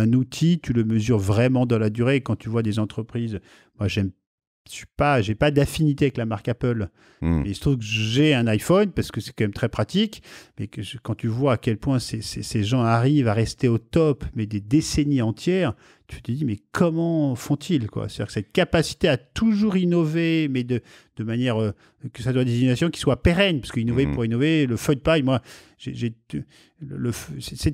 de, outil, tu le mesures vraiment dans la durée. Quand tu vois des entreprises, moi j'aime je suis pas, j'ai pas d'affinité avec la marque Apple. Hmm. mais il se trouve que j'ai un iPhone parce que c'est quand même très pratique. Mais que quand tu vois à quel point ces, gens arrivent à rester au top, mais des décennies entières, tu te dis mais comment font-ils quoi cest cette capacité à toujours innover, mais de, de manière euh, que ça soit des innovations qui soient pérennes, parce qu'innover hmm. pour innover, le feu de paille, moi, c'est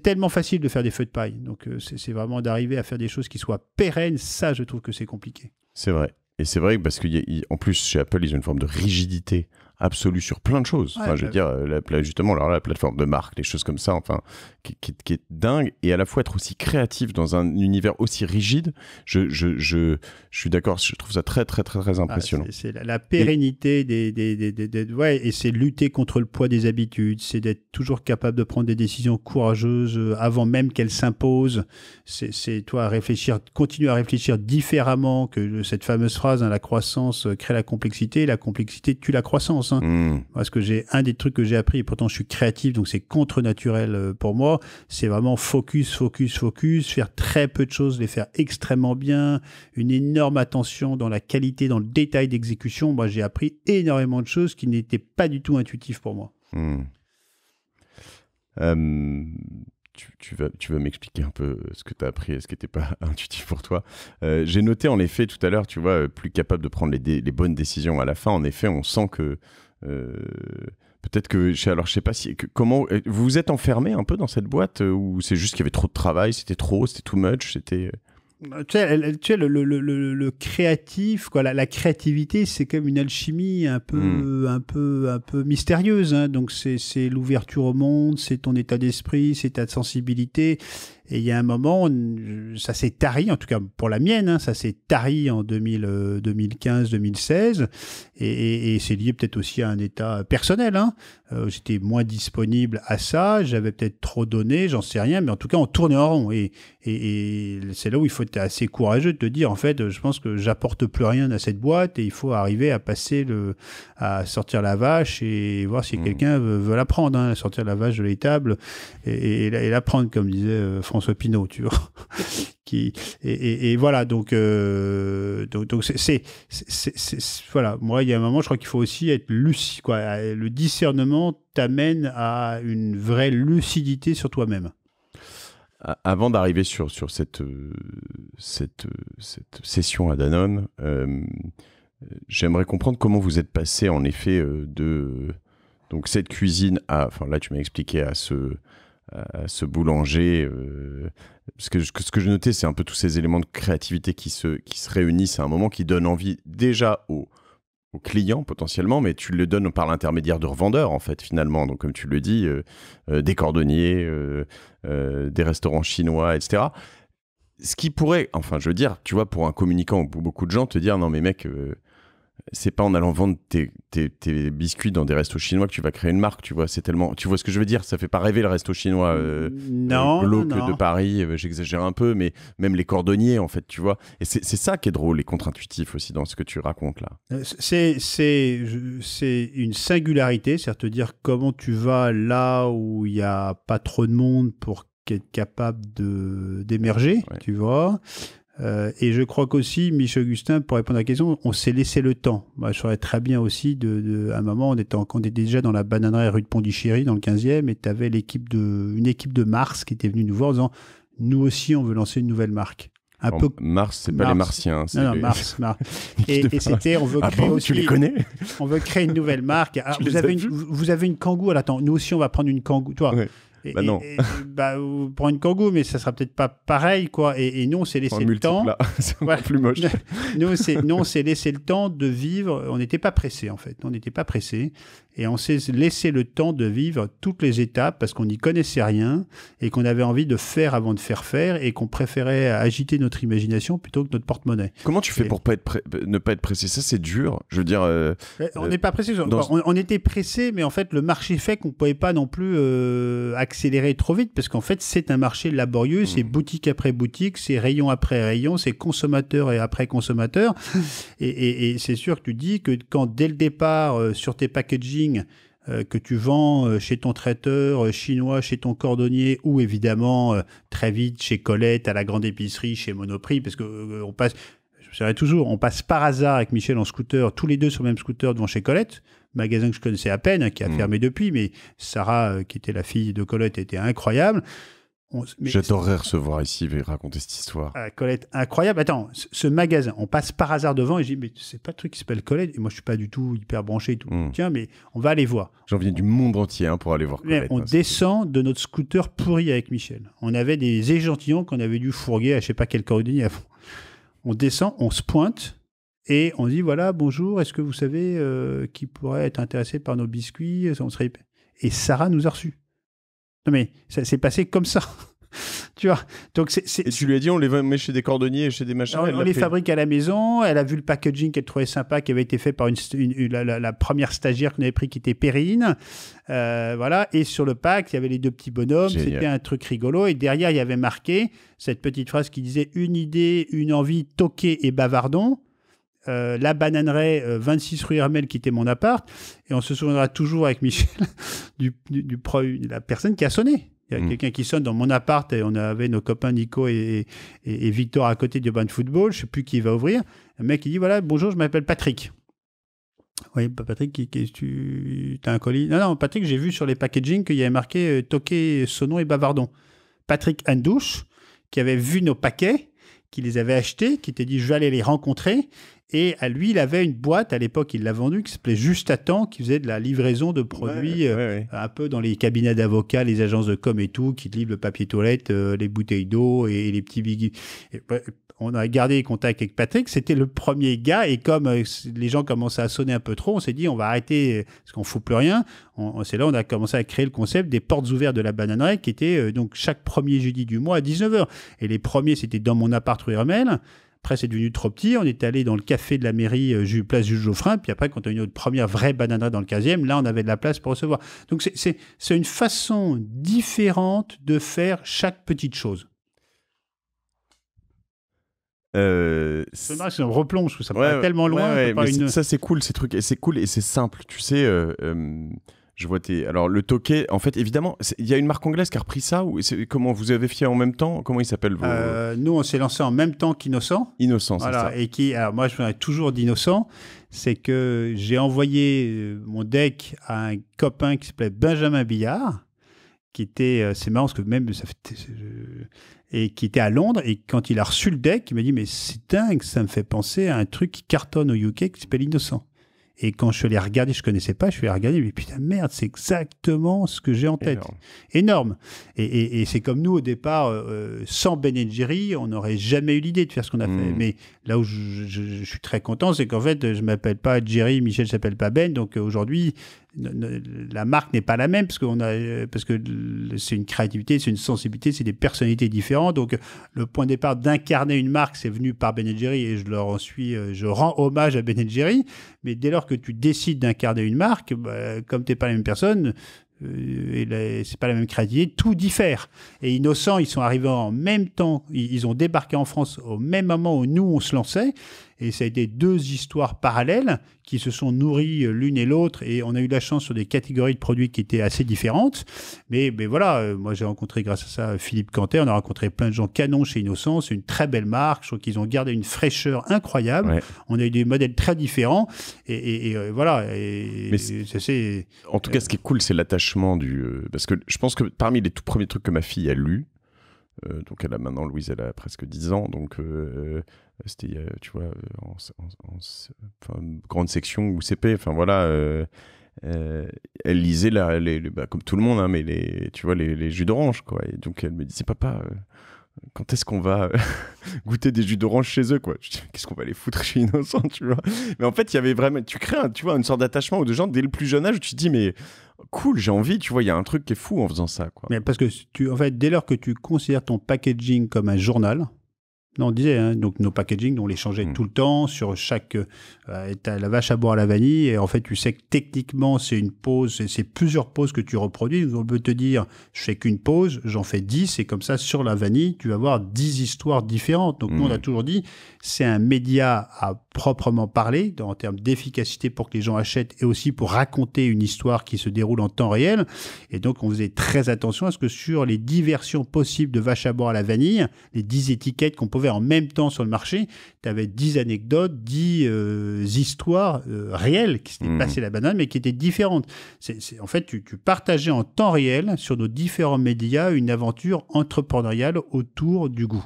tellement facile de faire des feux de paille. Donc euh, c'est vraiment d'arriver à faire des choses qui soient pérennes. Ça, je trouve que c'est compliqué. C'est vrai. Et c'est vrai que parce qu'en plus, chez Apple, ils ont une forme de rigidité absolue sur plein de choses. je veux bah dire, euh, la, justement, alors, la plateforme de marque, les choses comme ça, enfin, qui, est dingue, et à la fois être aussi créatif dans un univers aussi rigide, je, je, je, je suis d'accord, je trouve ça très, très, très, très ah, impressionnant. c'est la, pérennité des. des, des, des ouais, et c'est lutter contre le poids des habitudes, c'est d'être toujours capable de prendre des décisions courageuses euh, avant même qu'elles s'imposent. C'est, toi, réfléchir, continuer à réfléchir différemment que cette fameuse phrase, hein, la croissance euh, crée la complexité, la complexité tue la croissance. Hein. Hmm. Parce que j'ai un des trucs que j'ai appris, et pourtant je suis créatif, donc c'est contre-naturel euh, pour moi, c'est vraiment focus, focus, focus, faire très peu de choses, les faire extrêmement bien, une énorme attention dans la qualité, dans le détail d'exécution. Moi, j'ai appris énormément de choses qui n'étaient pas du tout intuitives pour moi. Hmm. Euh, tu, vas, m'expliquer un peu euh, ce que tu as appris et ce qui n'était pas intuitif pour toi. Euh, j'ai noté en effet tout à l'heure, tu vois, euh, plus capable de prendre les, bonnes décisions à la fin. En effet, on sent que. Peut-être que. Alors, je sais pas si. comment. Vous vous êtes enfermé un peu dans cette boîte ou c'est juste qu'il y avait trop de travail, c'était trop, c'était too much, c'était tu sais, le, créatif, la, créativité, c'est comme une alchimie un peu, hmm. un peu, un peu mystérieuse. Hein. Donc c'est l'ouverture au monde, c'est ton état d'esprit, c'est ta sensibilité, et il y a un moment, ça s'est tari, en tout cas pour la mienne, hein, ça s'est tari en 2015, 2016. Euh, et, c'est lié peut-être aussi à un état personnel. Hein. Euh, j'étais moins disponible à ça, j'avais peut-être trop donné, j'en sais rien, mais en tout cas, on tournait en rond. Et, et c'est là où il faut être assez courageux de te dire, en fait, je pense que j'apporte plus rien à cette boîte et il faut arriver à passer le, à sortir la vache et voir si mmh. quelqu'un veut, la prendre, hein, sortir la vache de l'étable et, la prendre, comme disait euh, François François Pinault, tu vois. qui, et, voilà, donc, euh, donc, c'est, voilà, moi, il y a un moment, je crois qu'il faut aussi être lucide, quoi. Le discernement t'amène à une vraie lucidité sur toi-même. Avant d'arriver sur, sur cette, euh, cette, euh, cette, session à Danone, j'aimerais comprendre comment vous êtes passé en effet de donc cette cuisine à, enfin là tu m'as expliqué à ce, euh, ce boulanger. Euh, parce que, ce que je notais, c'est un peu tous ces éléments de créativité qui se, qui se réunissent à un moment qui donne envie déjà aux, clients potentiellement, mais tu le donnes par l'intermédiaire de revendeurs en fait finalement. Donc comme tu le dis, euh, des cordonniers, des restaurants chinois, etc. Ce qui pourrait, enfin je veux dire, tu vois, pour un communicant ou beaucoup de gens, te dire non mais mec, c'est pas en allant vendre tes, biscuits dans des restos chinois que tu vas créer une marque, tu vois. C'est tellement, tu vois ce que je veux dire Ça fait pas rêver le resto chinois euh, euh non, de Paris. Euh, j'exagère un peu, mais même les cordonniers, en fait, tu vois. Et c'est ça qui est drôle et contre-intuitif aussi dans ce que tu racontes là. Euh, c'est c'est une singularité, c'est à te dire comment tu vas là où il y a pas trop de monde pour être capable de d'émerger, tu vois. Euh, et je crois qu'aussi, Michel Augustin, pour répondre à la question, on s'est laissé le temps. Moi, bah, je serais très bien aussi, de, à un moment, on était, déjà dans la bananerie rue de Pondichéry, dans le 15e, et tu avais l'équipe de, une équipe de Mars qui était venue nous voir en disant Nous aussi, on veut lancer une nouvelle marque. Un peu... Mars, c'est pas les Martiens. Non, non, Mars, Mars. et, c'était, on veut ah, créer aussi, Tu les connais On veut créer une nouvelle marque. Ah, vous, avez une, vous, avez une, Kangoo. Alors, attends, nous aussi, on va prendre une Kangoo. Toi, et, bah non. Bah, pour une Kangoo, mais ça sera peut-être pas pareil, quoi. Et, nous, on s'est laissé le temps. c'est plus moche. nous, on s'est laissé le temps de vivre. On n'était pas pressé, en fait. On n'était pas pressé. Et on s'est laissé le temps de vivre toutes les étapes parce qu'on n'y connaissait rien et qu'on avait envie de faire avant de faire faire et qu'on préférait agiter notre imagination plutôt que notre porte-monnaie. Comment tu fais pour pas être ne pas être pressé Ça, c'est dur. Je veux dire. Euh, euh, on n'est pas pressé. On, était pressé, mais en fait, le marché fait qu'on ne pouvait pas non plus euh, accélérer trop vite parce qu'en fait, c'est un marché laborieux. C'est mmh. boutique après boutique, c'est rayon après rayon, c'est consommateur et après consommateur. et, et c'est sûr que tu dis que quand dès le départ, sur tes packaging, euh, que tu vends euh, chez ton traiteur euh, chinois, chez ton cordonnier, ou évidemment très vite chez Colette, à la grande épicerie, chez Monoprix, parce que on passe, je me toujours, on passe par hasard avec Michel en scooter, tous les deux sur le même scooter devant chez Colette, magasin que je connaissais à peine, hein, qui a mm. fermé depuis, mais Sarah, qui était la fille de Colette, était incroyable. On... J'adorerais recevoir ici et raconter cette histoire. Ah, Colette, incroyable. Attends, ce magasin, on passe par hasard devant et je dis, mais c'est pas le truc qui s'appelle Colette. Et moi, je suis pas du tout hyper branché et tout. Hmm. Tiens, mais on va aller voir. J'en viens du monde entier hein, pour aller voir Colette. on hein, descend de notre scooter pourri avec Michel. On avait des échantillons qu'on avait dû fourguer à je sais pas quel cordonnier avant. On descend, on se pointe et on dit, voilà, bonjour, est-ce que vous savez euh, qui pourrait être intéressé par nos biscuits on Et Sarah nous a reçus mais ça s'est passé comme ça. tu vois donc Et tu lui as dit, on les met chez des cordonniers et chez des machins. On, les fabrique à la maison. Elle a vu le packaging qu'elle trouvait sympa, qui avait été fait par une, la, première stagiaire qu'on avait pris, qui était Périne. Euh, voilà. Et sur le pack, il y avait les deux petits bonhommes. C'était un truc rigolo. Et derrière, il y avait marqué cette petite phrase qui disait une idée, une envie, toquer et bavardon. Euh, la bananeraie, euh, 26 rue Hermel, qui était mon appart. Et on se souviendra toujours avec Michel du, la personne qui a sonné. Il y a mm. quelqu'un qui sonne dans mon appart et on avait nos copains Nico et, et, Victor à côté du bain de football. Je sais plus qui va ouvrir. Un mec qui dit voilà bonjour je m'appelle Patrick. Oui, bah, Patrick, qui, tu as un colis Non, non, Patrick, j'ai vu sur les packaging qu'il y avait marqué euh, Toqué, Sonon et Bavardon. Patrick Andouche, qui avait vu nos paquets, qui les avait achetés, qui était dit je vais aller les rencontrer et à lui, il avait une boîte, à l'époque, il l'a vendue, qui s'appelait Juste à temps, qui faisait de la livraison de produits euh, un peu dans les cabinets d'avocats, les agences de com et tout, qui livrent le papier toilette, euh, les bouteilles d'eau et, les petits biggies. on a gardé contact avec Patrick, c'était le premier gars, et comme euh, les gens commençaient à sonner un peu trop, on s'est dit, on va arrêter, parce qu'on fout plus rien. C'est là on a commencé à créer le concept des portes ouvertes de la bananerie, qui était donc chaque premier jeudi du mois à 19h. Et les premiers, c'était dans mon appart rue après, c'est devenu trop petit. On est allé dans le café de la mairie, euh, place du Geoffrin. Puis après, quand on a eu notre première vraie banana dans le 15e, là, on avait de la place pour recevoir. Donc, c'est une façon différente de faire chaque petite chose. Euh, c'est marrant, on replonge, ça va tellement loin. Ça, c'est cool, ces trucs. C'est cool et c'est simple. Tu sais, euh, euh, je vois Alors, le Toquet, en fait, évidemment, il y a une marque anglaise qui a repris ça ou comment vous avez fait en même temps Comment il s'appelle euh, Nous, on s'est lancé en même temps qu'Innocent. Innocent, c'est ça. Et qui, alors moi, je me toujours d'Innocent, c'est que j'ai envoyé euh, mon deck à un copain qui s'appelait Benjamin Billard, qui était, euh, c'est marrant parce que même ça fait, et qui était à Londres et quand il a reçu le deck, il m'a dit mais c'est dingue, ça me fait penser à un truc qui cartonne au UK qui s'appelle Innocent. Et quand je l'ai regardé, je connaissais pas, je suis regardé, mais putain, merde, c'est exactement ce que j'ai en tête. Énorme. Et, c'est comme nous, au départ, euh, euh, sans Ben Jerry, on n'aurait jamais eu l'idée de faire ce qu'on a fait. Hmm. Mais là où je, suis très content, c'est qu'en fait, je m'appelle pas Jerry, Michel s'appelle pas Ben, donc euh, aujourd'hui, la marque n'est pas la même parce, euh, que c'est une créativité, c'est une sensibilité, c'est des personnalités différentes. Donc le point de départ d'incarner une marque, c'est venu par Ben et je leur en suis, euh, je rends hommage à Ben Mais dès lors que tu décides d'incarner une marque, comme bah, comme t'es pas la même personne, euh, et c'est pas la même créativité, tout diffère. Et Innocent, ils sont arrivés en même temps, ils ont débarqué en France au même moment où nous on se lançait. Et ça a été deux histoires parallèles qui se sont nourries l'une et l'autre. Et on a eu la chance sur des catégories de produits qui étaient assez différentes. Mais, voilà, euh, moi j'ai rencontré grâce à ça Philippe Cantet. On a rencontré plein de gens canons chez Innocence. une très belle marque. Je trouve qu'ils ont gardé une fraîcheur incroyable. On a eu des modèles très différents. Et, euh, voilà. c'est, en tout cas, ce qui est cool, c'est l'attachement du. Euh, parce que je pense que parmi les tout premiers trucs que ma fille a lus, donc elle a maintenant, Louise, elle a presque 10 ans, donc c'était euh, tu vois euh, en, grande section ou CP enfin voilà euh, elle lisait les, bah, comme tout le monde hein, mais les tu vois les, les jus d'orange quoi et donc elle me disait papa quand est-ce qu'on va goûter des jus d'orange chez eux quoi qu'est-ce qu'on va les foutre chez innocent tu vois mais en fait il y avait vraiment tu crées tu vois une sorte d'attachement aux de gens dès le plus jeune âge tu te dis mais cool, j'ai envie, tu vois, il y a un truc qui est fou en faisant ça. Quoi. Mais parce que, tu, en fait, dès lors que tu considères ton packaging comme un journal, on disait, hein, donc nos packaging, on les changeait hmm. tout le temps sur chaque. Euh, la vache à boire à la vanille, et en fait, tu sais que techniquement, c'est une pause, c'est plusieurs pauses que tu reproduis. On peut te dire, je fais qu'une pause, j'en fais 10, et comme ça, sur la vanille, tu vas avoir 10 histoires différentes. Donc, nous, on a hmm. toujours dit, c'est un média à proprement parler, en termes d'efficacité pour que les gens achètent et aussi pour raconter une histoire qui se déroule en temps réel. Et donc, on faisait très attention à ce que sur les diversions possibles de vache à boire à la vanille, les 10 étiquettes qu'on pouvait en même temps sur le marché, tu avais 10 anecdotes, 10 euh, histoires euh, réelles qui s'étaient mmh. passées la banane, mais qui étaient différentes. C'est, en fait, tu, tu partageais en temps réel sur nos différents médias une aventure entrepreneuriale autour du goût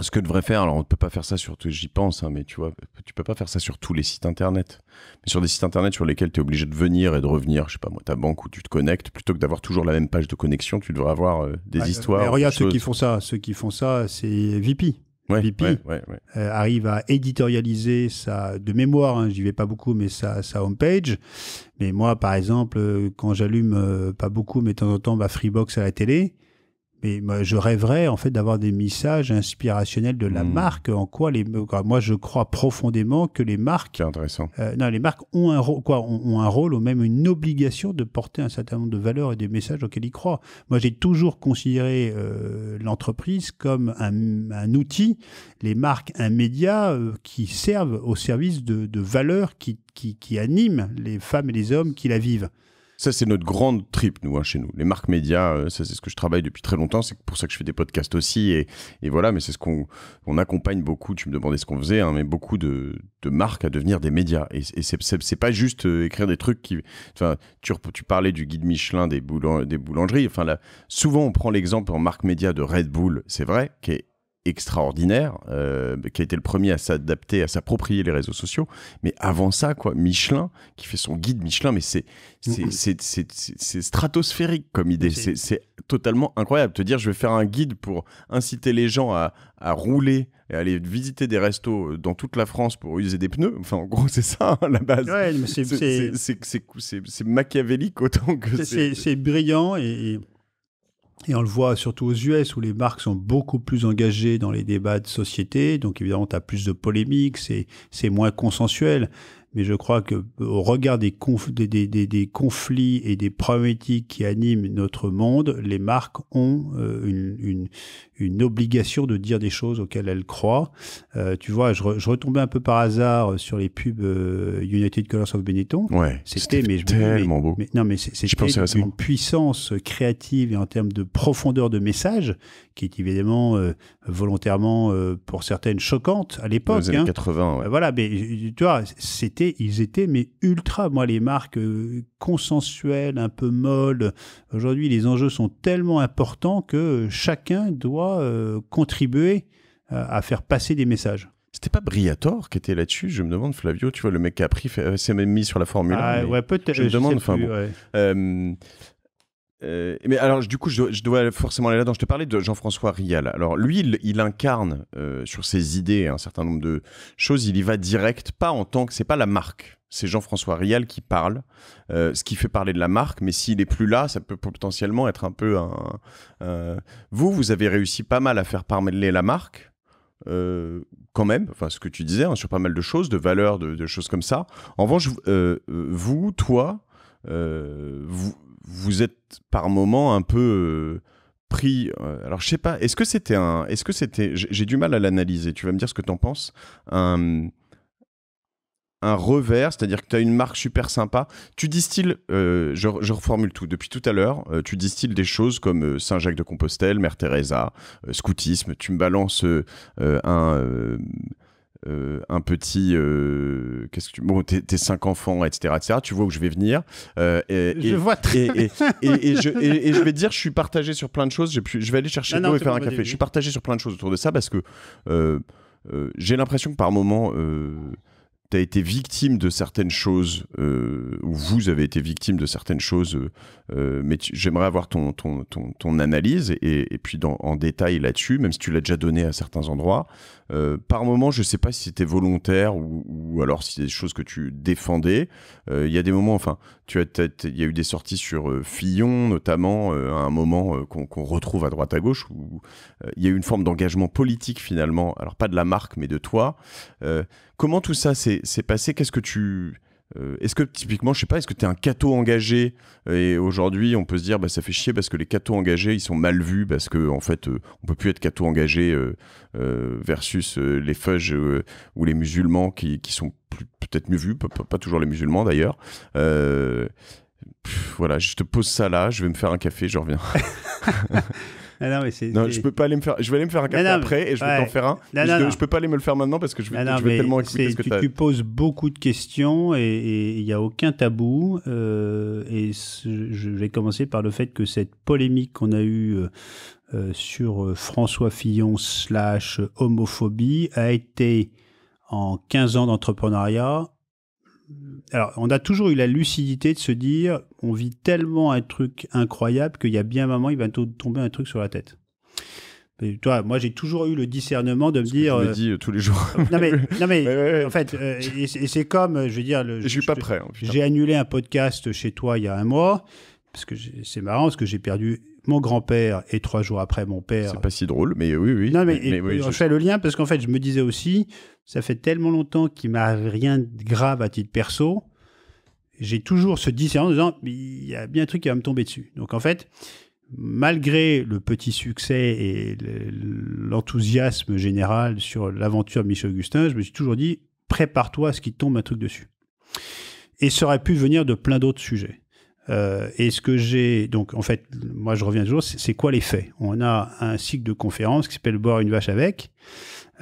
ce que devrait faire, alors on ne peut pas faire ça sur, j'y pense, hein, mais tu vois, tu peux pas faire ça sur tous les sites internet. Mais sur des sites internet sur lesquels tu es obligé de venir et de revenir, je sais pas moi, ta banque où tu te connectes, plutôt que d'avoir toujours la même page de connexion, tu devrais avoir euh, des ah, histoires. Mais regarde ceux qui font ça, ceux qui font ça, c'est VP. Ouais, VP euh, arrive à éditorialiser sa de mémoire, hein, j'y vais pas beaucoup, mais sa, sa homepage. Mais moi, par exemple, euh, quand j'allume, pas beaucoup, mais de temps en temps, bah, Freebox à la télé, mais je rêverais en fait d'avoir des messages inspirationnels de la hmm. marque. En quoi les moi je crois profondément que les marques intéressant. Euh, les marques ont un rôle quoi ont, un rôle ou même une obligation de porter un certain nombre de valeurs et des messages auxquels ils croient. Moi j'ai toujours considéré euh, l'entreprise comme un, outil, les marques un média euh, qui servent au service de, valeurs qui, qui, qui animent les femmes et les hommes qui la vivent. Ça, c'est notre grande trip, nous, hein, chez nous. Les marques médias, euh, ça, c'est ce que je travaille depuis très longtemps. C'est pour ça que je fais des podcasts aussi. Et, voilà, mais c'est ce qu'on accompagne beaucoup. Tu me demandais ce qu'on faisait, hein, mais beaucoup de, marques à devenir des médias. Et, et c'est pas juste euh, écrire des trucs qui. Enfin, tu, tu parlais du guide Michelin des, des boulangeries. Enfin, là, souvent, on prend l'exemple en marque média de Red Bull, c'est vrai, qui est extraordinaire, euh, qui a été le premier à s'adapter, à s'approprier les réseaux sociaux. Mais avant ça, quoi, Michelin, qui fait son guide Michelin, mais c'est c'est mm-hmm. stratosphérique comme idée. C'est totalement incroyable. Te dire, je vais faire un guide pour inciter les gens à, rouler et aller visiter des restos euh, dans toute la France pour user des pneus. Enfin, en gros, c'est ça, hein, la base. c'est machiavélique autant que c'est... C'est brillant et et on le voit surtout aux US où les marques sont beaucoup plus engagées dans les débats de société. Donc évidemment, tu as plus de polémiques, c'est moins consensuel mais je crois que au regard des, des, conflits et des problématiques qui animent notre monde, les marques ont euh, une, une, obligation de dire des choses auxquelles elles croient. Euh, tu vois, je, retombais un peu par hasard sur les pubs euh, United Colors of Benetton. Ouais, c'était mais tellement beau. Mais, non, mais c'était une puissance créative et en termes de profondeur de message qui est évidemment euh, volontairement, euh, pour certaines, choquante à l'époque. Hein. 80, ouais. Voilà, mais euh, tu vois, c'était, ils étaient, mais ultra, moi, les marques consensuelles, un peu molles. Aujourd'hui, les enjeux sont tellement importants que chacun doit contribuer à faire passer des messages. C'était pas Briator qui était là-dessus, je me demande, Flavio, tu vois, le mec qui a pris, s'est même mis sur la Formule ah, peut-être. Je me demande, enfin euh, mais alors, du coup, je, dois forcément aller là-dedans. Je te parlais de Jean-François Rial. Alors, lui, il, incarne euh, sur ses idées un certain nombre de choses. Il y va direct, pas en tant que. C'est pas la marque. C'est Jean-François Rial qui parle, euh, ce qui fait parler de la marque, mais s'il est plus là, ça peut potentiellement être un peu un. Vous, vous avez réussi pas mal à faire parler la marque, quand même, enfin ce que tu disais hein, sur pas mal de choses, de valeurs, de, choses comme ça. En revanche, vous, toi, vous, vous êtes par moments un peu euh, pris. Euh, alors je sais pas, est-ce que c'était un. Est-ce que c'était. J'ai du mal à l'analyser, tu vas me dire ce que tu en penses. Un revers, c'est-à-dire que tu as une marque super sympa. Tu distilles, euh, je, reformule tout, depuis tout à l'heure, tu distilles des choses comme Saint-Jacques de Compostelle, Mère Teresa, scoutisme, tu me balances un euh, un petit. Euh, qu'est-ce que tu. Bon, t'es, cinq enfants, etc., Tu vois où je vais venir. Euh, et, je et, vois très et, et, je, et, je, vais dire, je suis partagé sur plein de choses. Je, je vais aller chercher l'eau et faire un café. Je suis partagé sur plein de choses autour de ça parce que j'ai l'impression que par moment tu as été victime de certaines choses, euh, ou vous avez été victime de certaines choses, euh, euh, mais j'aimerais avoir ton, ton, ton, analyse, et, puis dans, en détail là-dessus, même si tu l'as déjà donné à certains endroits. par moment, je ne sais pas si c'était volontaire ou, alors si c'est des choses que tu défendais. Il y a des moments, enfin, tu as, il y a eu des sorties sur Fillon, notamment, à un moment qu'on retrouve à droite à gauche, où il y a eu une forme d'engagement politique finalement, alors pas de la marque, mais de toi Comment tout ça s'est passé Qu'est-ce que tu... Euh, est-ce que typiquement, je sais pas, est-ce que tu es un cateau engagé Et aujourd'hui, on peut se dire, bah, ça fait chier parce que les cateaux engagés, ils sont mal vus parce que en fait, euh, on peut plus être cateau engagé euh, versus les feuges ou les musulmans qui, sont peut-être mieux vus, pas, toujours les musulmans d'ailleurs. voilà, je te pose ça là, je vais me faire un café, je reviens. non, je peux pas aller me faire. Je vais aller me faire un café après et je vais t'en faire un. je, peux pas aller me le faire maintenant parce que je vais, je tellement expliquer que tu, poses beaucoup de questions et il n'y a aucun tabou. Euh, et je vais commencer par le fait que cette polémique qu'on a eue. Euh, euh, sur François Fillon slash homophobie a été en 15 ans d'entrepreneuriat alors, on a toujours eu la lucidité de se dire, on vit tellement un truc incroyable qu'il y a bien un moment, il va tomber un truc sur la tête. toi, moi, j'ai toujours eu le discernement de me dire. Je me euh, dis euh, tous les jours. non mais, en fait, euh, c'est comme, je veux dire, je, suis pas prêt. Hein, j'ai annulé un podcast chez toi il y a un mois parce que c'est marrant parce que j'ai perdu mon grand-père et trois jours après mon père. C'est pas si drôle, mais oui, oui. Non, mais, je fais le lien parce qu'en fait, je me disais aussi, ça fait tellement longtemps qu'il m'a rien de grave à titre perso, j'ai toujours ce discernement en disant, il y a bien un truc qui va me tomber dessus. Donc en fait, malgré le petit succès et l'enthousiasme général sur l'aventure de Michel Augustin, je me suis toujours dit, prépare-toi à ce qui tombe un truc dessus. Et ça aurait pu venir de plein d'autres sujets. Euh, et ce que j'ai, donc en fait, moi je reviens toujours, c'est quoi les faits On a un cycle de conférences qui s'appelle Boire une vache avec,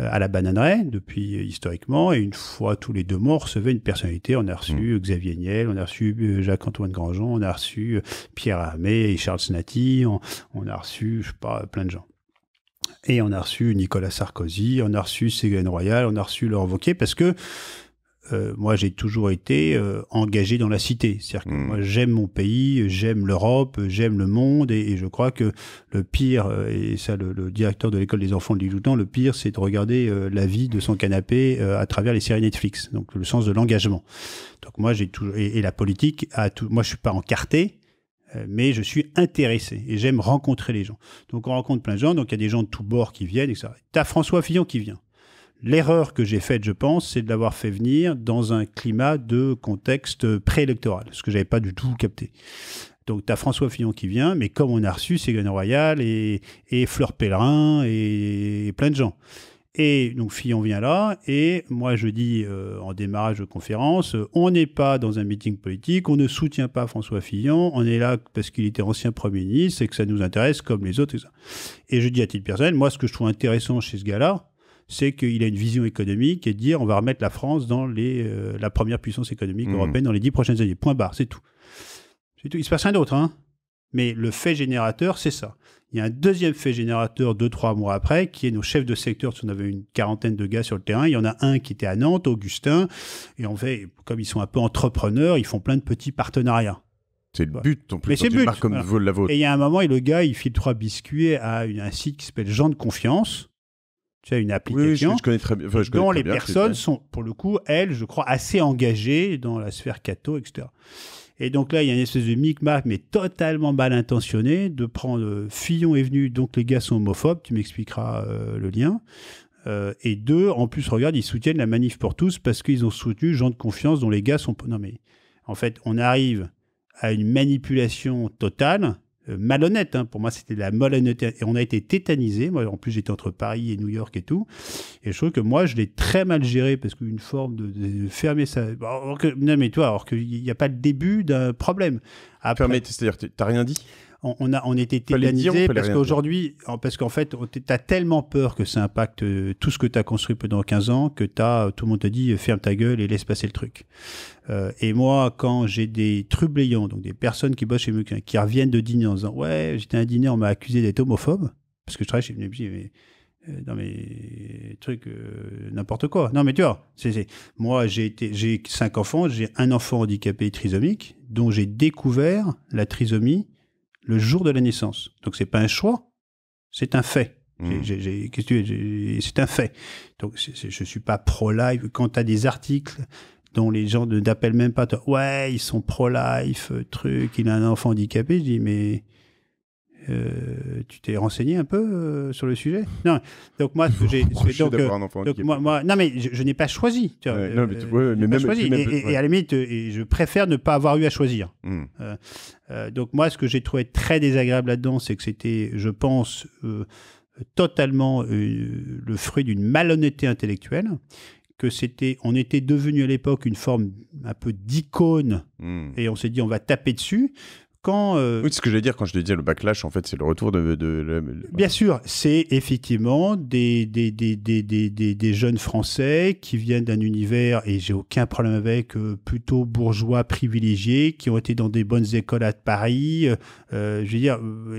euh, à la bananeraie, depuis euh, historiquement, et une fois tous les deux mois, on recevait une personnalité. On a reçu mmh. euh, Xavier Niel, on a reçu Jacques-Antoine Grandjean, on a reçu Pierre Armé et Charles Snati, on, a reçu, je sais pas, plein de gens. Et on a reçu Nicolas Sarkozy, on a reçu Ségolène Royal, on a reçu Laurent Wauquiez, parce que euh, moi, j'ai toujours été euh, engagé dans la cité. C'est-à-dire que hmm. j'aime mon pays, j'aime l'Europe, j'aime le monde, et, je crois que le pire, euh, et ça, le, directeur de l'école des enfants de l'Iloutan, le pire, c'est de regarder la vie de son canapé à travers les séries Netflix. Donc, le sens de l'engagement. Donc, moi, j'ai toujours, et, la politique, moi, je suis pas encarté, mais je suis intéressé et j'aime rencontrer les gens. Donc, on rencontre plein de gens. Donc, il y a des gens de tous bords qui viennent, ça. T'as François Fillon qui vient. L'erreur que j'ai faite, je pense, c'est de l'avoir fait venir dans un climat de contexte préélectoral, ce que j'avais pas du tout capté. Donc, tu as François Fillon qui vient, mais comme on a reçu Ségolène Royal et, et Fleur Pellerin et, plein de gens. Et donc Fillon vient là, et moi je dis euh, en démarrage de conférence, euh, on n'est pas dans un meeting politique, on ne soutient pas François Fillon, on est là parce qu'il était ancien Premier ministre et que ça nous intéresse comme les autres. Et, ça. et je dis à titre personnel, moi ce que je trouve intéressant chez ce gars-là, c'est qu'il a une vision économique et dire on va remettre la France dans les, euh, la première puissance économique mhm. européenne dans les dix prochaines années. Point barre, c'est tout. C'est tout. Il se passe rien d'autre. Hein. Mais le fait générateur, c'est ça. Il y a un deuxième fait générateur deux, trois mois après, qui est nos chefs de secteur. On avait une quarantaine de gars sur le terrain. Il y en a un qui était à Nantes, Augustin. Et en fait, comme ils sont un peu entrepreneurs, ils font plein de petits partenariats. C'est le but, en plus, c'est but. comme la vôtre. Et il y a un moment, le gars, il file trois biscuits à un site qui s'appelle Jean de Confiance tu as une application je, connais très bien, dont les personnes sont, pour le coup, elles, je crois, assez engagées dans la sphère catho, etc. Et donc là, il y a une espèce de micmac, mais totalement mal intentionné, de prendre euh, Fillon est venu, donc les gars sont homophobes, tu m'expliqueras euh, le lien. Euh, et deux, en plus, regarde, ils soutiennent la manif pour tous parce qu'ils ont soutenu gens de confiance dont les gars sont. Non mais, en fait, on arrive à une manipulation totale euh, malhonnête. Hein. Pour moi, c'était la malhonnêteté. Et on a été tétanisé. Moi, en plus, j'étais entre Paris et New York et tout. Et je trouve que moi, je l'ai très mal géré parce qu'une forme de, fermer ça. Alors non, mais toi, alors qu'il n'y a pas le début d'un problème. Après... c'est-à-dire, t'as rien dit on, a, on était tétanisé parce qu'aujourd'hui, parce qu'en fait, tu as tellement peur que ça impacte euh, tout ce que tu as construit pendant 15 ans que as, euh, tout le monde te dit euh, ferme ta gueule et laisse passer le truc. et moi, quand j'ai des trublions, donc des personnes qui bossent chez Mukin, qui reviennent de dîner en disant ouais, j'étais à un dîner, on m'a accusé d'être homophobe parce que je travaille chez Mukin, mais dans mes trucs, n'importe quoi. Non, mais tu vois, c'est, moi, j'ai été, j'ai cinq enfants, j'ai un enfant handicapé trisomique, dont j'ai découvert la trisomie le jour de la naissance. Donc c'est pas un choix, c'est un fait. C'est un fait. Donc je suis pas pro-life. Quand tu as des articles dont les gens ne n'appellent même pas, ouais, ils sont pro-life, euh, truc, il a un enfant handicapé, je dis, mais euh, tu t'es renseigné un peu euh, sur le sujet Non. Donc moi, j'ai euh, non mais je, n'ai pas choisi. non, mais, et, à la limite, et je préfère ne pas avoir eu à choisir. Hmm. donc moi, ce que j'ai trouvé très désagréable là-dedans, c'est que c'était, je pense, totalement le fruit d'une malhonnêteté intellectuelle. Que c'était, on était devenu à l'époque une forme un peu d'icône, hmm. et on s'est dit on va taper dessus quand. Euh, oui, ce que j'allais dire quand je disais le backlash, en fait, c'est le retour de. de, Bien sûr, c'est effectivement des des, des, des, des, jeunes Français qui viennent d'un univers, et j'ai aucun problème avec, euh, plutôt bourgeois privilégiés, qui ont été dans des bonnes écoles à Paris. Euh, je veux dire, hmm.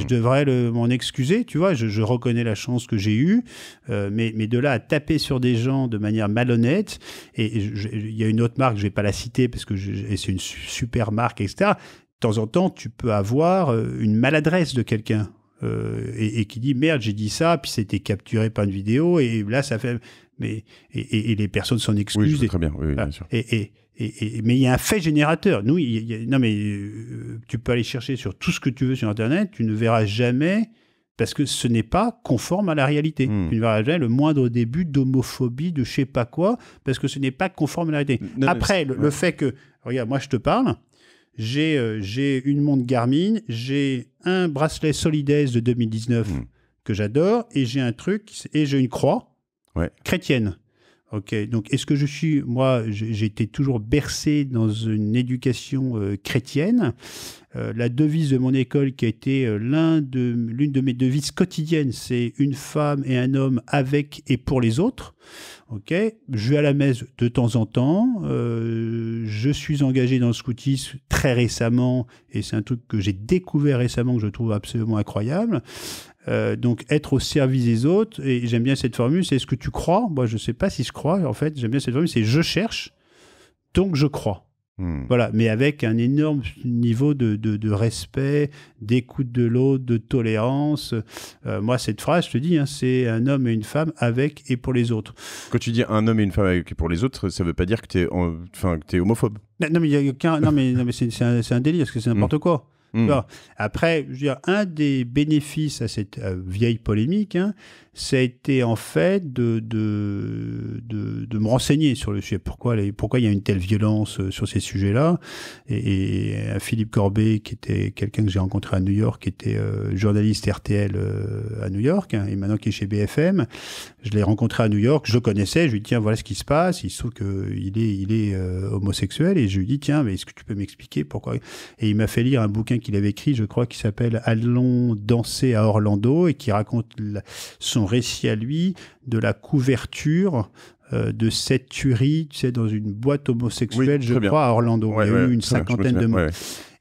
je devrais m'en excuser, tu vois, je, reconnais la chance que j'ai eue, mais, mais de là à taper sur des gens de manière malhonnête, et il y a une autre marque, je ne vais pas la citer parce que c'est une super marque, etc de temps en temps, tu peux avoir euh, une maladresse de quelqu'un. Euh, et, qui dit merde j'ai dit ça puis c'était capturé par une vidéo et là ça fait mais et, les personnes s'en excusent oui, très bien, oui, bien sûr. et et, mais il y a un fait générateur. Nous, il non, mais euh, tu peux aller chercher sur tout ce que tu veux sur Internet, tu ne verras jamais, parce que ce n'est pas conforme à la réalité. Hmm. Tu ne verras jamais le moindre début d'homophobie, de je sais pas quoi, parce que ce n'est pas conforme à la réalité. Après, le, fait que, regarde, moi je te parle, euh, j'ai une montre Garmin, j'ai un bracelet Solidaise de 2019 hmm. que j'adore, et j'ai un truc, et j'ai une croix chrétienne. Ok, donc est-ce que je suis, moi, j'ai été toujours bercé dans une éducation euh, chrétienne, euh, la devise de mon école, qui a été euh, l'une de, mes devises quotidiennes, c'est une femme et un homme avec et pour les autres. Ok, je vais à la messe de temps en temps. Euh, je suis engagé dans le scoutisme très récemment et c'est un truc que j'ai découvert récemment que je trouve absolument incroyable. donc être au service des autres et j'aime bien cette formule. C'est ce que tu crois. Moi, je ne sais pas si je crois. En fait, j'aime bien cette formule. C'est je cherche, donc je crois. Hmm. Voilà, mais avec un énorme niveau de, respect, d'écoute de l'autre, de tolérance. Euh, moi, cette phrase, je te dis, hein, c'est un homme et une femme avec et pour les autres. Quand tu dis un homme et une femme avec et pour les autres, ça ne veut pas dire que tu es, enfin, que es homophobe. Non, mais, mais, mais c'est un, un, délire, parce que c'est hmm. n'importe quoi. Hmm. Après, un des bénéfices à cette euh, vieille polémique, hein, ça a été en fait de, de, de, me renseigner sur le sujet. Pourquoi, pourquoi il y a une telle violence euh, sur ces sujets-là et, euh, Philippe Corbet, qui était quelqu'un que j'ai rencontré à New York, qui était euh, journaliste RTL à New York, hein, et maintenant qui est chez BFM, je l'ai rencontré à New York, je le connaissais, je lui dis tiens, voilà ce qui se passe, il se trouve qu'il est, il est homosexuel, et je lui dis tiens, mais est-ce que tu peux m'expliquer pourquoi Et il m'a fait lire un bouquin qu'il avait écrit, je crois, qui s'appelle Allons danser à Orlando, et qui raconte son récit à lui de la couverture euh, de cette tuerie, tu dans une boîte homosexuelle, je crois, à Orlando. Il y a eu une cinquantaine de morts.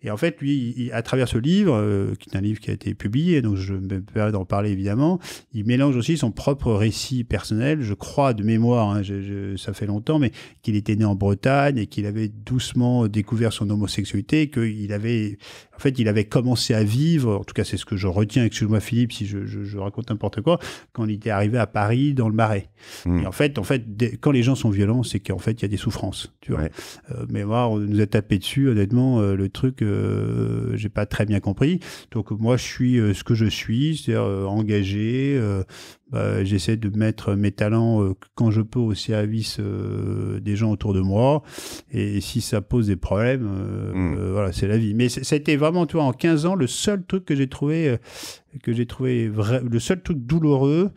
Et en fait, lui, à travers ce livre, euh, qui est un livre qui a été publié, donc je me permets d'en parler évidemment, il mélange aussi son propre récit personnel, je crois de mémoire, hein, ça fait longtemps, mais qu'il était né en Bretagne et qu'il avait doucement découvert son homosexualité, qu'il avait, en fait, il avait commencé à vivre, en tout cas c'est ce que je retiens, excuse-moi Philippe si je, raconte n'importe quoi, quand il était arrivé à Paris dans le Marais. Hmm. Et en fait, en fait, quand les gens sont violents, c'est qu'en fait il y a des souffrances, tu vois. Euh, mais moi, on nous a tapé dessus, honnêtement, euh, le truc euh, j'ai pas très bien compris. Donc moi, je suis euh, ce que je suis, c'est-à-dire euh, engagé. Bah, j'essaie de mettre mes talents quand je peux au service des gens autour de moi. Et, si ça pose des problèmes, hmm. voilà, c'est la vie. Mais c'était vraiment, toi en 15 ans, le seul truc que j'ai trouvé, que j'ai trouvé le seul truc douloureux.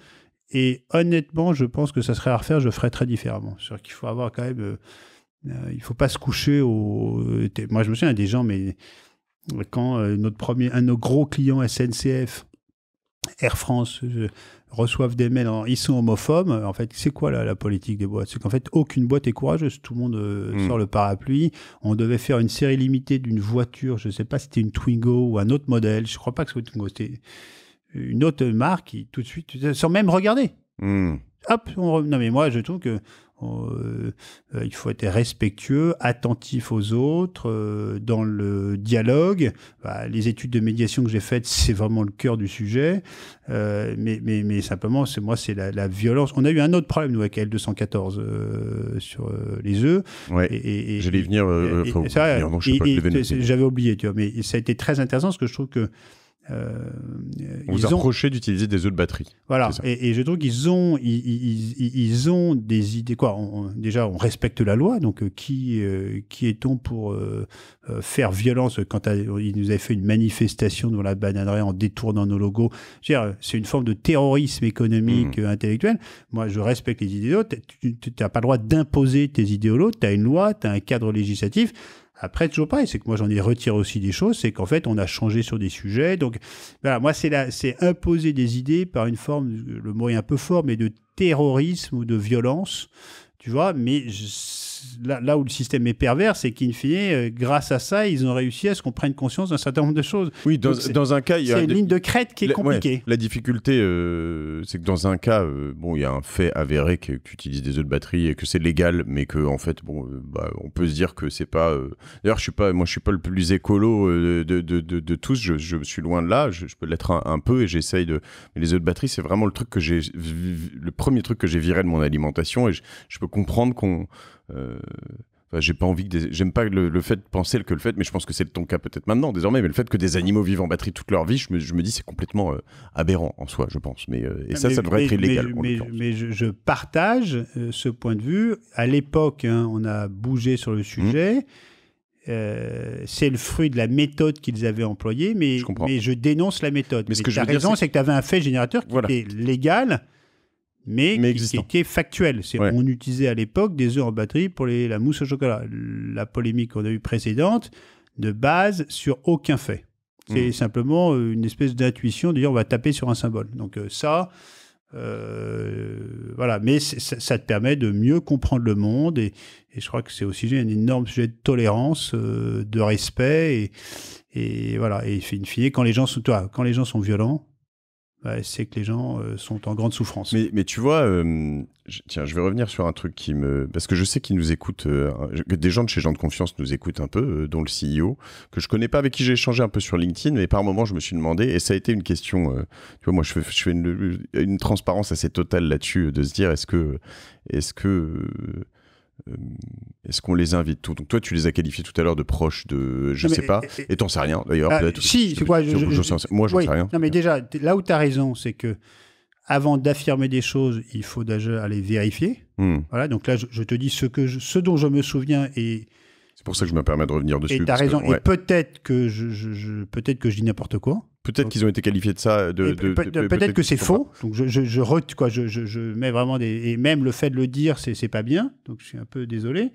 Et honnêtement, je pense que ça serait à refaire, je ferais très différemment. C'est-à-dire qu'il faut avoir quand même euh, il ne faut pas se coucher au. Euh, moi, je me souviens des gens, mais quand euh, notre premier, un de nos gros clients SNCF, Air France, reçoivent des mails, ils sont homophobes. En fait, c'est quoi la, politique des boîtes C'est qu'en fait, aucune boîte est courageuse. Tout le monde hmm. sort le parapluie. On devait faire une série limitée d'une voiture. Je ne sais pas si c'était une Twingo ou un autre modèle. Je ne crois pas que c'était Twingo. C'était une autre marque tout de suite, sans même regarder. Hmm. Hop, on non mais moi, je trouve que euh, euh, il faut être respectueux, attentif aux autres, euh, dans le dialogue. Bah, les études de médiation que j'ai faites, c'est vraiment le cœur du sujet. mais, mais, mais, simplement, c'est moi, c'est la, violence. On a eu un autre problème, nous, avec L214 sur les œufs. Ouais. Et, J'allais venir. J'avais oublié, tu vois, mais ça a été très intéressant parce que je trouve que euh, ils vous reproché d'utiliser des œufs de batterie. Voilà, et, je trouve qu'ils ont, ils, ont des idées. Quoi Déjà, on respecte la loi, donc euh, qui, euh, qui est-on pour faire violence quand ils nous avaient fait une manifestation dans la bananerie en détournant nos logos C'est une forme de terrorisme économique mmh. intellectuel. Moi, je respecte les idées Tu n'as pas le droit d'imposer tes idées Tu as une loi, tu as un cadre législatif. Après, toujours pareil, c'est que moi j'en ai retiré aussi des choses, c'est qu'en fait on a changé sur des sujets. Donc voilà, moi c'est imposer des idées par une forme, le mot est un peu fort, mais de terrorisme ou de violence, tu vois, mais je, là, où le système est pervers, c'est qu'in fine, euh, grâce à ça, ils ont réussi à ce qu'on prenne conscience d'un certain nombre de choses. Oui, dans, un cas, il y a. C'est une ligne de crête qui est compliquée. la difficulté, euh, c'est que dans un cas, euh, bon, il y a un fait avéré que tu des œufs de batterie et que c'est légal, mais que, en fait, bon, bah, on peut se dire que c'est pas. D'ailleurs, je suis pas, moi, je suis pas le plus écolo de, de, tous, je, suis loin de là, je, peux l'être un, peu et j'essaye de. Mais les œufs de batterie, c'est vraiment le truc que j'ai. Le premier truc que j'ai viré de mon alimentation et je peux comprendre qu'on euh, j'ai pas envie que j'aime pas le, fait de penser que le fait, mais je pense que c'est ton cas peut-être maintenant désormais, mais le fait que des animaux vivent en batterie toute leur vie, je me, dis c'est complètement euh, aberrant en soi, je pense. Mais euh, et ça, ça devrait être illégal. Mais, je, partage ce point de vue. À l'époque, hein, on a bougé sur le mmh. sujet. c'est le fruit de la méthode qu'ils avaient employée, mais je, je dénonce la méthode. Mais, ce que as raison, c'est que tu avais un fait générateur qui est était légal, mais, qui, est factuel. C'est on utilisait à l'époque des œufs en batterie pour les, la mousse au chocolat. La polémique qu'on a eue précédente ne base sur aucun fait. C'est mmh. simplement euh, une espèce d'intuition d'ailleurs, on va taper sur un symbole. Donc euh, ça, euh, voilà, mais ça, te permet de mieux comprendre le monde et, je crois que c'est aussi un énorme sujet de tolérance, de respect et, et voilà. Et une filée quand les gens sont, quand les gens sont violents, bah, c'est que les gens euh, sont en grande souffrance. Mais, tu vois, euh, tiens, je vais revenir sur un truc qui me... Parce que je sais qu'ils nous écoutent, euh, que des gens de chez Gens de Confiance nous écoutent un peu, dont le CEO, que je connais pas, avec qui j'ai échangé un peu sur LinkedIn, mais par moment, je me suis demandé, et ça a été une question, tu vois, moi, je fais, une, transparence assez totale là-dessus, de se dire, est-ce que... Est -ce que euh, est-ce qu'on les invite tout Donc toi, tu les as qualifiés tout à l'heure de proches de, je ne sais pas, et t'en sais rien d'ailleurs. Ah, si, tu vois, moi, je sais rien. Non, mais déjà, là où tu as raison, c'est que avant d'affirmer des choses, il faut déjà aller vérifier. Hmm. Voilà, donc là, je, te dis ce que, ce dont je me souviens et c'est pour ça que je me permets de revenir dessus. Et t'as raison. Et peut-être que je, peut-être que je dis n'importe quoi. Peut-être qu'ils ont été qualifiés de ça. De, peut-être que c'est faux. Donc je, je, je, quoi, je, mets vraiment des. Et même le fait de le dire, c'est pas bien. Donc je suis un peu désolé.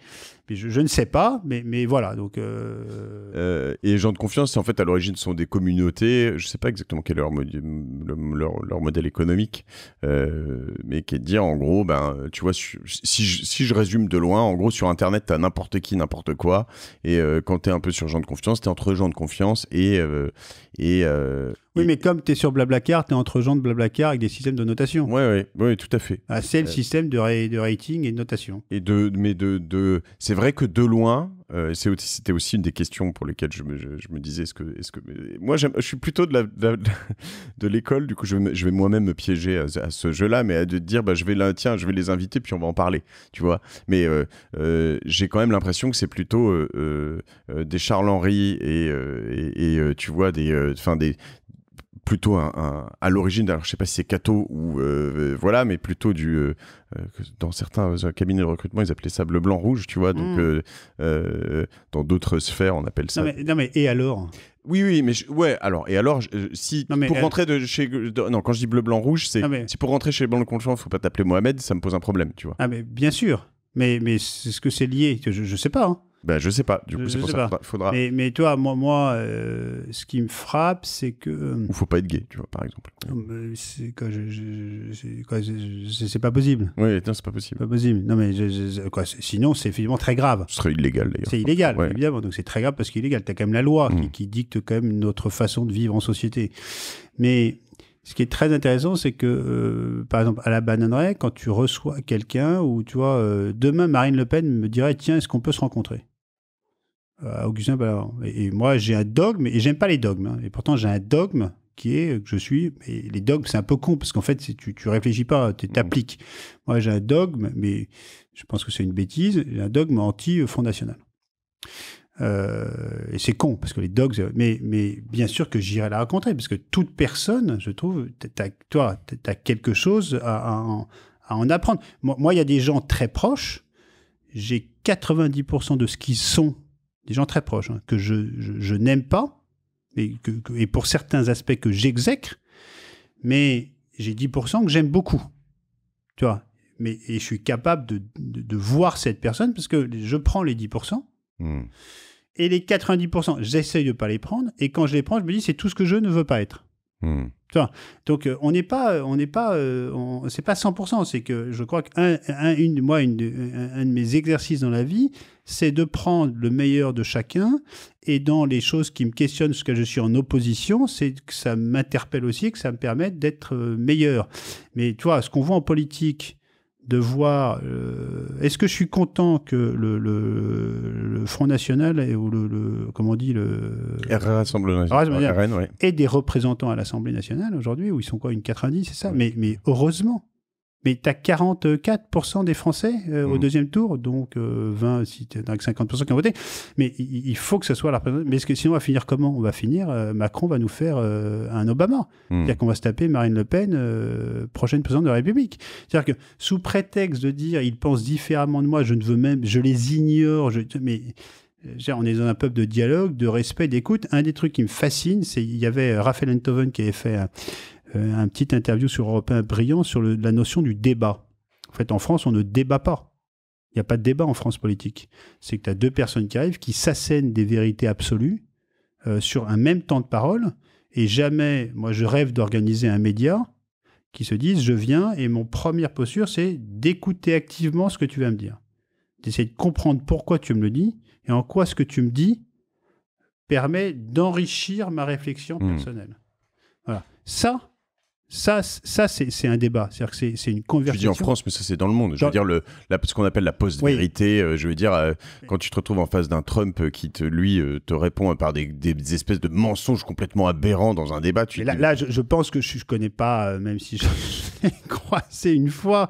Mais je, ne sais pas. Mais, mais voilà. Donc, euh, euh, et gens de confiance, en fait, à l'origine, ce sont des communautés. Je ne sais pas exactement quel est leur, leur, modèle économique. Euh, mais qui est de dire, en gros, ben, tu vois, si, si, si je, résume de loin, en gros, sur Internet, tu as n'importe qui, n'importe quoi. Et quand tu es un peu sur gens de confiance, tu es entre gens de confiance et et, euh, oui, mais comme tu es sur Blablacar, tu es entre gens de Blablacar avec des systèmes de notation. Oui, oui tout à fait. Ah, c'est le euh, système de, de, rating et de notation. Et de, mais de, de... c'est vrai que de loin, euh, c'était aussi une des questions pour lesquelles je me, disais est-ce que, moi, je suis plutôt de, l'école, du coup, je, vais moi-même me piéger à, ce jeu-là, mais à de dire, bah, je vais tiens, je vais les inviter, puis on va en parler, tu vois. Mais euh, euh, j'ai quand même l'impression que c'est plutôt des Charles Henry et, tu vois des, des, plutôt un, à l'origine, alors je sais pas si c'est Cato ou euh, euh, voilà, mais plutôt du euh, dans certains cabinets de recrutement ils appelaient ça bleu blanc rouge, tu vois. Donc hmm. dans d'autres sphères on appelle ça. Non mais, et alors oui, oui, mais ouais, alors, et alors, si pour rentrer de chez. non, quand je dis bleu, blanc, rouge, c'est. Si pour rentrer chez Blanc le ne faut pas t'appeler Mohamed, ça me pose un problème, tu vois. Ah, mais bien sûr. Mais, mais est-ce que c'est lié je, je sais pas. Hein. Ben, je sais pas, du coup, euh, c'est pour ça qu'il faudra. Mais, toi, moi, moi euh, ce qui me frappe, c'est que. Euh, ou faut pas être gay, tu vois, par exemple. C'est pas possible. Oui, non, c'est pas possible. Pas possible. Non, mais quoi, sinon, c'est effectivement très grave. Ce serait illégal, d'ailleurs. C'est illégal, Bien, évidemment. Donc, c'est très grave parce qu'il est illégal. Tu as quand même la loi mm. qui, dicte quand même notre façon de vivre en société. Mais. Ce qui est très intéressant, c'est que, par exemple, à la bananerie, quand tu reçois quelqu'un, ou tu vois, demain, Marine Le Pen me dirait, tiens, est-ce qu'on peut se rencontrer euh, Augustin bah, Et, moi, j'ai un dogme, et j'aime pas les dogmes. Hein. et pourtant, j'ai un dogme qui est que je suis. Et les dogmes, c'est un peu con, parce qu'en fait, tu, tu réfléchis pas, tu mmh. t'appliques. Moi, j'ai un dogme, mais je pense que c'est une bêtise, j'ai un dogme anti fondationnel euh, et c'est con, parce que les dogmes euh, mais, mais bien sûr que j'irai la raconter parce que toute personne, je trouve, toi, tu as quelque chose à, à en apprendre. Moi, il y a des gens très proches, j'ai 90% de ce qu'ils sont des gens très proches, hein, que je, n'aime pas, et, pour certains aspects que j'exècre, mais j'ai 10% que j'aime beaucoup. Tu vois mais, Et je suis capable de, voir cette personne parce que je prends les 10%. Hmm. Et les 90%, j'essaye de ne pas les prendre. Et quand je les prends, je me dis, c'est tout ce que je ne veux pas être. Hmm. Donc euh, on n'est pas, euh, on n'est pas, euh, c'est pas 100%. C'est que je crois qu'un, moi, un, de mes exercices dans la vie, c'est de prendre le meilleur de chacun et dans les choses qui me questionnent, ce que je suis en opposition, c'est que ça m'interpelle aussi, que ça me permette d'être meilleur. Mais tu vois, ce qu'on voit en politique, de voir euh, est-ce que je suis content que le, le, le Front National et, ou le, le, comment on dit le Rassemblement des représentants à l'Assemblée nationale aujourd'hui où ils sont quoi une 90 c'est ça mais mais heureusement mais tu as 44% des Français euh, au mmh. deuxième tour, donc 20, euh, si tu 50% qui ont voté. Mais il faut que ce soit la Mais que, sinon, on va finir comment On va finir, euh, Macron va nous faire un Obama. Mmh. C'est-à-dire qu'on va se taper Marine Le Pen, prochaine présidente de la République. C'est-à-dire que sous prétexte de dire ils pensent différemment de moi, je ne veux même, je les ignore, mais on est dans un peuple de dialogue, de respect, d'écoute. Un des trucs qui me fascine, c'est il y avait Raphaël Enthoven qui avait fait euh, un petit interview sur Europe 1 brillant sur la notion du débat. En fait, en France, on ne débat pas. Il n'y a pas de débat en France politique. C'est que tu as deux personnes qui arrivent, qui s'assènent des vérités absolues euh, sur un même temps de parole. Et jamais, moi je rêve d'organiser un média qui se dise je viens et mon première posture c'est d'écouter activement ce que tu vas me dire. D'essayer de comprendre pourquoi tu me le dis et en quoi ce que tu me dis permet d'enrichir ma réflexion hmm. personnelle. Voilà. Ça, ça, ça c'est un débat. C'est-à-dire que c'est une conversation. Je dis en France, mais ça, c'est dans le monde. Je veux dire, le, ce qu'on appelle la post-vérité, euh, je veux dire, euh, quand tu te retrouves en face d'un Trump euh, qui, te, lui, te répond par des, des, espèces de mensonges complètement aberrants dans un débat. Tu... Là, là je, pense que je ne connais pas, même si je, je l'ai croisé une fois,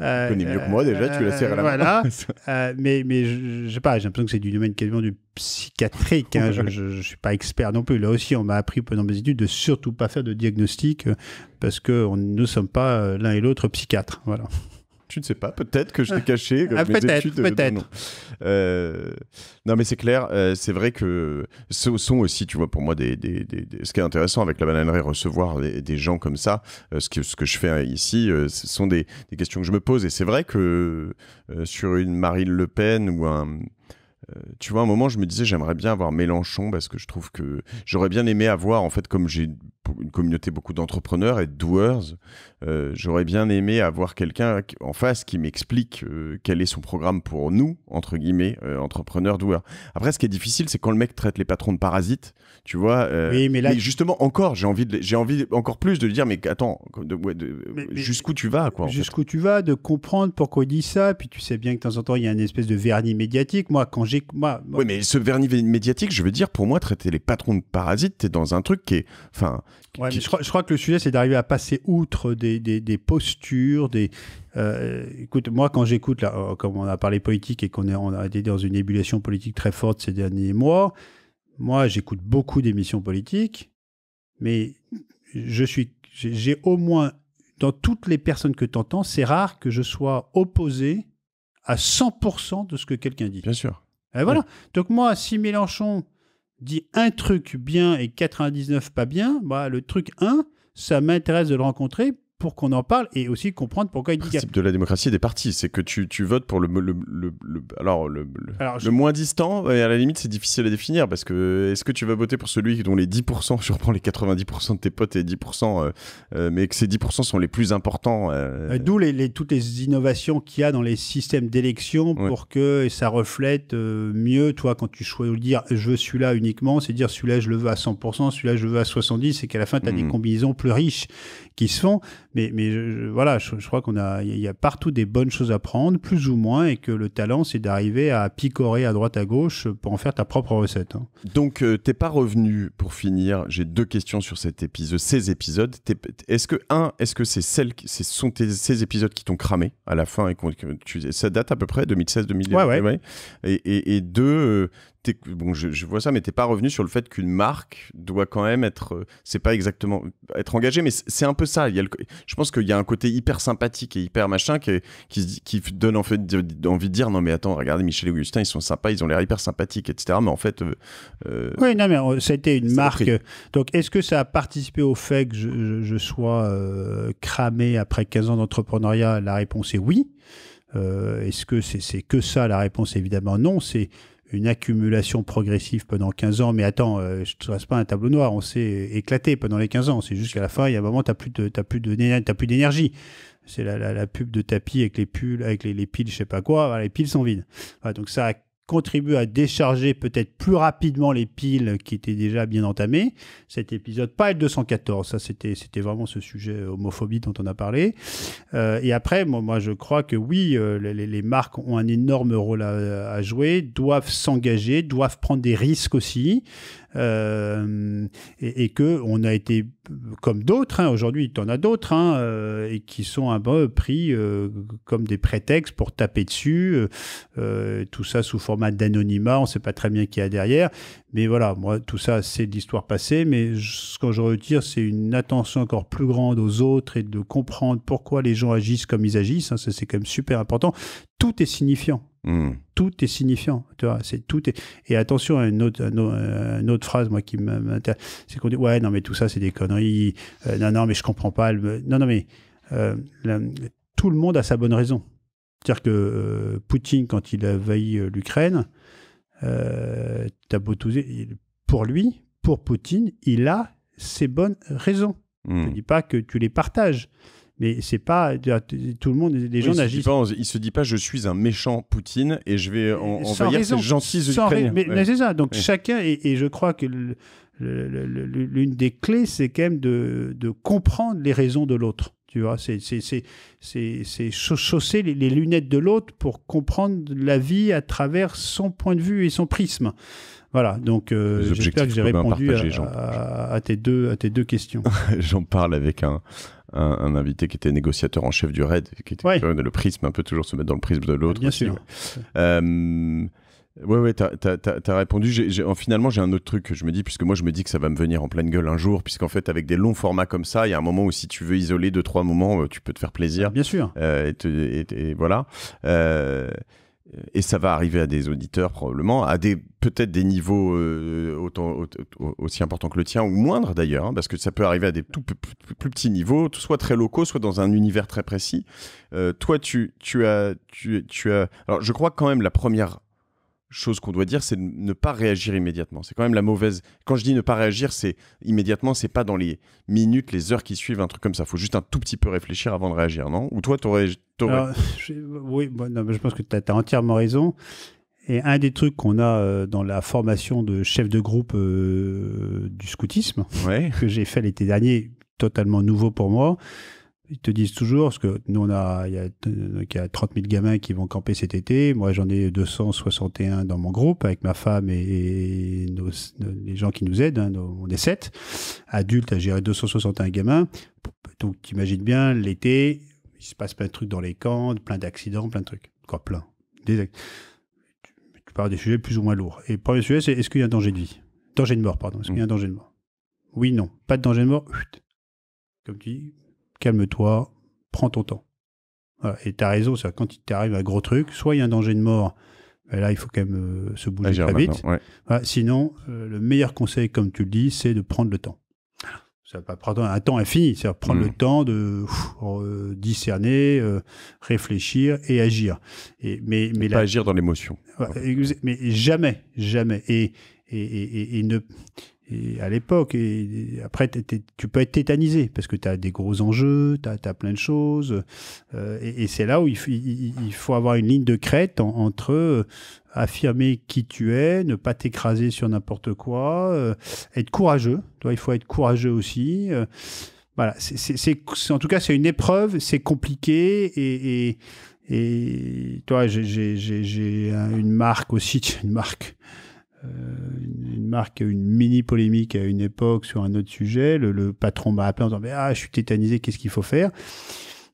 tu connais mieux que moi déjà, tu la serres à la euh, euh, mais, mais je, sais pas, j'ai l'impression que c'est du domaine quasiment du psychiatrique. Hein. je, ne suis pas expert non plus. Là aussi, on m'a appris pendant mes études de surtout pas faire de diagnostic euh, parce que nous ne sommes pas l'un et l'autre psychiatre Voilà tu ne sais pas, peut-être que je t'ai caché ah, peut études. Euh, peut-être. Euh, non. mais c'est clair, euh, c'est vrai que ce sont aussi, tu vois, pour moi, des, ce qui est intéressant avec la bananerie, recevoir des, gens comme ça, ce, que, ce que je fais hein, ici, ce sont des, questions que je me pose. Et c'est vrai que sur une Marine Le Pen ou un tu vois, un moment, je me disais, j'aimerais bien avoir Mélenchon parce que je trouve que j'aurais bien aimé avoir, en fait, comme j'ai une communauté, beaucoup d'entrepreneurs et de doers. Euh, j'aurais bien aimé avoir quelqu'un en face qui m'explique euh, quel est son programme pour nous, entre guillemets, euh, entrepreneurs, doers. Après, ce qui est difficile, c'est quand le mec traite les patrons de parasites, tu vois. oui, mais là. justement, encore, j'ai envie, j'ai envie encore plus de dire, mais attends, jusqu'où tu vas, quoi. Jusqu'où tu vas, de comprendre pourquoi il dit ça. Puis tu sais bien que de temps en temps, il y a une espèce de vernis médiatique. Moi, quand j'ai. Moi, Oui, mais ce vernis médiatique, je veux dire, pour moi, traiter les patrons de parasites, t'es dans un truc qui est. Enfin je, crois, je, crois, que le sujet, c'est d'arriver à passer outre des, des, postures, des. Euh, écoute, moi, quand j'écoute, là, euh, comme on a parlé politique et qu'on est, on a été dans une ébullition politique très forte ces derniers mois, moi, j'écoute beaucoup d'émissions politiques, mais je suis, j'ai au moins, dans toutes les personnes que tu entends, c'est rare que je sois opposé à 100% de ce que quelqu'un dit. Bien sûr. Et voilà. Donc moi, si Mélenchon dit un truc bien et 99 pas bien, bah, le truc 1, ça m'intéresse de le rencontrer pour qu'on en parle et aussi comprendre pourquoi il dit. Le principe de la démocratie et des partis, c'est que tu, tu, votes pour le, le, le, alors, le, moins distant, et à la limite, c'est difficile à définir parce que est-ce que tu vas voter pour celui dont les 10%, je reprends les 90% de tes potes et 10%, euh, euh, mais que ces 10% sont les plus importants. Euh, d'où les, les, toutes les innovations qu'il y a dans les systèmes d'élection pour que ça reflète mieux, toi, quand tu choisis dire je veux celui-là uniquement, c'est dire celui-là je le veux à 100%, celui-là je le veux à 70%, c'est qu'à la fin, tu as des mmh. combinaisons plus riches qui se font mais, voilà, je, crois qu'on a, il y a partout des bonnes choses à prendre, plus ou moins, et que le talent, c'est d'arriver à picorer à droite, à gauche pour en faire ta propre recette. Hein. Donc, tu euh, t'es pas revenu pour finir. J'ai deux questions sur cet épisode, euh, ces épisodes. Est-ce que, un, est-ce que c'est celles, ce sont ces épisodes qui t'ont cramé à la fin et ça date à peu près 2016 2018 Et, et, et, deux, euh, bon, je, vois ça, mais t'es pas revenu sur le fait qu'une marque doit quand même être, euh, c'est pas exactement être engagée, mais c'est un peu ça. Il y a je pense qu'il y a un côté hyper sympathique et hyper machin qui, qui, qui donne en fait envie de dire non mais attends, regardez Michel et Augustin, ils sont sympas, ils ont l'air hyper sympathiques, etc. Mais en fait, euh, euh, oui, non mais ça a été une marque. Donc est-ce que ça a participé au fait que je, sois cramé après 15 ans d'entrepreneuriat La réponse est oui. est-ce que c'est que ça La réponse évidemment non. C'est une accumulation progressive pendant 15 ans. Mais attends, euh, je ne pas un tableau noir. On s'est éclaté pendant les 15 ans. C'est juste la fin, il y a un moment, tu n'as plus, plus, de, plus d'énergie. C'est la, la, pub de tapis avec les pulls, avec les, piles, je sais pas quoi. les piles sont vides. donc ça contribue à décharger peut-être plus rapidement les piles qui étaient déjà bien entamées. Cet épisode, pas le 214, ça c'était, c'était vraiment ce sujet homophobie dont on a parlé. Euh, et après, moi, je crois que oui, euh, les, marques ont un énorme rôle à jouer, doivent s'engager, doivent prendre des risques aussi. Euh, et, et, que on a été comme d'autres. Hein, Aujourd'hui, tu en a d'autres hein, euh, et qui sont un peu pris euh, comme des prétextes pour taper dessus. tout ça sous format d'anonymat. On ne sait pas très bien qui y a derrière. Mais voilà, moi, tout ça, c'est de l'histoire passée. Mais ce que je retire, c'est une attention encore plus grande aux autres et de comprendre pourquoi les gens agissent comme ils agissent. Hein, ça, c'est quand même super important. Tout est signifiant. Hmm. Tout est signifiant, tu vois. C'est tout Et attention à une autre, euh, phrase, moi, qui m'intéresse, c'est qu'on dit ouais, non mais tout ça c'est des conneries. Euh, non, non, mais je comprends pas. Non, non, mais euh, tout le monde a sa bonne raison. C'est-à-dire que Poutine, quand il a envahi l'Ukraine, pour lui, pour Poutine, il a ses bonnes raisons. Hmm. Je ne dis pas que tu les partages. Mais c'est pas tout le monde, les gens n'agissent pas. Il se dit pas, je suis un méchant Poutine et je vais en, envahir ces Ukrainiens. Mais, c'est ça. Donc chacun et, je crois que l'une des clés, c'est quand même de, comprendre les raisons de l'autre. Tu vois, c'est chausser les, lunettes de l'autre pour comprendre la vie à travers son point de vue et son prisme. Voilà, donc euh, j'espère que j'ai répondu à, tes deux, à tes deux questions. J'en parle avec un, un, invité qui était négociateur en chef du RAID, qui était le prisme, un peu toujours se mettre dans le prisme de l'autre. Bien sûr. Euh, ouais. oui t'as as, répondu. finalement, j'ai un autre truc que je me dis, puisque moi, je me dis que ça va me venir en pleine gueule un jour, puisqu'en fait, avec des longs formats comme ça, il y a un moment où si tu veux isoler deux, trois moments, euh, tu peux te faire plaisir. Bien sûr. Euh, et, et, voilà. Euh, et ça va arriver à des auditeurs probablement, à des peut-être des niveaux euh, aussi importants que le tien ou moindres d'ailleurs, hein, parce que ça peut arriver à des tout plus, petits niveaux, soit très locaux, soit dans un univers très précis. Euh, toi, tu, tu as, tu, as, alors je crois quand même la première chose qu'on doit dire, c'est ne pas réagir immédiatement. C'est quand même la mauvaise. Quand je dis ne pas réagir, c'est immédiatement, c'est pas dans les minutes, les heures qui suivent, un truc comme ça. Il Faut juste un tout petit peu réfléchir avant de réagir, non Ou toi, tu aurais... oui, je pense que tu as, entièrement raison. Et un des trucs qu'on a euh, dans la formation de chef de groupe euh, du scoutisme, que j'ai fait l'été dernier, totalement nouveau pour moi, ils te disent toujours, parce que nous, on a, il y a, 30 000 gamins qui vont camper cet été. Moi, j'en ai 261 dans mon groupe, avec ma femme et, les gens qui nous aident. Hein, on est sept adultes à gérer 261 gamins. Donc, tu imagines bien, l'été, il se passe plein de trucs dans les camps, plein d'accidents, plein de trucs. Quoi, plein. Des, tu parles des sujets plus ou moins lourds. Et le premier sujet, c'est est-ce qu'il y a un danger de vie Danger de mort, pardon. Est-ce qu'il y a un mm. danger de mort Oui, non. Pas de danger de mort. Comme tu dis, calme-toi, prends ton temps. Et Et as raison, c'est quand il t'arrive un gros truc, soit il y a un danger de mort, là il faut quand même euh, se bouger très vite. Sinon, euh, le meilleur conseil, comme tu le dis, c'est de prendre le temps. Ça pas prendre un temps infini, c'est prendre le mm. temps de euh, discerner, réfléchir et agir. Et, mais, mais pas agir dans l'émotion. Mais jamais, jamais. et, et, ne, à l'époque. Et après, tu peux être tétanisé parce que tu as des gros enjeux, tu as, plein de choses. Euh, et, c'est là où il, il, faut avoir une ligne de crête entre euh, affirmer qui tu es, ne pas t'écraser sur n'importe quoi, euh, être courageux. Toi, il faut être courageux aussi. voilà, en tout cas, c'est une épreuve, c'est compliqué et, et, et toi, j'ai une marque aussi, une marque euh, une marque a une mini polémique à une époque sur un autre sujet. Le, patron m'a appelé en disant ah je suis tétanisé, qu'est-ce qu'il faut faire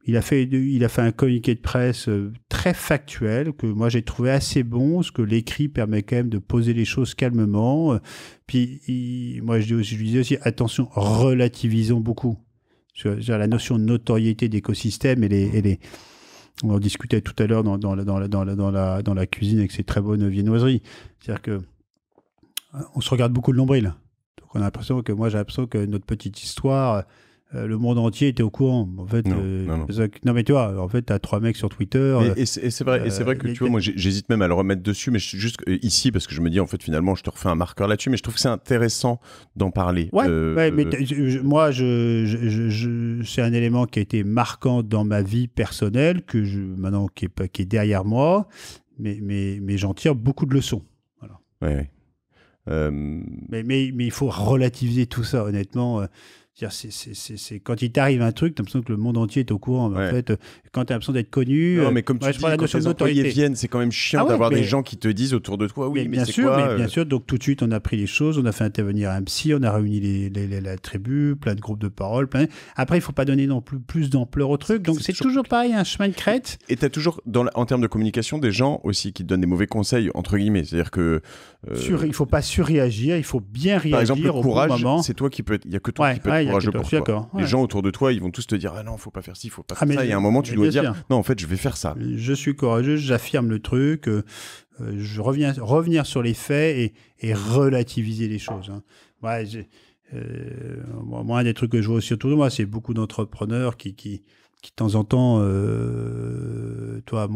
il a, fait, il a fait un communiqué de presse euh, très factuel que moi j'ai trouvé assez bon, ce que l'écrit permet quand même de poser les choses calmement. Euh, puis moi je, disais aussi attention, relativisons beaucoup. Sur la notion de notoriété d'écosystème, et les, on en discutait tout à l'heure dans, dans, dans, la, dans, la, dans la cuisine avec ces très bonnes viennoiseries. C'est-à-dire que on se regarde beaucoup le nombril. Donc on a l'impression que moi j'ai l'impression que notre petite histoire, euh, le monde entier était au courant. En fait, non, euh, mais tu vois, en fait, tu as trois mecs sur Twitter. et c'est vrai, vrai euh, que tu vois, moi, j'hésite même à le remettre dessus, mais juste ici parce que je me dis en fait, finalement, je te refais un marqueur là-dessus, mais je trouve que c'est intéressant d'en parler. Ouais, ouais mais moi, je, je c'est un élément qui a été marquant dans ma vie personnelle, que maintenant qui est, qui derrière moi, mais, mais, mais j'en tire beaucoup de leçons. Voilà. Ouais, ouais. Euh, mais, mais, mais, il faut relativiser tout ça, honnêtement. Euh, c'est quand il t'arrive un truc, t'as l'impression que le monde entier est au courant. En fait, euh, quand tu as l'impression d'être connu. Non, euh, mais comme tu dis, les viennent, c'est quand même chiant ah d'avoir des gens qui te disent autour de toi, oui, mais, bien sûr, mais euh bien sûr. Donc tout de suite, on a pris les choses, on a fait intervenir un psy, on a réuni les, la tribu, plein de groupes de parole. Plein... Après, il faut pas donner non plus, plus d'ampleur au truc. Donc c'est toujours... pareil, un chemin de crête. Et tu as toujours, dans en termes de communication, des gens aussi qui te donnent des mauvais conseils, entre guillemets. C'est-à-dire que. Euh, Sur... Il faut pas surréagir, il faut bien réagir. Par exemple, le courage, c'est toi qui peux être. Il y a que toi qui peux Les gens autour de toi, ils vont tous te dire Ah non, faut pas faire ci, faut pas ah, faire ça. un moment, tu dois dire, non, en fait, je vais faire ça. Je suis courageux, j'affirme le truc, euh, euh, je reviens, revenir sur les faits et, et relativiser les choses. Hein. Euh, moi, un des trucs que je vois aussi de moi, c'est beaucoup d'entrepreneurs qui, qui, qui, de temps en temps, toi,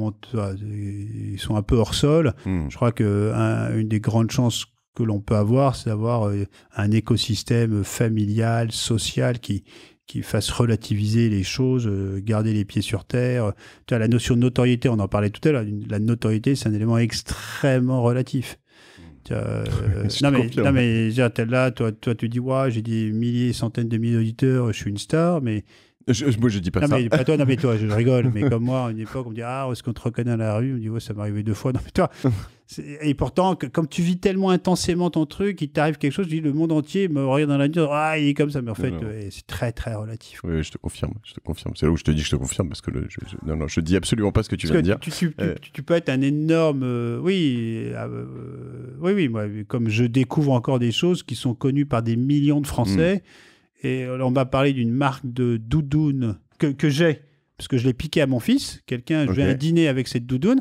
ils sont un peu hors sol. Hmm. Je crois qu'une des grandes chances que l'on peut avoir, c'est d'avoir un écosystème familial, social qui, qui fasse relativiser les choses, euh, garder les pieds sur terre. Tu as la notion de notoriété, on en parlait tout à l'heure. La notoriété, c'est un élément extrêmement relatif. Euh, non, mais, là, toi, toi, tu dis, ouais, j'ai des milliers, centaines de milliers d'auditeurs, je suis une star, mais je, moi, je dis pas non, ça. Mais, pas toi, non, mais toi, je rigole. Mais comme moi, à une époque, on me dit Ah, est-ce qu'on te reconnaît à la rue On me dit ça m'est arrivé deux fois. Non, mais toi. Et pourtant, que, comme tu vis tellement intensément ton truc, il t'arrive quelque chose, je dis Le monde entier me regarde dans la nuit, Ah, il est comme ça. Mais en fait, euh, c'est très, très relatif. Oui, je te confirme. Je te confirme. C'est là où je te dis que je te confirme parce que je, non, non, je dis absolument pas ce que tu veux dire. Euh, tu, peux être un énorme. Euh, oui, oui, oui. comme je découvre encore des choses qui sont connues par des millions de Français. Hmm. Et euh, on m'a parlé d'une marque de doudoune que, j'ai, parce que je l'ai piqué à mon fils. Quelqu'un, je vais à un dîner avec cette doudoune.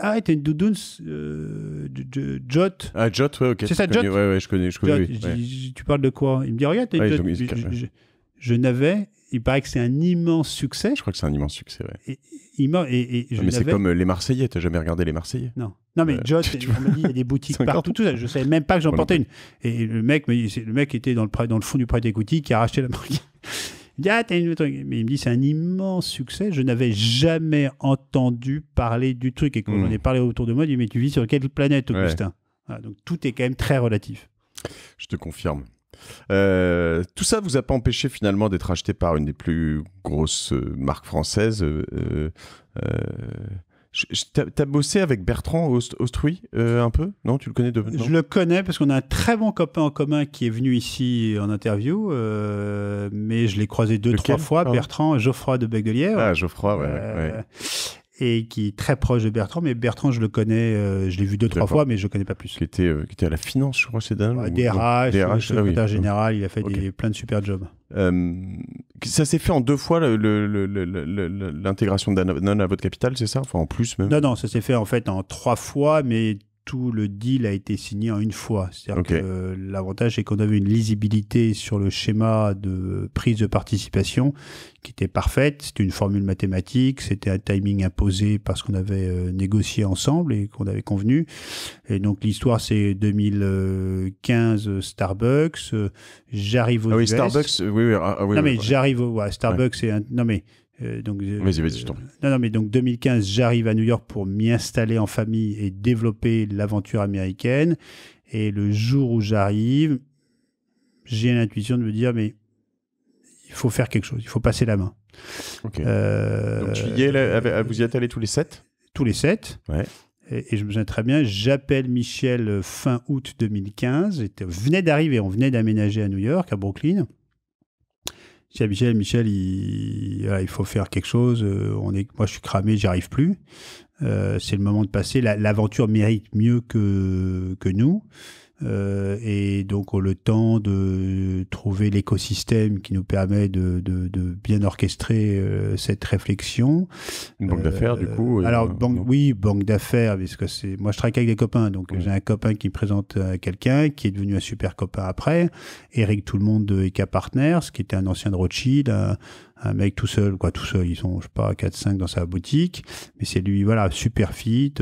ah, t'as une doudoune euh, de, Jot. Ah, Jot, oui, ok. C'est ça, Jot Ouais, ouais, je connais. Je connais Tu parles de quoi Il me dit, regarde, t'as une ouais, je n'avais il paraît que c'est un immense succès. Je crois que c'est un immense succès, oui. Et, et, je ah, mais c'est comme euh, les Marseillais, t'as jamais regardé les Marseillais Non. Non, mais euh, Josh, il y a des boutiques partout, tout ça. Je savais même pas que j'en portais une. Et le mec, le mec était dans le, dans le fond du prêt d'écoutille qui a racheté la marque. Il ah, une Mais il me dit, c'est un immense succès. Je n'avais jamais entendu parler du truc. Et quand on hmm. j'en parlé autour de moi, il dit, mais tu vis sur quelle planète, Augustin Donc tout est quand même très relatif. Je te confirme. Euh, tout ça vous a pas empêché finalement d'être acheté par une des plus grosses euh, marques françaises. Euh, euh as bossé avec Bertrand Aust un peu Non, tu le connais de Je le connais parce qu'on a un très bon copain en commun qui est venu ici en interview, mais je l'ai croisé deux, trois fois, Bertrand Geoffroy de Beguelière. Ah, Geoffroy, ouais. ouais et qui est très proche de Bertrand. Mais Bertrand, je le connais, euh, je l'ai vu deux, trois fois, mais je ne connais pas plus. Qui était, euh, qui était à la finance, je crois, c'est dingue. Ouais, DRH, DRH ah secrétaire général, il a fait des, plein de super jobs. Euh, ça s'est fait en deux fois l'intégration de Danone à votre capital, c'est ça Enfin, en plus même Non, non, ça s'est fait en fait en trois fois, mais tout le deal a été signé en une fois. C'est-à-dire que l'avantage c'est qu'on avait une lisibilité sur le schéma de prise de participation qui était parfaite. C'était une formule mathématique, c'était un timing imposé parce qu'on avait euh, négocié ensemble et qu'on avait convenu. Et donc l'histoire, c'est 2015 euh, Starbucks. Euh, j'arrive au ah oui, Starbucks, oui, oui, ah, non, mais j'arrive au, Starbucks, c'est un, non mais euh, donc, euh, mais Non, non, mais donc 2015, j'arrive à New York pour m'y installer en famille et développer l'aventure américaine. Et le jour où j'arrive, j'ai l'intuition de me dire, mais il faut faire quelque chose, il faut passer la main. Euh, donc, tu y vous y êtes allé tous les sept Tous les sept. Ouais. Et, je me souviens très bien, j'appelle Michel euh, fin août 2015. On venait d'arriver, on venait d'aménager à New York, à Brooklyn. Michel, il, faut faire quelque chose. Euh, on est, moi, je suis cramé, j'arrive plus. Euh, c'est le moment de passer. L'aventure mérite mieux que, que nous. Euh, et donc oh, le temps de trouver l'écosystème qui nous permet de, de, de bien orchestrer euh, cette réflexion. Une banque d'affaires du coup. Euh, alors oui, banque d'affaires parce que c'est moi je travaille avec des copains donc j'ai un copain qui me présente quelqu'un qui est devenu un super copain après. Eric tout le monde de Eka Partners qui était un ancien de Rothschild un mec tout seul, quoi, tout seul, ils sont, je sais pas, 4-5 dans sa boutique, mais c'est lui, voilà, super fit,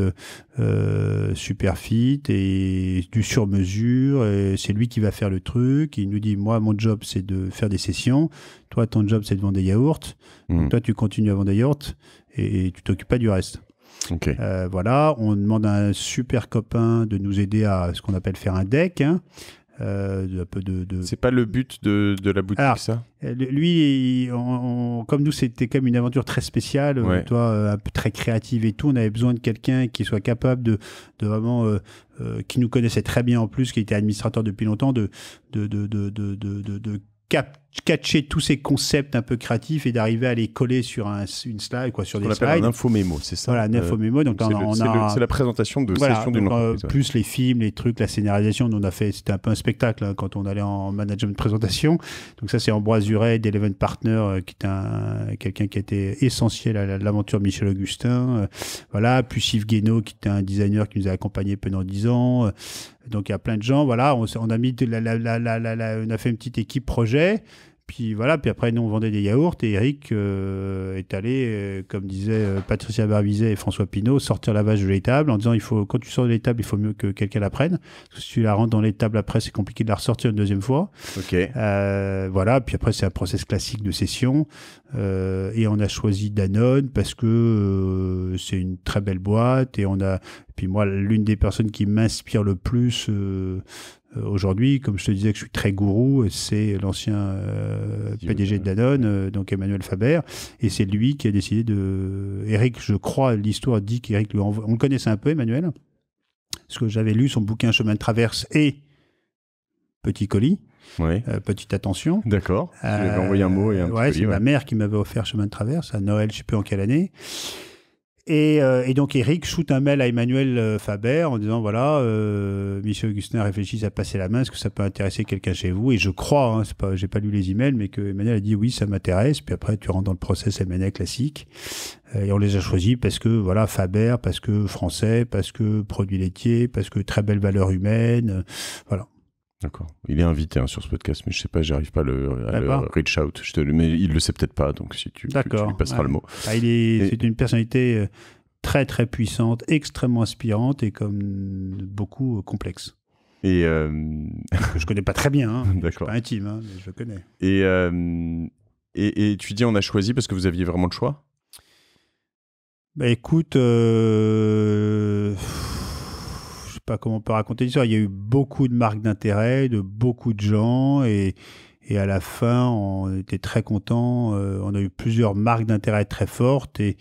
euh, super fit et du sur-mesure, c'est lui qui va faire le truc, il nous dit, moi, mon job, c'est de faire des sessions, toi, ton job, c'est de vendre des yaourts, hmm. toi, tu continues à vendre des yaourts et, tu t'occupes pas du reste. Okay. Euh, voilà, on demande à un super copain de nous aider à ce qu'on appelle faire un deck. Hein. Euh, un peu de, C'est pas le but de, la boutique, ça euh, Lui, comme nous, c'était quand même une aventure très spéciale, toi, euh, un peu très créative et tout. On avait besoin de quelqu'un qui soit capable de, vraiment. qui nous connaissait très bien en plus, qui était administrateur depuis longtemps, de, de, de capter catcher tous ces concepts un peu créatifs et d'arriver à les coller sur un, une slide, quoi, sur des on slides. un infomémo, c'est ça Voilà, un infomémo. Euh, donc, c'est, la présentation de d'une euh, plus les films, les trucs, la scénarisation. on a fait, c'était un peu un spectacle hein, quand on allait en management de présentation. Donc ça, c'est Ambroise Huret d'Eleven Partner, euh, qui est un, quelqu'un qui a été essentiel à l'aventure Michel Augustin. voilà, plus Yves Guénaud, qui était un designer qui nous a accompagnés pendant 10 ans. donc il y a plein de gens. Voilà, on, a mis on a fait une petite équipe projet. Puis voilà, puis après, nous, on vendait des yaourts et Eric euh, est allé, euh, comme disaient euh, Patricia Barbizet et François Pinault, sortir la vache de l'étable en disant il faut, quand tu sors de l'étable, il faut mieux que quelqu'un la prenne. Parce que si tu la rentres dans l'étable après, c'est compliqué de la ressortir une deuxième fois. OK. Euh, voilà, puis après, c'est un process classique de session. et on a choisi Danone parce que c'est une très belle boîte et on a. Et puis moi, l'une des personnes qui m'inspire le plus euh, aujourd'hui, comme je te disais que je suis très gourou, c'est l'ancien euh, PDG de Danone, euh, donc Emmanuel Faber, et c'est lui qui a décidé de. Eric, je crois, l'histoire dit qu'Eric lui envoie. On le connaissait un peu, Emmanuel, parce que j'avais lu son bouquin Chemin de traverse et Petit colis. petite attention. D'accord. Il envoyé un mot et un petit colis. C'est ma mère qui m'avait offert Chemin de traverse à Noël, je ne sais plus en quelle année. Euh, et, donc Eric shoot un mail à Emmanuel euh, Faber en disant voilà, euh, Augustin réfléchit à passer la main, est-ce que ça peut intéresser quelqu'un chez vous Et je crois, hein, c'est pas, j'ai pas lu les emails, mais que Emmanuel a dit oui, ça m'intéresse. Puis après, tu rentres dans le process MNA classique. Euh, et on les a choisis parce que voilà Faber, parce que français, parce que produits laitiers, parce que très belle valeur humaine. Voilà, il est invité hein, sur ce podcast, mais je sais pas, j'arrive pas à le, reach out. Je te mais il le sait peut-être pas, donc si tu, tu, lui passeras le mot. Ah, il est, c'est une personnalité euh, très très puissante, extrêmement inspirante et comme beaucoup euh, complexe. Et euh... que je connais pas très bien, hein, D'accord. pas intime, hein, mais je connais. Euh, et, et, tu dis on a choisi parce que vous aviez vraiment le choix. Bah écoute pas comment on peut raconter l'histoire. Il y a eu beaucoup de marques d'intérêt, de beaucoup de gens, et, et, à la fin, on était très contents. Euh, on a eu plusieurs marques d'intérêt très fortes, et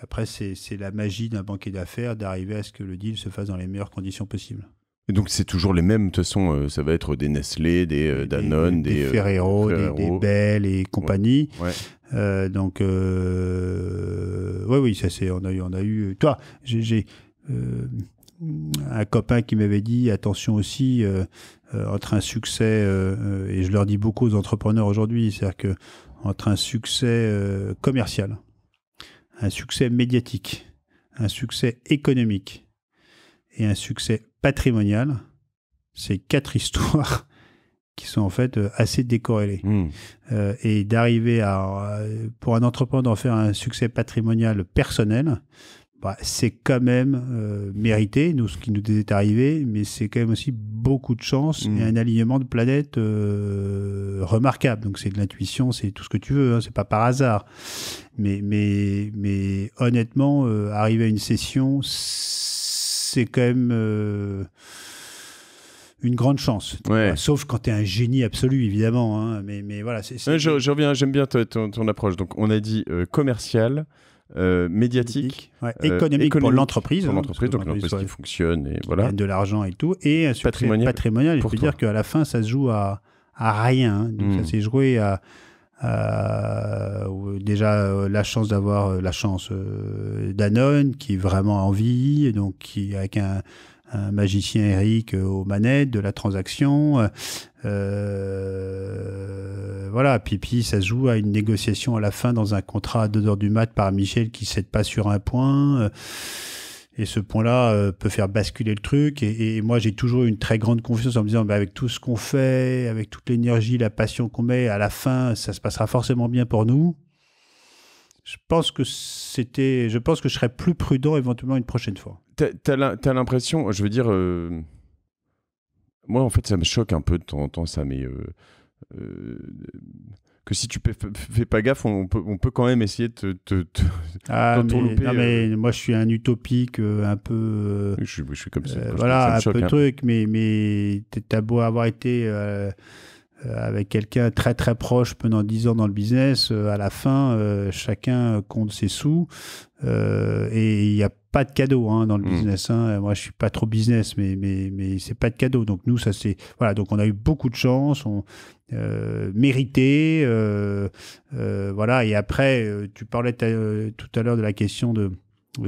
après, c'est la magie d'un banquier d'affaires d'arriver à ce que le deal se fasse dans les meilleures conditions possibles. Et donc, c'est toujours les mêmes, de toute façon, euh, ça va être des Nestlé, des euh, Danone, des, Ferrero, des, Bell et compagnie. Ouais. Ouais. donc, oui, oui, ça c'est, on a eu, on a eu. Toi, j'ai, un copain qui m'avait dit attention aussi euh, euh, entre un succès euh, et je leur dis beaucoup aux entrepreneurs aujourd'hui, c'est-à-dire que entre un succès commercial, un succès médiatique, un succès économique et un succès patrimonial, c'est quatre histoires qui sont en fait assez décorrélées. Hmm. et d'arriver à, pour un entrepreneur d'en faire un succès patrimonial personnel, bah, c'est quand même euh, mérité, nous, ce qui nous est arrivé, mais c'est quand même aussi beaucoup de chance et mm. un alignement de planètes euh, remarquable. Donc c'est de l'intuition, c'est tout ce que tu veux, hein, c'est pas par hasard. Mais, honnêtement, euh, arriver à une session, c'est quand même une grande chance. Bah, sauf quand tu es un génie absolu, évidemment. Hein, mais, voilà. je, reviens, j'aime bien ton, approche. Donc, on a dit commercial, euh, médiatique, euh, économique, pour l'entreprise. Pour hein, l'entreprise, donc l'entreprise qui fonctionne et voilà. De l'argent et tout. Et euh, patrimonial. patrimonial je peux toi. dire qu'à la fin, ça se joue à, à rien. Hein. Donc ça hmm. s'est joué à. déjà la chance d'avoir la chance d'Anon qui est vraiment en vie, donc qui avec un, un magicien Eric aux manettes de la transaction, euh, voilà, Pipi, ça joue à une négociation à la fin dans un contrat à 2 heures du mat par Michel qui ne cède pas sur un point. Euh, et ce point-là euh, peut faire basculer le truc. Et, moi, j'ai toujours une très grande confiance en me disant, bah, avec tout ce qu'on fait, avec toute l'énergie, la passion qu'on met, à la fin, ça se passera forcément bien pour nous. Je pense que c'était, je pense que je serais plus prudent éventuellement une prochaine fois. T'as as, l'impression, je veux dire moi, en fait, ça me choque un peu de temps en temps, ça, mais. Euh, euh, que si tu fais pas gaffe, on peut, on peut quand même essayer de te, ah, non, mais euh. moi, je suis un utopique, un peu. je, suis, je suis comme ça. voilà, un peu hein. truc, mais, mais t'as beau avoir été. Euh, avec quelqu'un très très proche pendant 10 ans dans le business, euh, à la fin, euh, chacun compte ses sous et il n'y a pas de cadeau hein, dans le hmm. business. Hein. Moi, je suis pas trop business, mais mais mais c'est pas de cadeau. Donc nous, ça c'est voilà. Donc on a eu beaucoup de chance, on euh, mérité, voilà. Et après, tu parlais tout à l'heure de la question de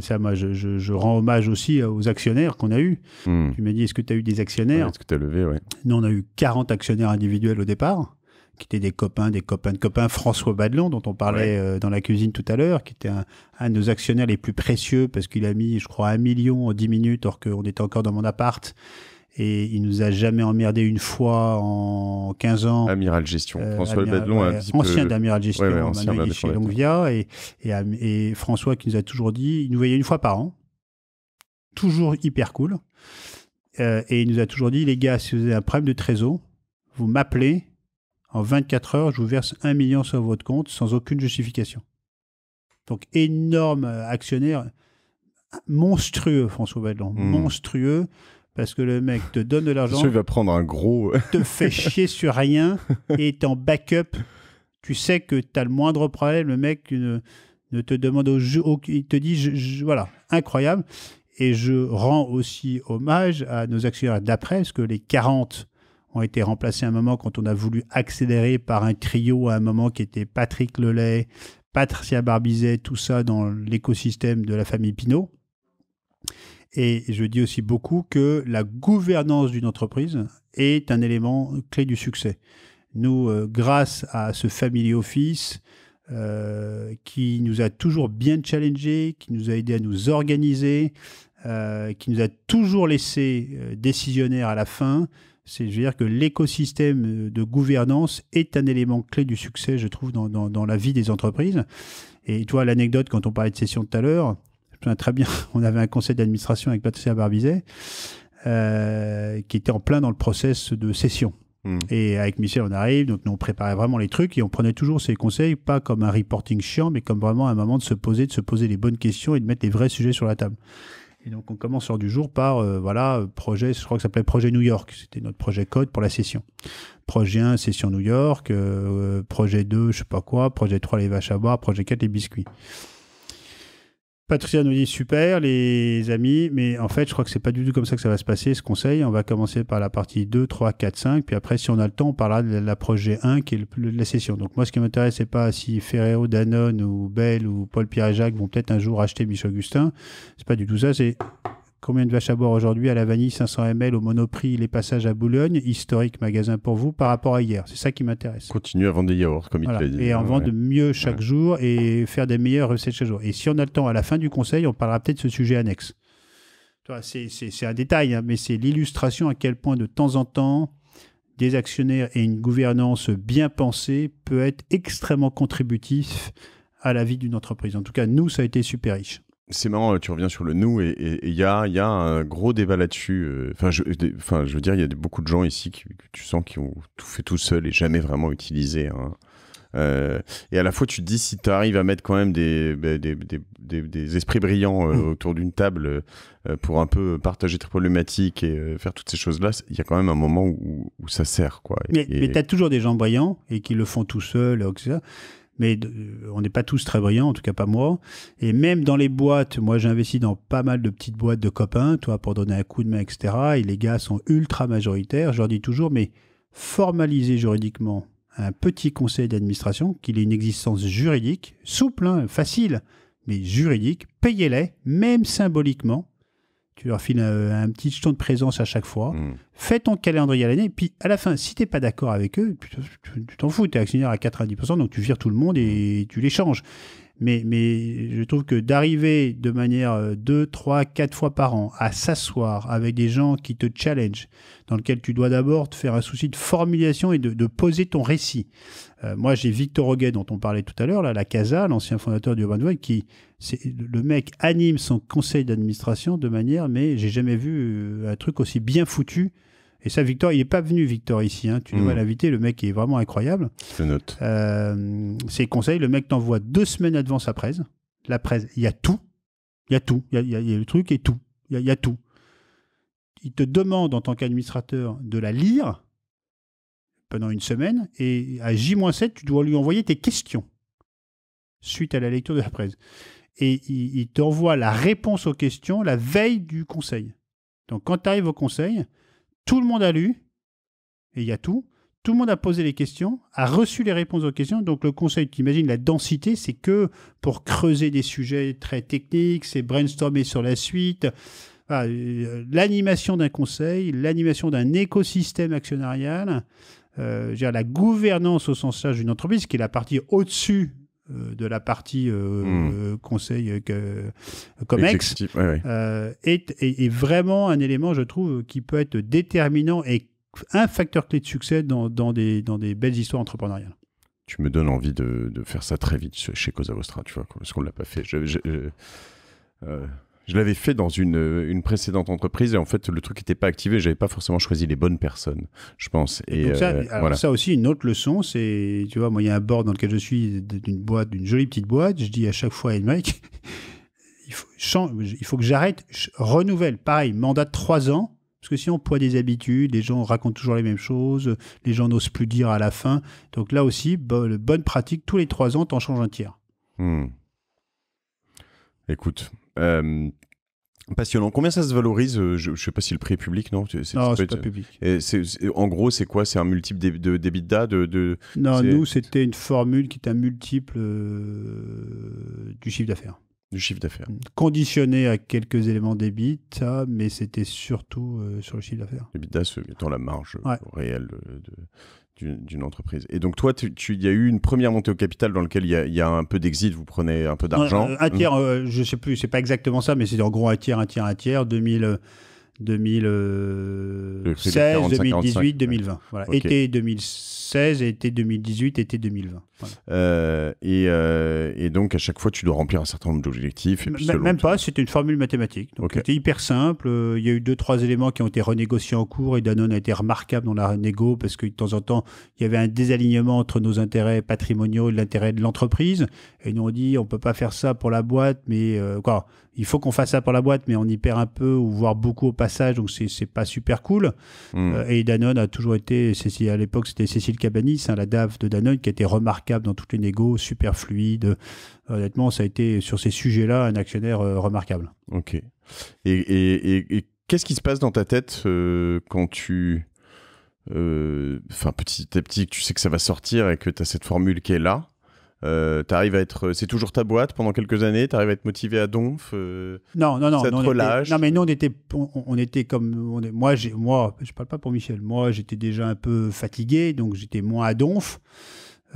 ça, moi, je, rends hommage aussi euh, aux actionnaires qu'on a eus. Hmm. Tu m'as dit, est-ce que tu as eu des actionnaires Est-ce que tu levé, Nous, on a eu 40 actionnaires individuels au départ, qui étaient des copains, des copains de copains. François Badelon, dont on parlait euh, dans la cuisine tout à l'heure, qui était un, un, de nos actionnaires les plus précieux, parce qu'il a mis, je crois, un million en 10 minutes, alors qu'on était encore dans mon appart et il nous a jamais emmerdé une fois en 15 ans. Amiral Gestion. Euh, François Amiral, un ancien d'Amiral Gestion, il est chez Longvia et, et, et, François qui nous a toujours dit, il nous voyait une fois par an, toujours hyper cool, euh, et il nous a toujours dit, les gars, si vous avez un problème de trésor, vous m'appelez, en 24 heures, je vous verse un million sur votre compte sans aucune justification. Donc énorme euh, actionnaire, monstrueux François Bédelon. Hmm. monstrueux. Parce que le mec te donne de l'argent. Il va prendre un gros. Euh, te fait chier sur rien et t'es en backup. Tu sais que tu as le moindre problème. Le mec ne, te demande au jeu. Il te dit je, voilà, incroyable. Et je rends aussi hommage à nos actionnaires d'après, parce que les 40 ont été remplacés à un moment quand on a voulu accélérer par un trio à un moment qui était Patrick Lelay, Patricia Barbizet, tout ça dans l'écosystème de la famille Pinault. Et je dis aussi beaucoup que la gouvernance d'une entreprise est un élément clé du succès. Nous, euh, grâce à ce family office euh, qui nous a toujours bien challengé, qui nous a aidé à nous organiser, euh, qui nous a toujours laissé décisionnaires à la fin, c'est-à-dire que l'écosystème de gouvernance est un élément clé du succès, je trouve, dans, dans la vie des entreprises. Et toi, l'anecdote, quand on parlait de session tout à l'heure, je très bien, on avait un conseil d'administration avec Patricia Barbizet, euh, qui était en plein dans le process de session. Hmm. Et avec Michel, on arrive, donc nous on préparait vraiment les trucs et on prenait toujours ces conseils, pas comme un reporting chiant, mais comme vraiment un moment de se poser, de se poser les bonnes questions et de mettre les vrais sujets sur la table. Et donc on commence hors du jour par, euh, voilà, projet, je crois que ça s'appelait Projet New York, c'était notre projet code pour la session. Projet 1, session New York, euh, projet 2, je sais pas quoi, projet 3, les vaches à boire, projet 4, les biscuits. Patricia nous dit super les amis, mais en fait je crois que c'est pas du tout comme ça que ça va se passer ce conseil. On va commencer par la partie 2, 3, 4, 5, puis après si on a le temps on parlera de la projet 1 qui est le, la session. Donc moi ce qui m'intéresse c'est pas si Ferrero, Danone ou Bell ou Paul Pierre et Jacques vont peut-être un jour acheter Michel Augustin. C'est pas du tout ça, c'est Combien de vaches à boire aujourd'hui à la vanille 500 ml au Monoprix, les passages à Boulogne, historique magasin pour vous par rapport à hier. C'est ça qui m'intéresse. Continue à vendre des yaourts comme il te dit. Et en vendre mieux chaque jour et faire des meilleures recettes chaque jour. Et si on a le temps à la fin du conseil, on parlera peut-être de ce sujet annexe. C'est un détail, hein, mais c'est l'illustration à quel point de temps en temps, des actionnaires et une gouvernance bien pensée peut être extrêmement contributif à la vie d'une entreprise. En tout cas, nous, ça a été super riche c'est marrant, tu reviens sur le nous et il y a, un gros débat là-dessus. Euh, enfin, je, enfin, je veux dire, il y a beaucoup de gens ici que tu sens qui ont tout fait tout seul et jamais vraiment utilisé. Hein. Euh, et à la fois, tu te dis si tu arrives à mettre quand même des, bah, des, esprits brillants euh, mm. autour d'une table pour un peu partager tes problématiques et faire toutes ces choses-là, il y a quand même un moment où, ça sert. Quoi. Mais, tu as toujours des gens brillants et qui le font tout seuls mais euh, on n'est pas tous très brillants, en tout cas pas moi. Et même dans les boîtes, moi j'investis dans pas mal de petites boîtes de copains, toi, pour donner un coup de main, etc. Et les gars sont ultra majoritaires. Je leur dis toujours, mais formaliser juridiquement un petit conseil d'administration, qu'il ait une existence juridique, souple, hein, facile, mais juridique, payez-les, même symboliquement, tu leur files euh, un, petit jeton de présence à chaque fois, mm. fais ton calendrier à l'année, puis à la fin, si t'es pas d'accord avec eux, tu t'en fous, tu es actionnaire à 90%, donc tu vires tout le monde et mm. tu les changes. Mais, je trouve que d'arriver de manière 2, 3, 4 fois par an à s'asseoir avec des gens qui te challenge, dans lequel tu dois d'abord te faire un souci de formulation et de, poser ton récit. Euh, moi, j'ai Victor Roguet, dont on parlait tout à l'heure, là, la Casa, l'ancien fondateur du Urban Voice. qui, le mec anime son conseil d'administration de manière, mais j'ai jamais vu euh, un truc aussi bien foutu et ça, Victor, il n'est pas venu, Victor, ici. Hein. Tu mmh. devrais hmm. l'inviter. Le mec est vraiment incroyable. Je note. Euh, ses conseils, le mec t'envoie deux semaines avant sa presse. La presse, il y a tout. Il y a tout. Il y, a, le truc et tout. Il y, a, tout. Il te demande, en tant qu'administrateur, de la lire pendant une semaine. Et à J-7, tu dois lui envoyer tes questions suite à la lecture de la presse. Et il, il t'envoie la réponse aux questions la veille du conseil. Donc, quand tu arrives au conseil, tout le monde a lu, et il y a tout. Tout le monde a posé les questions, a reçu les réponses aux questions. Donc le conseil, qui imagine la densité, c'est que pour creuser des sujets très techniques, c'est brainstormer sur la suite. Ah, euh, l'animation d'un conseil, l'animation d'un écosystème actionnarial, euh, la gouvernance au sens large d'une entreprise, qui est la partie au-dessus euh, de la partie conseil que COMEX est, vraiment un élément, je trouve, qui peut être déterminant et un facteur clé de succès dans, dans, des, dans des belles histoires entrepreneuriales. Tu me donnes envie de, de faire ça très vite chez Cosa Vostra, tu vois, parce qu'on ne l'a pas fait. je, euh, je l'avais fait dans une, euh, une, précédente entreprise et en fait le truc n'était pas activé, j'avais pas forcément choisi les bonnes personnes, je pense. Et ça, euh, voilà. ça aussi une autre leçon, c'est tu vois moi il y a un board dans lequel je suis d'une boîte, d'une jolie petite boîte, je dis à chaque fois à Mike, il faut, il faut que j'arrête, renouvelle, pareil mandat de trois ans. Parce que si on poids des habitudes, les gens racontent toujours les mêmes choses, les gens n'osent plus dire à la fin. Donc là aussi, bonne, pratique, tous les trois ans, t'en changes un tiers. Hmm. Écoute, euh, passionnant. Combien ça se valorise euh, Je ne sais pas si le prix est public, non c'est, pas, public. en gros, c'est quoi C'est un multiple de, de, de, Non, nous, c'était une formule qui est un multiple euh, du chiffre d'affaires. Du chiffre d'affaires. Mmh. Conditionné à quelques éléments débit, mais c'était surtout sur le chiffre d'affaires. étant la marge réelle de, d'une entreprise. Et donc toi, il y a eu une première montée au capital dans laquelle il y, a, un peu d'exit, vous prenez un peu d'argent. Euh, un, mmh. tiers, euh, je sais plus, c'est pas exactement ça, mais c'est en gros un tiers, un tiers, un tiers, 2000, 2016, 2018, 2020. Voilà. Été 2016, été 2018, été 2020. Euh, euh, et, donc, à chaque fois, tu dois remplir un certain nombre d'objectifs. Même pas, c'était une formule mathématique. Donc, c'était hyper simple. Euh, il y a eu deux, trois éléments qui ont été renégociés en cours et Danone a été remarquable dans la négo parce que de temps en temps, il y avait un désalignement entre nos intérêts patrimoniaux et l'intérêt de l'entreprise. Et nous, on dit, on peut pas faire ça pour la boîte, mais quoi, il faut qu'on fasse ça pour la boîte, mais on y perd un peu ou voire beaucoup au passage, donc c'est pas super cool. Hmm. et Danone a toujours été, à l'époque, c'était Cécile Cabanis, hein, la DAF de Danone, qui été remarquable dans toutes les négos, super fluide. Euh, honnêtement, ça a été sur ces sujets-là un actionnaire euh, remarquable. Ok. Et, et, et, qu'est-ce qui se passe dans ta tête euh, quand tu. Enfin, petit à petit, tu sais que ça va sortir et que tu as cette formule qui est là. Euh, t'arrives à être, c'est toujours ta boîte pendant quelques années. tu arrives à être motivé à donf. non, non, non. non, non, mais nous on était, on, était comme, moi, j'ai, moi, je parle pas pour Michel. Moi, j'étais déjà un peu fatigué, donc j'étais moins à donf.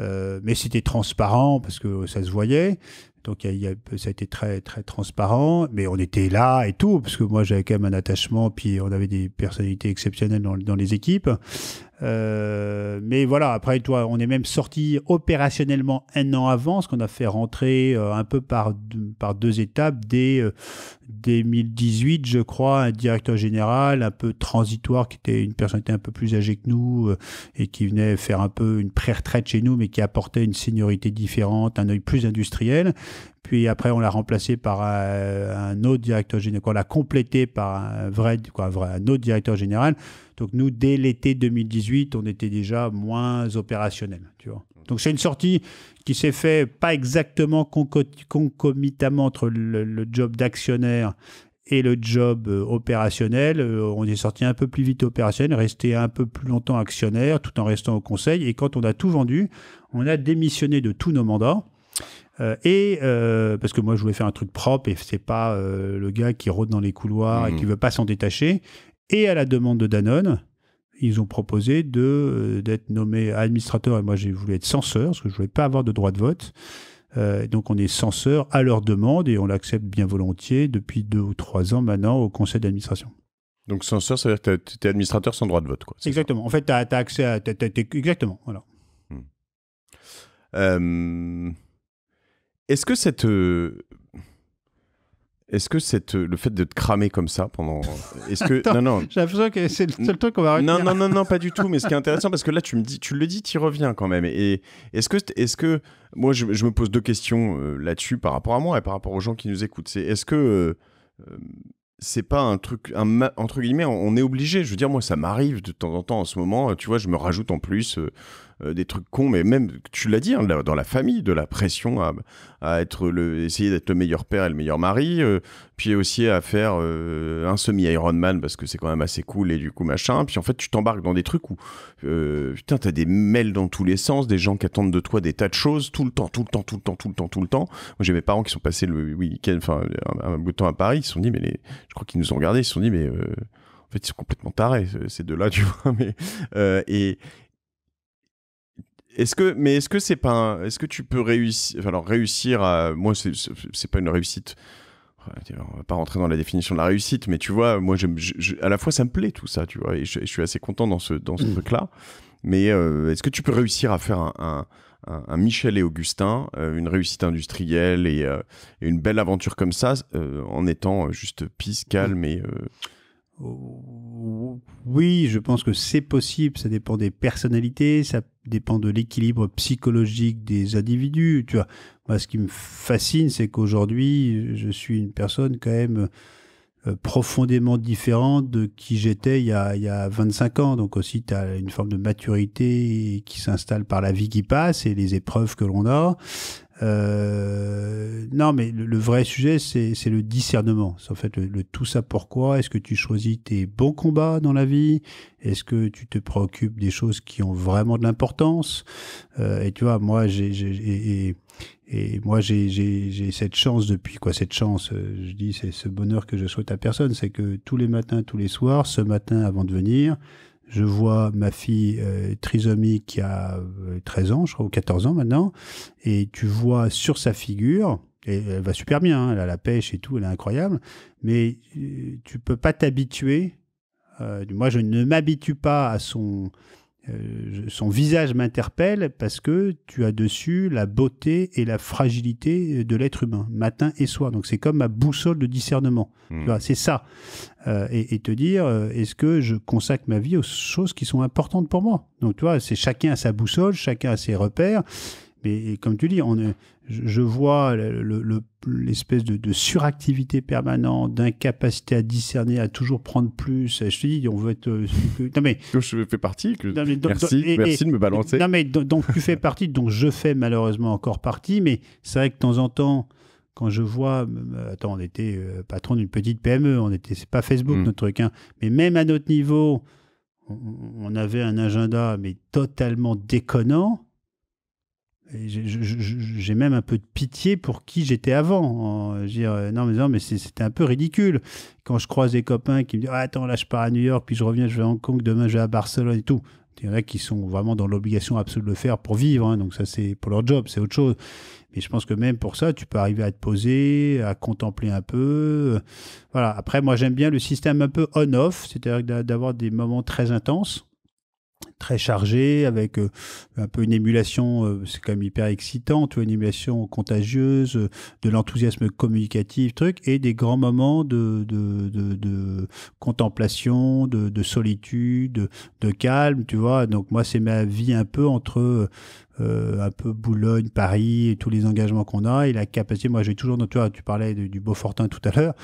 Euh, mais c'était transparent parce que ça se voyait. Donc y ça a été très très transparent, mais on était là et tout, parce que moi j'avais quand même un attachement, puis on avait des personnalités exceptionnelles dans, dans les équipes. Euh, mais voilà, après, toi, on est même sorti opérationnellement un an avant, ce qu'on a fait rentrer euh, un peu par, par deux étapes dès 2018, euh, je crois, un directeur général un peu transitoire qui était une personnalité un peu plus âgée que nous et qui venait faire un peu une pré-retraite chez nous, mais qui apportait une seniorité différente, un œil plus industriel. Puis après, on l'a remplacé par un, autre directeur général, on l'a complété par vrai, quoi, un autre directeur général donc nous, dès l'été 2018, on était déjà moins opérationnel. Tu vois. Donc c'est une sortie qui s'est fait pas exactement concomitamment entre le, job d'actionnaire et le job euh, opérationnel. Euh, on est sorti un peu plus vite opérationnel, resté un peu plus longtemps actionnaire tout en restant au conseil. Et quand on a tout vendu, on a démissionné de tous nos mandats. Euh, et parce que moi je voulais faire un truc propre et c'est pas le gars qui rôde dans les couloirs et qui hmm. veut pas s'en détacher. Et à la demande de Danone, ils ont proposé de euh, d'être nommé administrateur et moi j'ai voulu être censeur parce que je ne voulais pas avoir de droit de vote. Euh, donc on est censeur à leur demande et on l'accepte bien volontiers depuis deux ou trois ans maintenant au conseil d'administration. Donc censeur, ça veut dire que tu es administrateur sans droit de vote. Quoi, exactement. En fait, tu as, accès à... exactement. Voilà. Hmm. Euh, est-ce que cette est-ce que cette, euh, le fait de te cramer comme ça pendant. Est-ce que. non, non. J'ai l'impression que c'est le seul truc qu'on va retenir. Non, non, non, non, pas du tout. Mais ce qui est intéressant, parce que là, tu, me dis, tu le dis, tu y reviens quand même. Et est-ce que. Est que moi, je, me pose deux questions euh, là-dessus par rapport à moi et par rapport aux gens qui nous écoutent. C'est est-ce que. Euh, c'est pas un truc, un, entre guillemets, on est obligé. Je veux dire, moi, ça m'arrive de temps en temps en ce moment. Tu vois, je me rajoute en plus. Euh, des trucs cons, mais même, tu l'as dit, hein, dans la famille, de la pression à, être le, essayer d'être le meilleur père et le meilleur mari, euh, puis aussi à faire euh, un semi-Ironman parce que c'est quand même assez cool et du coup machin. Puis en fait, tu t'embarques dans des trucs où putain, t'as des mails dans tous les sens, des gens qui attendent de toi des tas de choses tout le temps, tout le temps, tout le temps, tout le temps, tout le temps. Moi, j'ai mes parents qui sont passés le week-end, enfin, un, bout de temps à Paris, ils se sont dit, mais je crois qu'ils nous ont regardés, ils se sont dit, mais en fait, ils sont complètement tarés, ces deux-là, tu vois. et, est-ce que, mais est-ce que c'est pas, est-ce que tu peux réussir, alors réussir à, moi c'est, c'est pas une réussite. On va pas rentrer dans la définition de la réussite, mais tu vois, moi, je, à la fois, ça me plaît tout ça, tu vois, et je, suis assez content dans ce, dans ce mmh. truc-là. Mais euh, est-ce que tu peux réussir à faire un, un Michel et Augustin, euh, une réussite industrielle euh, et, une belle aventure comme ça, en étant juste pisse, calme et... Oh, oui, je pense que c'est possible, ça dépend des personnalités, ça dépend de l'équilibre psychologique des individus. Tu vois, moi, ce qui me fascine, c'est qu'aujourd'hui, je suis une personne quand même euh, profondément différente de qui j'étais il, il, y a 25 ans. Donc aussi, tu as une forme de maturité qui s'installe par la vie qui passe et les épreuves que l'on a. Euh, non, mais le, vrai sujet, c'est le discernement. C'est en fait le, tout ça pourquoi. Est-ce que tu choisis tes bons combats dans la vie Est-ce que tu te préoccupes des choses qui ont vraiment de l'importance euh, Et tu vois, moi, j'ai et, et, moi j'ai cette chance depuis quoi Cette chance, euh, je dis, c'est ce bonheur que je souhaite à personne, c'est que tous les matins, tous les soirs, ce matin avant de venir, je vois ma fille euh, trisomique qui a 13 euh, ans, je crois, ou 14 ans maintenant, et tu vois sur sa figure, et elle va super bien, hein, elle a la pêche et tout, elle est incroyable, mais euh, tu peux pas t'habituer. moi, je ne m'habitue pas à son, euh, son visage m'interpelle parce que tu as dessus la beauté et la fragilité euh, de l'être humain, matin et soir. Donc c'est comme ma boussole de discernement. Hmm. C'est ça. Euh, et, te dire, est-ce que je consacre ma vie aux choses qui sont importantes pour moi Donc tu vois, c'est chacun à sa boussole, chacun à ses repères. Mais comme tu dis, on je vois l'espèce le, de, suractivité permanente, d'incapacité à discerner, à toujours prendre plus. je te dis, on veut être. Euh, non mais. je fais partie. donc, merci, merci de me balancer. Non mais donc, tu fais partie, donc je fais malheureusement encore partie, mais c'est vrai que de temps en temps. Quand je vois, attends, on était euh, patron d'une petite PME, on était, c'est pas Facebook mm. notre truc, hein, mais même à notre niveau, on avait un agenda mais totalement déconnant j'ai même un peu de pitié pour qui j'étais avant. Je dire, euh, non, mais, non, mais c'était un peu ridicule. Quand je croise des copains qui me disent ah, Attends, là, je pars à New York, puis je reviens, je vais à Hong Kong, demain, je vais à Barcelone et tout. Il y en a qui sont vraiment dans l'obligation absolue de le faire pour vivre. Hein. donc, ça, c'est pour leur job, c'est autre chose. Mais je pense que même pour ça, tu peux arriver à te poser, à contempler un peu. Voilà. Après, moi, j'aime bien le système un peu on-off, c'est-à-dire d'avoir des moments très intenses très chargé, avec euh, un peu une émulation, euh, c'est quand même hyper excitant, une émulation contagieuse, euh, de l'enthousiasme communicatif, truc, et des grands moments de, de, de, de contemplation, de, solitude, de calme, tu vois. Donc moi, c'est ma vie un peu entre euh, un peu Boulogne, Paris, et tous les engagements qu'on a et la capacité. Moi, j'ai toujours, tu tu parlais du Beaufortin tout à l'heure.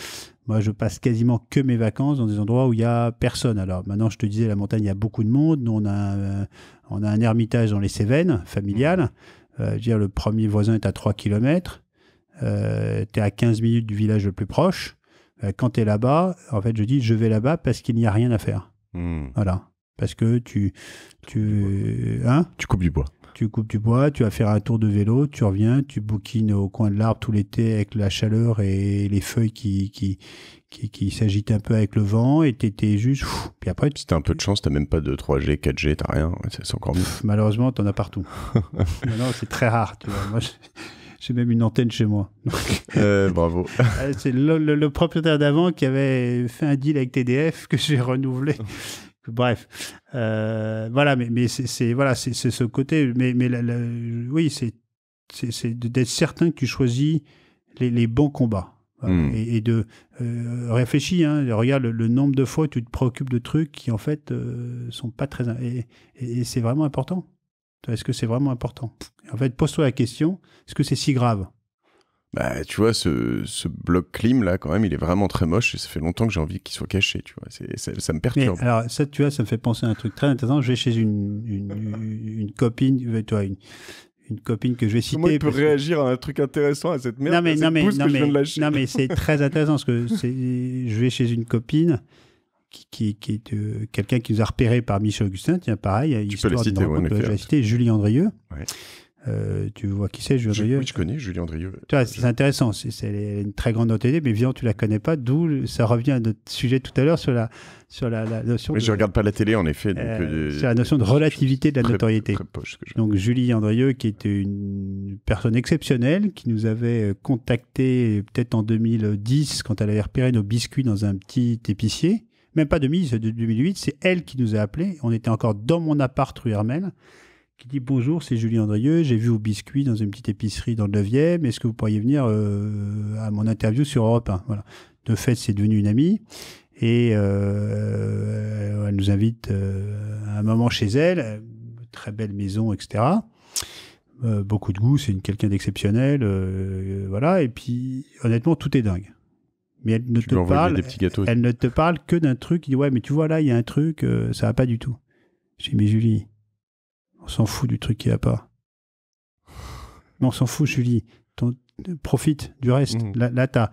Moi, je passe quasiment que mes vacances dans des endroits où il y a personne. Alors maintenant, je te disais, la montagne, il y a beaucoup de monde. Nous, on a, un, on a un ermitage dans les Cévennes, familial. Euh, dire, le premier voisin est à 3 km. Euh, tu es à 15 minutes du village le plus proche. Euh, quand tu es là-bas, en fait, je dis, je vais là-bas parce qu'il n'y a rien à faire. Hmm. Voilà. Parce que tu. Tu, tu, hein tu coupes du bois tu coupes du bois, tu vas faire un tour de vélo, tu reviens, tu bouquines au coin de l'arbre tout l'été avec la chaleur et les feuilles qui, qui, qui, s'agitent un peu avec le vent et t'étais juste. puis après. Si t'as un peu de chance, t'as même pas de 3G, 4G, t'as rien, c'est encore mieux. malheureusement, t'en as partout. non, c'est très rare, tu vois. Moi, J'ai même une antenne chez moi. Euh, bravo. Ah, c'est le, propriétaire d'avant qui avait fait un deal avec TDF que j'ai renouvelé bref, euh, voilà, mais, mais c'est voilà, c'est ce côté, mais, mais oui, c'est d'être certain que tu choisis les, bons combats. Hmm. Et, de euh, réfléchir, hein, regarde le, nombre de fois où tu te préoccupes de trucs qui en fait euh, sont pas très et c'est vraiment important. Est-ce que c'est vraiment important En fait, pose-toi la question est-ce que c'est si grave bah, tu vois, ce, ce bloc clim là, quand même, il est vraiment très moche et ça fait longtemps que j'ai envie qu'il soit caché, tu vois. Ça, me perturbe. alors, ça, tu vois, ça me fait penser à un truc très intéressant. Je vais chez une, une, copine, toi, une, une copine que je vais citer. Comment il peut réagir à un truc intéressant à cette merde Non mais non mais non mais, non mais c'est très intéressant parce que c'est je vais chez une copine qui, est euh, quelqu'un qui nous a repéré par Michel Augustin, tiens pareil, tu histoire la citer, ouais, Andrieux. Ouais. Euh, tu vois qui c'est, Julie Andrieux Oui, je connais Julie Andrieux C'est intéressant, c'est une très grande notoriété, mais évidemment, tu la connais pas, d'où ça revient à notre sujet tout à l'heure sur la, sur la, notion. Mais de, je regarde pas la télé, en effet. C'est euh, euh, la notion de relativité de la notoriété. Donc, Julie Andrieux, qui était une personne exceptionnelle, qui nous avait contacté peut-être en 2010, quand elle avait repéré nos biscuits dans un petit épicier. Même pas mise c'est 2008, c'est elle qui nous a appelés. On était encore dans mon appart rue Hermel qui dit bonjour, c'est Julie Andrieux, j'ai vu vos biscuits dans une petite épicerie dans le 9e, est-ce que vous pourriez venir euh, à mon interview sur Europe 1 voilà. De fait, c'est devenu une amie et euh, elle nous invite à euh, un moment chez elle, très belle maison, etc. beaucoup de goût, c'est une quelqu'un d'exceptionnel, voilà, et puis honnêtement, tout est dingue. Mais elle ne, te parle, elle ne te parle que d'un truc, il dit ouais, mais tu vois là, il y a un truc, ça va pas du tout. J'ai mais Julie, on s'en fout du truc qu'il n'y a pas. Mais on s'en fout, Julie. Ton, profite du reste. Mm. Là, là tu as,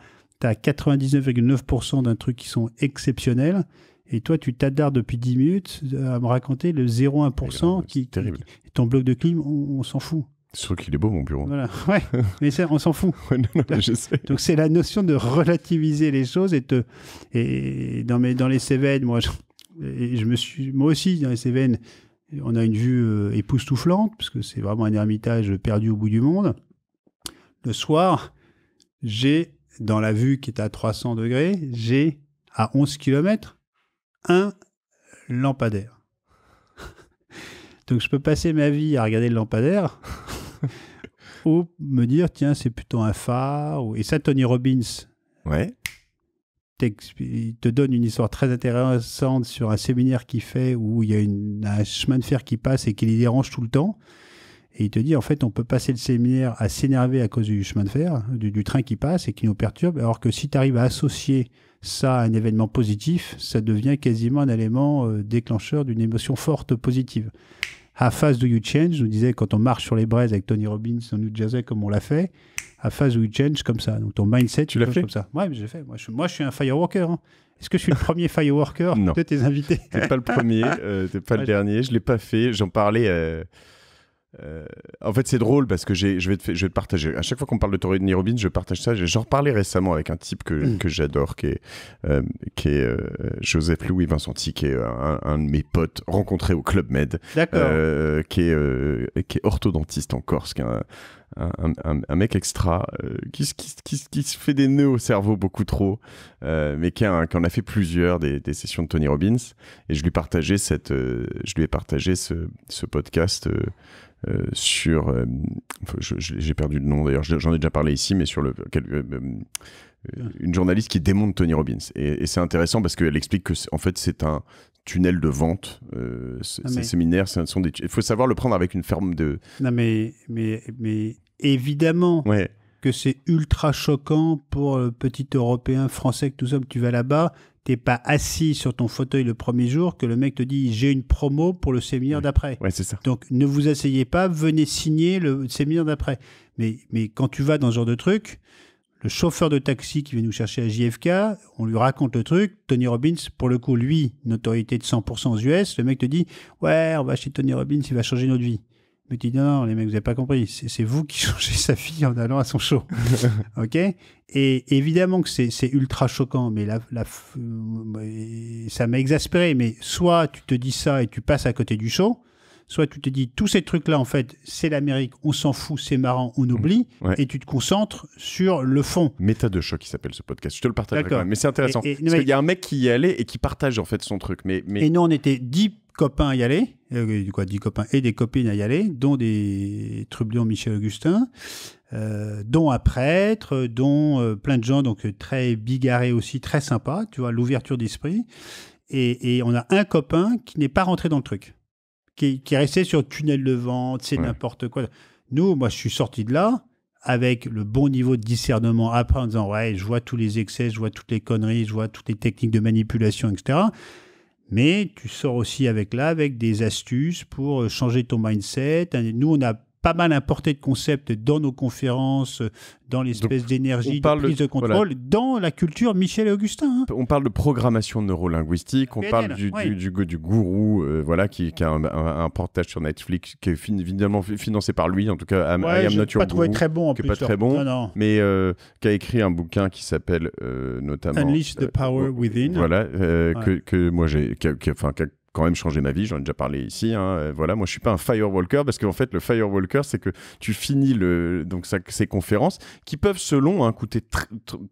99,9% d'un truc qui sont exceptionnels. Et toi, tu t'adardes depuis 10 minutes à me raconter le 0,1% qui, terrible. ton bloc de clim, on, s'en fout. Sauf qu'il est beau, mon bureau. Voilà. Ouais, mais ça, on s'en fout. non, non, Donc, c'est la notion de relativiser les choses et te. Et dans, mes, dans les Cévennes, moi, me suis, moi aussi, dans les Cévennes, on a une vue euh, époustouflante, parce que c'est vraiment un ermitage perdu au bout du monde. Le soir, j'ai, dans la vue qui est à 300 degrés, j'ai à 11 km un lampadaire. Donc je peux passer ma vie à regarder le lampadaire ou me dire, tiens, c'est plutôt un phare. Et ça, Tony Robbins, ouais il te donne une histoire très intéressante sur un séminaire qu'il fait où il y a une, un chemin de fer qui passe et qui les dérange tout le temps. Et il te dit, en fait, on peut passer le séminaire à s'énerver à cause du chemin de fer, du, du, train qui passe et qui nous perturbe, alors que si tu arrives à associer ça à un événement positif, ça devient quasiment un élément euh, déclencheur d'une émotion forte positive. How phase do you change nous disais, quand on marche sur les braises avec Tony Robbins en New Jersey comme on l'a fait. à phase do you change comme ça. Donc ton mindset, tu l'as fait comme ça. Ouais, j'ai fait. Moi je, moi, je suis un fireworker. Hein. Est-ce que je suis le premier fireworker de tes invités T'es pas le premier, euh, t'es pas le dernier. Je l'ai pas fait. J'en parlais. Euh, euh, en fait, c'est drôle parce que je vais, te, je vais partager. À chaque fois qu'on parle de Tony Robbins, je partage ça. J'en reparlais récemment avec un type que, mm. j'adore, qui est, euh, qui est euh, Joseph Louis Vincenti, qui est un, de mes potes rencontrés au Club Med, qui, est, qui est orthodontiste en Corse, un, mec extra qui, qui, se fait des nœuds au cerveau beaucoup trop, mais qui, a, en a fait plusieurs des, sessions de Tony Robbins. Et je lui partageais cette, je lui ai partagé ce, ce podcast euh, sur. Euh, j'ai perdu le nom d'ailleurs, j'en ai déjà parlé ici, mais sur le. Euh, une journaliste qui démonte Tony Robbins. Et, c'est intéressant parce qu'elle explique que, en fait, c'est un tunnel de vente. ces séminaires, sont des. Il faut savoir le prendre avec une ferme de. Non, mais, mais, mais évidemment que c'est ultra choquant pour le petit Européen, Français que nous sommes. Tu vas là-bas, pas assis sur ton fauteuil le premier jour que le mec te dit j'ai une promo pour le séminaire d'après. Ouais, c'est ça. Donc ne vous asseyez pas, venez signer le séminaire d'après. Mais, mais quand tu vas dans ce genre de truc, le chauffeur de taxi qui vient nous chercher à JFK, on lui raconte le truc. Tony Robbins, pour le coup, lui, notoriété de 100% aux US, le mec te dit Ouais, on va chez Tony Robbins, il va changer notre vie me dit non, les mecs, vous n'avez pas compris, c'est vous qui changez sa fille en allant à son show. ok Et évidemment que c'est ultra choquant, mais la, euh, ça m'a exaspéré. Mais soit tu te dis ça et tu passes à côté du show, soit tu te dis tous ces trucs-là, en fait, c'est l'Amérique, on s'en fout, c'est marrant, on mmh. oublie, et tu te concentres sur le fond. Méta de choc, qui s'appelle ce podcast. Je te le partage quand même, mais c'est intéressant. Il parce qu'il y a un mec qui y allait et qui partage en fait son truc. Mais, mais... Et nous, on était 10 copains à y aller, euh, quoi, copains et des copines à y aller, dont des trublions Michel Augustin, euh, dont un prêtre, dont euh, plein de gens, donc très bigarrés aussi, très sympa, tu vois, l'ouverture d'esprit. Et, on a un copain qui n'est pas rentré dans le truc, qui, qui est resté sur tunnel de vente, c'est n'importe quoi. Nous, moi, je suis sorti de là avec le bon niveau de discernement après en disant ouais je vois tous les excès je vois toutes les conneries je vois toutes les techniques de manipulation etc mais tu sors aussi avec là, avec des astuces pour euh, changer ton mindset. Nous, on a pas mal importé de concepts dans nos conférences, dans l'espèce d'énergie, de prise de contrôle, dans la culture Michel et Augustin. Hein. On parle de programmation neurolinguistique, on parle du, du, gourou, euh, voilà, qui, a un, portage sur Netflix, qui est évidemment financé par lui, en tout cas, à ouais, I pas trouvé très bon Pas très bon, mais euh, qui a écrit un bouquin qui s'appelle euh, notamment... Unleash the Power oh, Within. Voilà, que, moi j'ai... Enfin, quand même changé ma vie, j'en ai déjà parlé ici. Hein, euh, voilà, moi je suis pas un firewalker parce qu'en fait le firewalker c'est que tu finis le donc ces conférences qui peuvent selon hein, coûter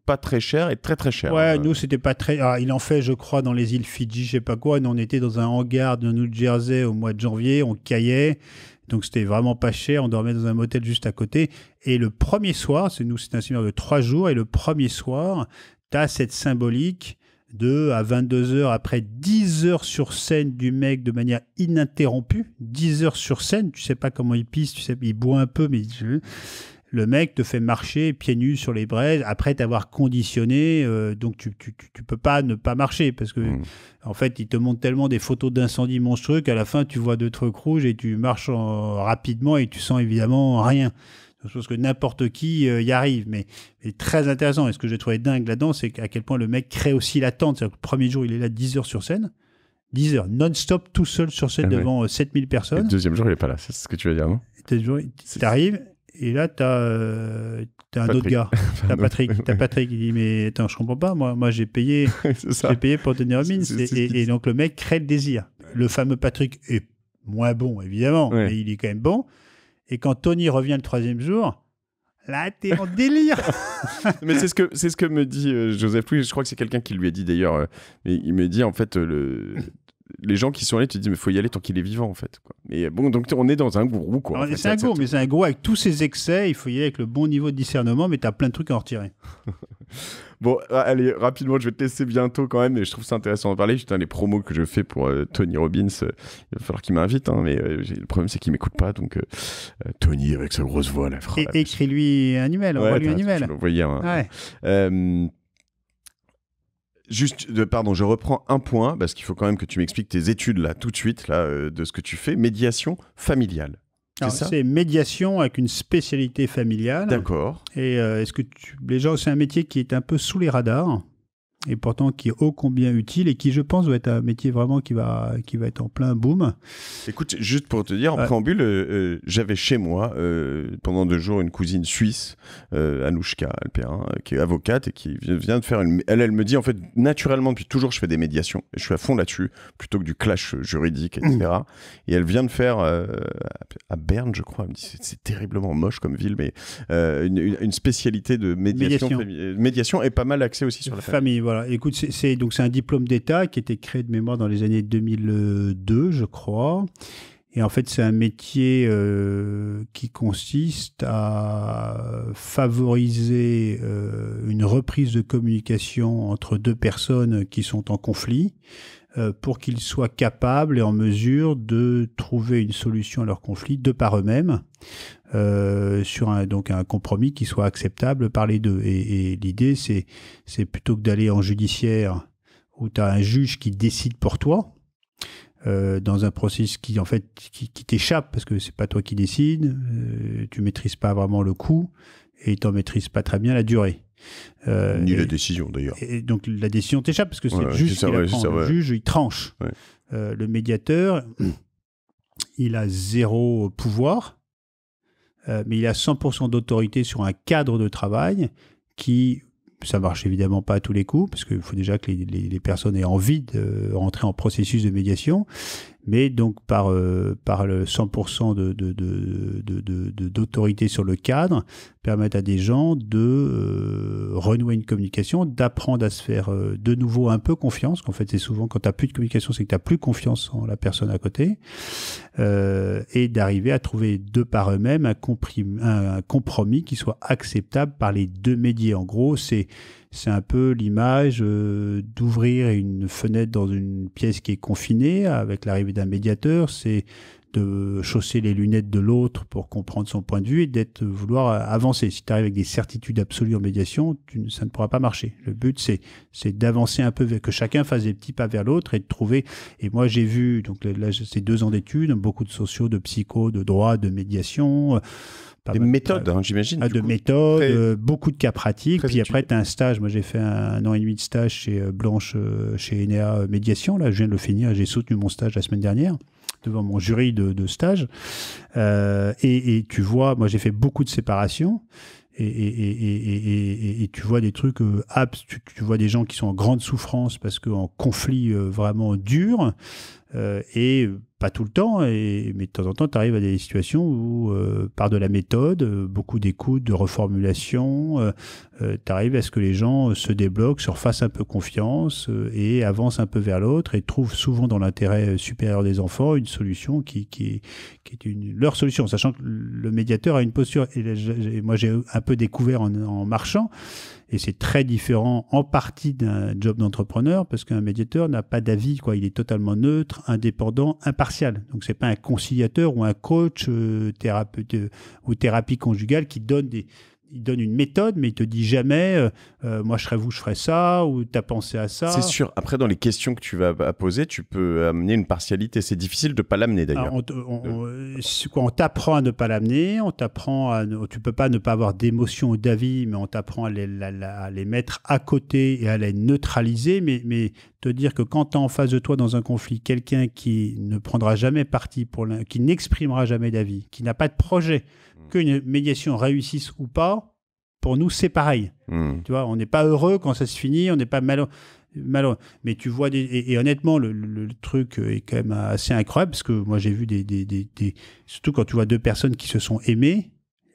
pas très cher et très très cher. Ouais, hein, euh. nous c'était pas très. Ah, il en fait je crois dans les îles Fidji, je sais pas quoi. Nous on était dans un hangar de New Jersey au mois de janvier, on caillait. Donc c'était vraiment pas cher, on dormait dans un motel juste à côté. Et le premier soir, c'est nous, c'est un séminaire de trois jours, et le premier soir, tu as cette symbolique de à 22h, après 10 heures sur scène du mec de manière ininterrompue, 10 heures sur scène, tu sais pas comment il pisse, tu sais, il boit un peu, mais hein. le mec te fait marcher pieds nus sur les braises après t'avoir conditionné, euh, donc tu, tu, tu, peux pas ne pas marcher parce que hmm. en fait il te montre tellement des photos d'incendie monstrueux qu'à la fin tu vois deux trucs rouges et tu marches rapidement et tu sens évidemment rien. Je pense que n'importe qui euh, y arrive, mais, c'est très intéressant. Et ce que j'ai trouvé dingue là-dedans, c'est à quel point le mec crée aussi l'attente. C'est-à-dire que le premier jour, il est là 10 heures sur scène. 10 heures non-stop tout seul sur scène ah devant 7000 euh, personnes. le deuxième jour, il n'est pas là, c'est ce que tu veux dire, non T'arrives et là, t'as euh, as un autre gars. t'as Patrick. T'as Patrick. Il dit Mais attends, je comprends pas. Moi, moi j'ai payé, j'ai payé pour tenir mine. Et, et, donc, le mec crée le désir. Le fameux Patrick est moins bon, évidemment, mais il est quand même bon. Et quand Tony revient le troisième jour, Là, t'es en délire. mais c'est ce que c'est ce que me dit euh, Joseph Louis. Je crois que c'est quelqu'un qui lui a dit d'ailleurs. Euh, mais il me dit en fait euh, le les gens qui sont allés, tu te dis, mais faut y aller tant qu'il est vivant, en fait. Quoi. bon, donc on est dans un gourou, quoi. c'est un gourou, mais c'est un gourou avec tous ses excès. Il faut y aller avec le bon niveau de discernement, mais t'as plein de trucs à en retirer. bon, ah, allez, rapidement, je vais te laisser bientôt quand même, mais je trouve ça intéressant de parler. Putain, les promos que je fais pour euh, Tony Robbins, euh, il va falloir qu'il m'invite, hein, mais euh, le problème, c'est qu'il m'écoute pas. Donc, Tony, avec sa grosse voix, là, écris-lui un email, envoie-lui un email. Je vais un, ouais. Juste, pardon, je reprends un point, parce qu'il faut quand même que tu m'expliques tes études là, tout de suite, là, euh, de ce que tu fais. Médiation familiale. C'est médiation avec une spécialité familiale. D'accord. Et euh, est-ce que tu... les gens, c'est un métier qui est un peu sous les radars et pourtant qui est ô combien utile et qui, je pense, va être un métier vraiment qui va, qui va être en plein boom. Écoute, juste pour te dire, en préambule, euh, euh, j'avais chez moi euh, pendant deux jours une cousine suisse, Anouchka Alperin, qui est avocate et qui vient de faire une. Elle, elle me dit, en fait, naturellement, depuis toujours, je fais des médiations. et Je suis à fond là-dessus, plutôt que du clash juridique, etc. Mmh. et elle vient de faire à Berne, je crois, elle me dit, c'est terriblement moche comme ville, mais une, spécialité de médiation, médiation. et pas mal axée aussi sur la famille. famille voilà écoute, c'est donc c'est un diplôme d'État qui a été créé de mémoire dans les années 2002, je crois. Et en fait, c'est un métier euh, qui consiste à favoriser euh, une reprise de communication entre deux personnes qui sont en conflit. Euh, pour qu'ils soient capables et en mesure de trouver une solution à leur conflit de par eux-mêmes, euh, sur un, donc un compromis qui soit acceptable par les deux. Et, l'idée, c'est, c'est plutôt que d'aller en judiciaire où tu as un juge qui décide pour toi, euh, dans un processus qui en fait qui, t'échappe parce que c'est pas toi qui décide. tu maîtrises pas vraiment le coût et t'en maîtrises pas très bien la durée. Euh, Ni la décision d'ailleurs. Et donc la décision t'échappe parce que c'est juste le juge Le juge, il tranche. Euh, le médiateur, il a zéro pouvoir, euh, mais il a 100% d'autorité sur un cadre de travail qui, ça marche évidemment pas à tous les coups, parce qu'il faut déjà que les, les personnes aient envie de rentrer en processus de médiation, mais donc par, euh, par le 100% d'autorité de, de, sur le cadre, permettre à des gens de euh, renouer une communication, d'apprendre à se faire euh, de nouveau un peu confiance, qu'en fait c'est souvent quand tu n'as plus de communication, c'est que tu n'as plus confiance en la personne à côté, euh, et d'arriver à trouver de par eux-mêmes un, compromis qui soit acceptable par les deux médias. En gros, c'est c'est un peu l'image euh, d'ouvrir une fenêtre dans une pièce qui est confinée avec l'arrivée d'un médiateur. C'est de chausser les lunettes de l'autre pour comprendre son point de vue et d'être euh, vouloir euh, avancer. Si tu arrives avec des certitudes absolues en médiation, ça ne pourra pas marcher. Le but, c'est, d'avancer un peu, que chacun fasse des petits pas vers l'autre et de trouver. Et moi, j'ai vu, donc là, ces deux ans d'études, beaucoup de sociaux, de psycho, de droit, de médiation. Euh, des méthodes, j'imagine. de méthodes, hein, beaucoup de cas pratiques. Puis après, tu as un stage. Moi, j'ai fait un, an et demi de stage chez Blanche, chez Enea Médiation. Là, je viens de le finir. J'ai soutenu mon stage la semaine dernière devant mon jury de, stage. Euh, et, tu vois, moi j'ai fait beaucoup de séparations. Et, tu vois des trucs euh, tu, vois des gens qui sont en grande souffrance parce qu'en conflit euh, vraiment dur. Euh, et pas tout le temps, et, mais de temps en temps, tu arrives à des situations où, euh, par de la méthode, euh, beaucoup d'écoute, de reformulation, euh, tu arrives à ce que les gens se débloquent, se refassent un peu confiance et avancent un peu vers l'autre et trouvent souvent dans l'intérêt supérieur des enfants une solution qui, est une, leur solution, sachant que le médiateur a une posture, et, moi j'ai un peu découvert en marchant, et c'est très différent en partie d'un job d'entrepreneur parce qu'un médiateur n'a pas d'avis, quoi. Il est totalement neutre, indépendant, impartial. Donc c'est pas un conciliateur ou un coach euh, thérapeute euh, ou thérapie conjugale qui donne des, il donne une méthode, mais il te dit jamais, euh, euh, moi je serais vous, je ferais ça, ou t'as pensé à ça. C'est sûr. Après, dans les questions que tu vas poser, tu peux amener une partialité. C'est difficile de pas l'amener d'ailleurs. Euh, on, t'apprend à ne pas l'amener, on t'apprend à, ne, tu peux pas ne pas avoir d'émotion ou d'avis, mais on t'apprend à, les, mettre à côté et à les neutraliser, mais, te dire que quand tu as en face de toi dans un conflit quelqu'un qui ne prendra jamais parti pour, qui n'exprimera jamais d'avis, qui n'a pas de projet, Mm. Qu'une médiation réussisse ou pas, pour nous, c'est pareil. Mm. Tu vois, on n'est pas heureux quand ça se finit, on n'est pas malheureux. Mais tu vois, et, honnêtement, le, truc est quand même assez incroyable, parce que moi j'ai vu des, des, Surtout quand tu vois deux personnes qui se sont aimées,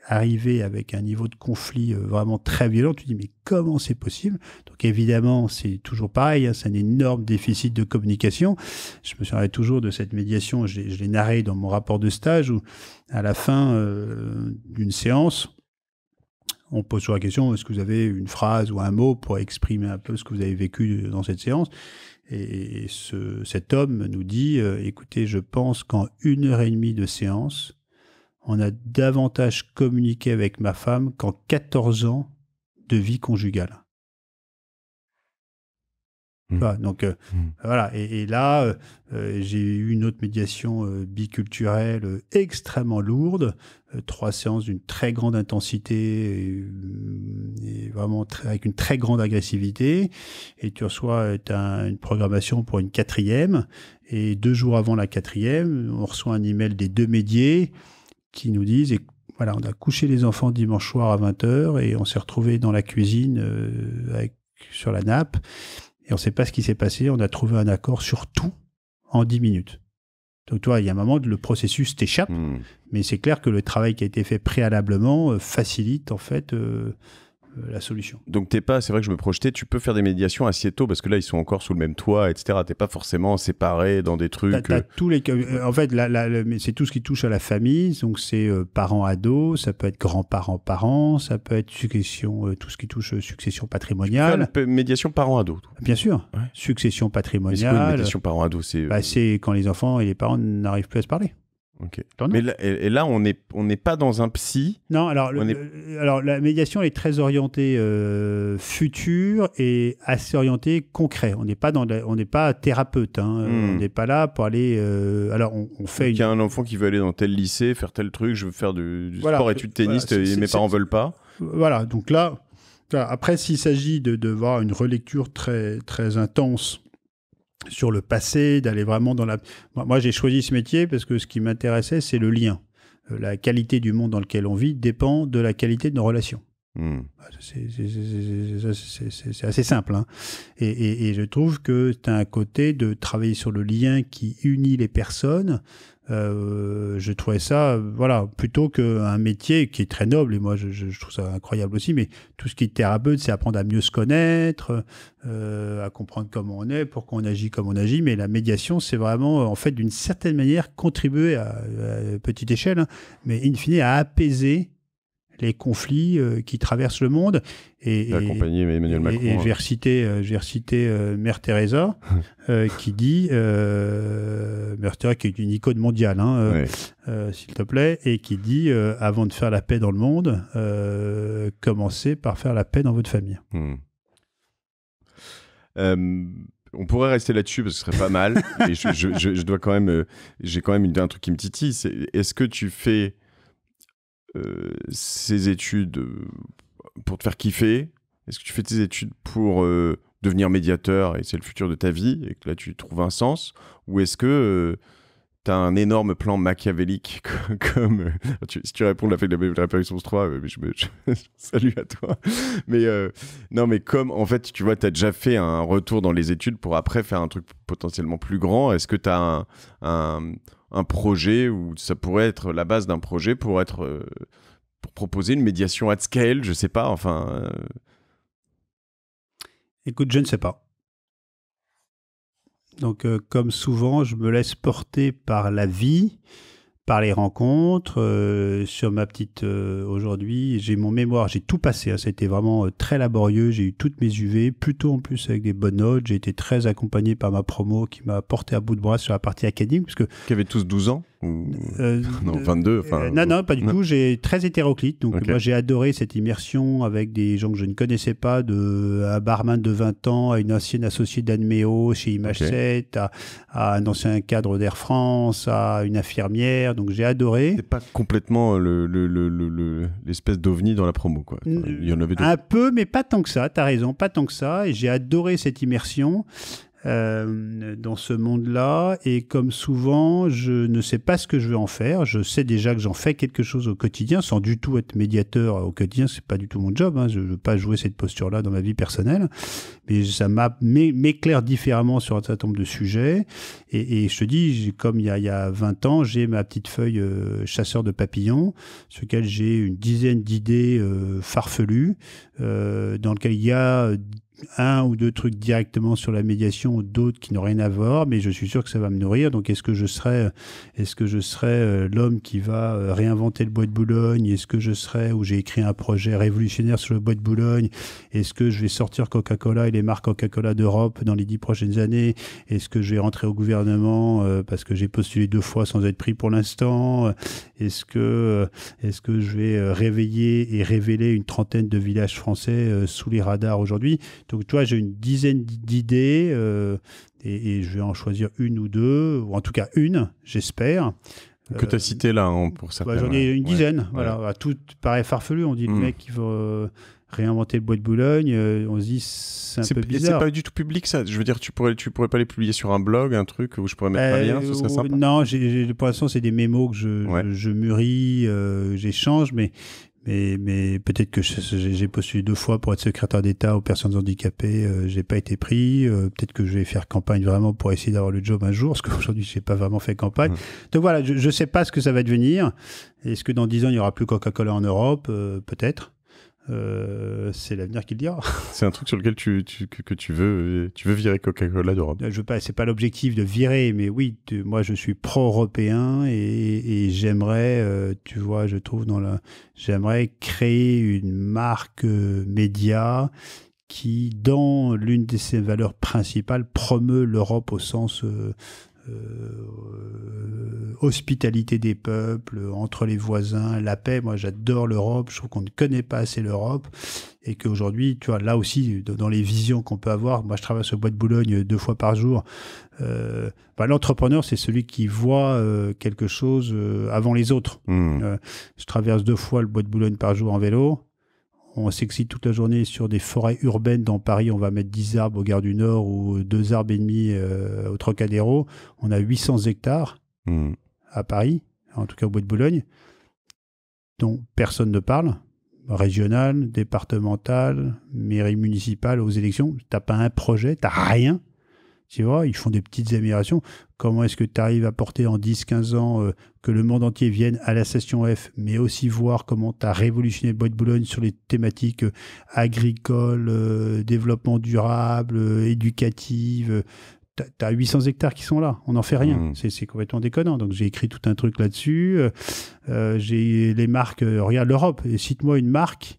arrivé avec un niveau de conflit euh, vraiment très violent. Tu te dis, mais comment c'est possible Donc évidemment, c'est toujours pareil, hein, c'est un énorme déficit de communication. Je me souviens toujours de cette médiation, je, l'ai narré dans mon rapport de stage, où à la fin euh, d'une séance, on pose toujours la question, est-ce que vous avez une phrase ou un mot pour exprimer un peu ce que vous avez vécu dans cette séance Et cet homme nous dit, euh, écoutez, je pense qu'en une heure et demie de séance, on a davantage communiqué avec ma femme qu'en 14 ans de vie conjugale. Hmm. donc euh, hmm. voilà, et, là, euh, euh, j'ai eu une autre médiation biculturelle extrêmement lourde, trois séances d'une très grande intensité, et, vraiment avec une très grande agressivité, et tu reçois une programmation pour une quatrième, et deux jours avant la quatrième, on reçoit un email des deux médiés qui nous disent, et voilà, on a couché les enfants dimanche soir à 20h et on s'est retrouvé dans la cuisine euh, sur la nappe et on ne sait pas ce qui s'est passé. On a trouvé un accord sur tout en 10 minutes. Donc, toi, il y a un moment, le processus t'échappe, hmm. mais c'est clair que le travail qui a été fait préalablement euh, facilite en fait euh, la solution. Donc t'es pas, c'est vrai que je me projetais, tu peux faire des médiations assez tôt parce que là ils sont encore sous le même toit, etc. T'es pas forcément séparé dans des trucs. t'as euh, tous les, euh, en fait, c'est tout ce qui touche à la famille, donc c'est euh, parents ados, ça peut être grands-parents parents, ça peut être succession, tout ce qui touche succession patrimoniale. Tu médiation parents ados. Bien sûr, succession patrimoniale. médiation parents ados, c'est. Bah, c'est quand les enfants et les parents n'arrivent plus à se parler. Mais et, là, on n'est on pas dans un psy. Non, alors, alors la médiation est très orientée euh, futur et assez orientée concret. On n'est pas dans on n'est pas thérapeute. Hein. Euh, hmm. On n'est pas là pour aller. Euh, alors on, fait. Il y a un enfant qui veut aller dans tel lycée, faire tel truc. Je veux faire du, sport, études, tennis. et mes parents veulent pas. Euh, voilà. Donc là, après, s'il s'agit de, voir une relecture très très intense sur le passé, d'aller vraiment dans la... Moi, j'ai choisi ce métier parce que ce qui m'intéressait, c'est le lien. Euh, la qualité du monde dans lequel on vit dépend de la qualité de nos relations. C'est assez simple. Hein. Et, je trouve que tu as un côté de travailler sur le lien qui unit les personnes, euh, je trouvais ça, voilà, plutôt qu'un métier qui est très noble, et moi je, trouve ça incroyable aussi, mais tout ce qui est thérapeute, c'est apprendre à mieux se connaître, euh, à comprendre comment on est, pour qu'on agit comme on agit, mais la médiation, c'est vraiment, en fait, d'une certaine manière, contribuer à, petite échelle, hein, mais in fine, à apaiser les conflits euh, qui traversent le monde. Et, j'ai hein. recité, euh, euh, Mère Teresa, qui dit, Mère Teresa qui est une icône mondiale, hein, s'il te plaît, et qui dit, avant de faire la paix dans le monde, commencez par faire la paix dans votre famille. Hmm. On pourrait rester là-dessus parce que ce serait pas mal. et je, dois quand même, j'ai quand même une, un truc qui me titille. est-ce que tu fais euh, ces études euh, pour te faire kiffer Est-ce que tu fais tes études pour euh, devenir médiateur et c'est le futur de ta vie et que là tu trouves un sens Ou est-ce que tu as un énorme plan machiavélique comme... si tu réponds la fête de la Réponse 3, Salut à toi. Mais non, mais comme en fait, tu vois, tu as déjà fait un retour dans les études pour après faire un truc potentiellement plus grand, est-ce que tu as un un projet ou ça pourrait être la base d'un projet pour être euh, proposer une médiation at scale, je ne sais pas, enfin. Euh. Écoute, je ne sais pas. Donc, euh, comme souvent, je me laisse porter par la vie par les rencontres, euh, sur ma petite euh, aujourd'hui, j'ai mon mémoire, j'ai tout passé. Hein. ça a été vraiment euh, très laborieux. J'ai eu toutes mes UV, plutôt en plus avec des bonnes notes. J'ai été très accompagné par ma promo qui m'a porté à bout de bras sur la partie académique, parce que qui tous 12 ans. Euh, non, 22. Euh, enfin, non, non, pas du tout. J'ai très hétéroclite. Donc, moi, j'ai adoré cette immersion avec des gens que je ne connaissais pas, de un barman de 20 ans, à une ancienne associée d'Anne chez Image 7, à, un ancien cadre d'Air France, à une infirmière. Donc, j'ai adoré. C'est pas complètement l'espèce le, d'ovni dans la promo, quoi. Il y en avait Un peu, mais pas tant que ça. T'as raison, pas tant que ça. Et j'ai adoré cette immersion euh, dans ce monde-là. Et comme souvent, je ne sais pas ce que je veux en faire. Je sais déjà que j'en fais quelque chose au quotidien, sans du tout être médiateur au quotidien. C'est pas du tout mon job. Hein. Je veux pas jouer cette posture-là dans ma vie personnelle. Mais ça m'éclaire différemment sur un certain nombre de sujets. Et, je te dis, comme il y a, 20 ans, j'ai ma petite feuille euh, chasseur de papillons, sur laquelle j'ai une dizaine d'idées euh, farfelues, euh, dans lequel il y a un ou deux trucs directement sur la médiation ou d'autres qui n'ont rien à voir, mais je suis sûr que ça va me nourrir. Donc, est-ce que je serai, euh, est-ce que je serai euh, l'homme qui va euh, réinventer le bois de Boulogne Est-ce que je serai où j'ai écrit un projet révolutionnaire sur le bois de Boulogne Est-ce que je vais sortir Coca-Cola et les marques Coca-Cola d'Europe dans les dix prochaines années Est-ce que je vais rentrer au gouvernement parce que j'ai postulé deux fois sans être pris pour l'instant Est-ce que, est-ce que je vais réveiller et révéler une trentaine de villages français sous les radars aujourd'hui donc, tu vois, j'ai une dizaine d'idées euh, et, je vais en choisir une ou deux, ou en tout cas une, j'espère. Que tu as euh, cité là pour certains. J'en ai une dizaine. Voilà. Tout paraît farfelu. On dit le hmm. mec qui veut euh, réinventer le bois de Boulogne, on se dit c'est un peu bizarre. C'est pas du tout public ça. Je veux dire, tu pourrais, tu pourrais pas les publier sur un blog, un truc où je pourrais mettre un lien, ce serait sympa. Non, pour l'instant c'est des mémos que je, mûris, j'échange, mais mais, mais peut-être que j'ai postulé deux fois pour être secrétaire d'État aux personnes handicapées, euh, j'ai pas été pris. Euh, peut-être que je vais faire campagne vraiment pour essayer d'avoir le job un jour, parce qu'aujourd'hui j'ai pas vraiment fait campagne. Mmh. Donc voilà, je, ne sais pas ce que ça va devenir. Est-ce que dans dix ans il y aura plus Coca-Cola en Europe, euh, peut-être. Euh, c'est l'avenir qu'il dira. c'est un truc sur lequel tu, que, tu veux tu veux virer Coca-Cola d'Europe. Euh, je n'est pas, c'est pas l'objectif de virer, mais oui, moi je suis pro-européen et, j'aimerais, euh, tu vois, je trouve dans la, j'aimerais créer une marque média qui, dans l'une de ses valeurs principales, promeut l'Europe au sens euh, hospitalité des peuples, entre les voisins, la paix. Moi, j'adore l'Europe. Je trouve qu'on ne connaît pas assez l'Europe et qu'aujourd'hui, tu vois, là aussi, dans les visions qu'on peut avoir, moi je traverse le Bois de Boulogne deux fois par jour. Euh, bah, l'entrepreneur, c'est celui qui voit euh, quelque chose avant les autres. Mmh. je traverse deux fois le Bois de Boulogne par jour en vélo. On s'excite toute la journée sur des forêts urbaines dans Paris. On va mettre 10 arbres au Gare du Nord ou deux arbres et demi au Trocadéro. On a 800 hectares. Euh, à Paris, en tout cas au bois de Boulogne, dont personne ne parle, régional, départemental, mairie municipale, aux élections, t'as pas un projet, tu t'as rien. Tu vois, ils font des petites améliorations. Comment est-ce que tu arrives à porter en 10-15 ans euh, que le monde entier vienne à la session F, mais aussi voir comment tu as révolutionné Bois de Boulogne sur les thématiques euh, agricoles, développement durable, éducative, T'as 800 hectares qui sont là, on n'en fait rien. Mmh. C'est complètement déconnant. Donc j'ai écrit tout un truc là-dessus. Euh, j'ai les marques, euh, regarde l'Europe, cite-moi une marque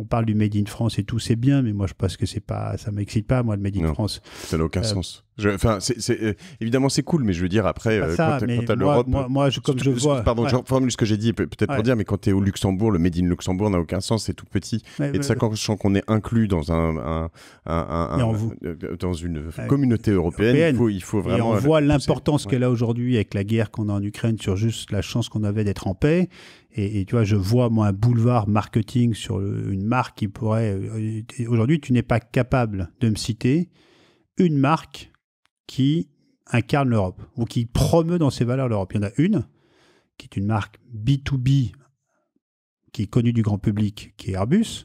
on parle du Made in France et tout, c'est bien, mais moi je pense que c'est pas, ça m'excite pas, moi, le Made in France. Ça n'a aucun euh, sens. Euh, évidemment, c'est cool, mais je veux dire, après, euh, quand tu as l'Europe. Moi, je, comme je vois. Pardon, je reformule ce que j'ai dit, peut-être pour dire, mais quand tu es au Luxembourg, le Made in Luxembourg n'a aucun sens, c'est tout petit. et ça, quand je qu'on est inclus dans, un, une communauté européenne, Il, faut, vraiment. Et on voit l'importance qu'elle a aujourd'hui avec la guerre qu'on a en Ukraine sur juste la chance qu'on avait d'être en paix. Et, tu vois, je vois moi un boulevard marketing sur une marque qui pourrait. Euh, aujourd'hui, tu n'es pas capable de me citer une marque qui incarne l'Europe ou qui promeut dans ses valeurs l'Europe. Il y en a une qui est une marque B2B qui est connue du grand public, qui est Airbus.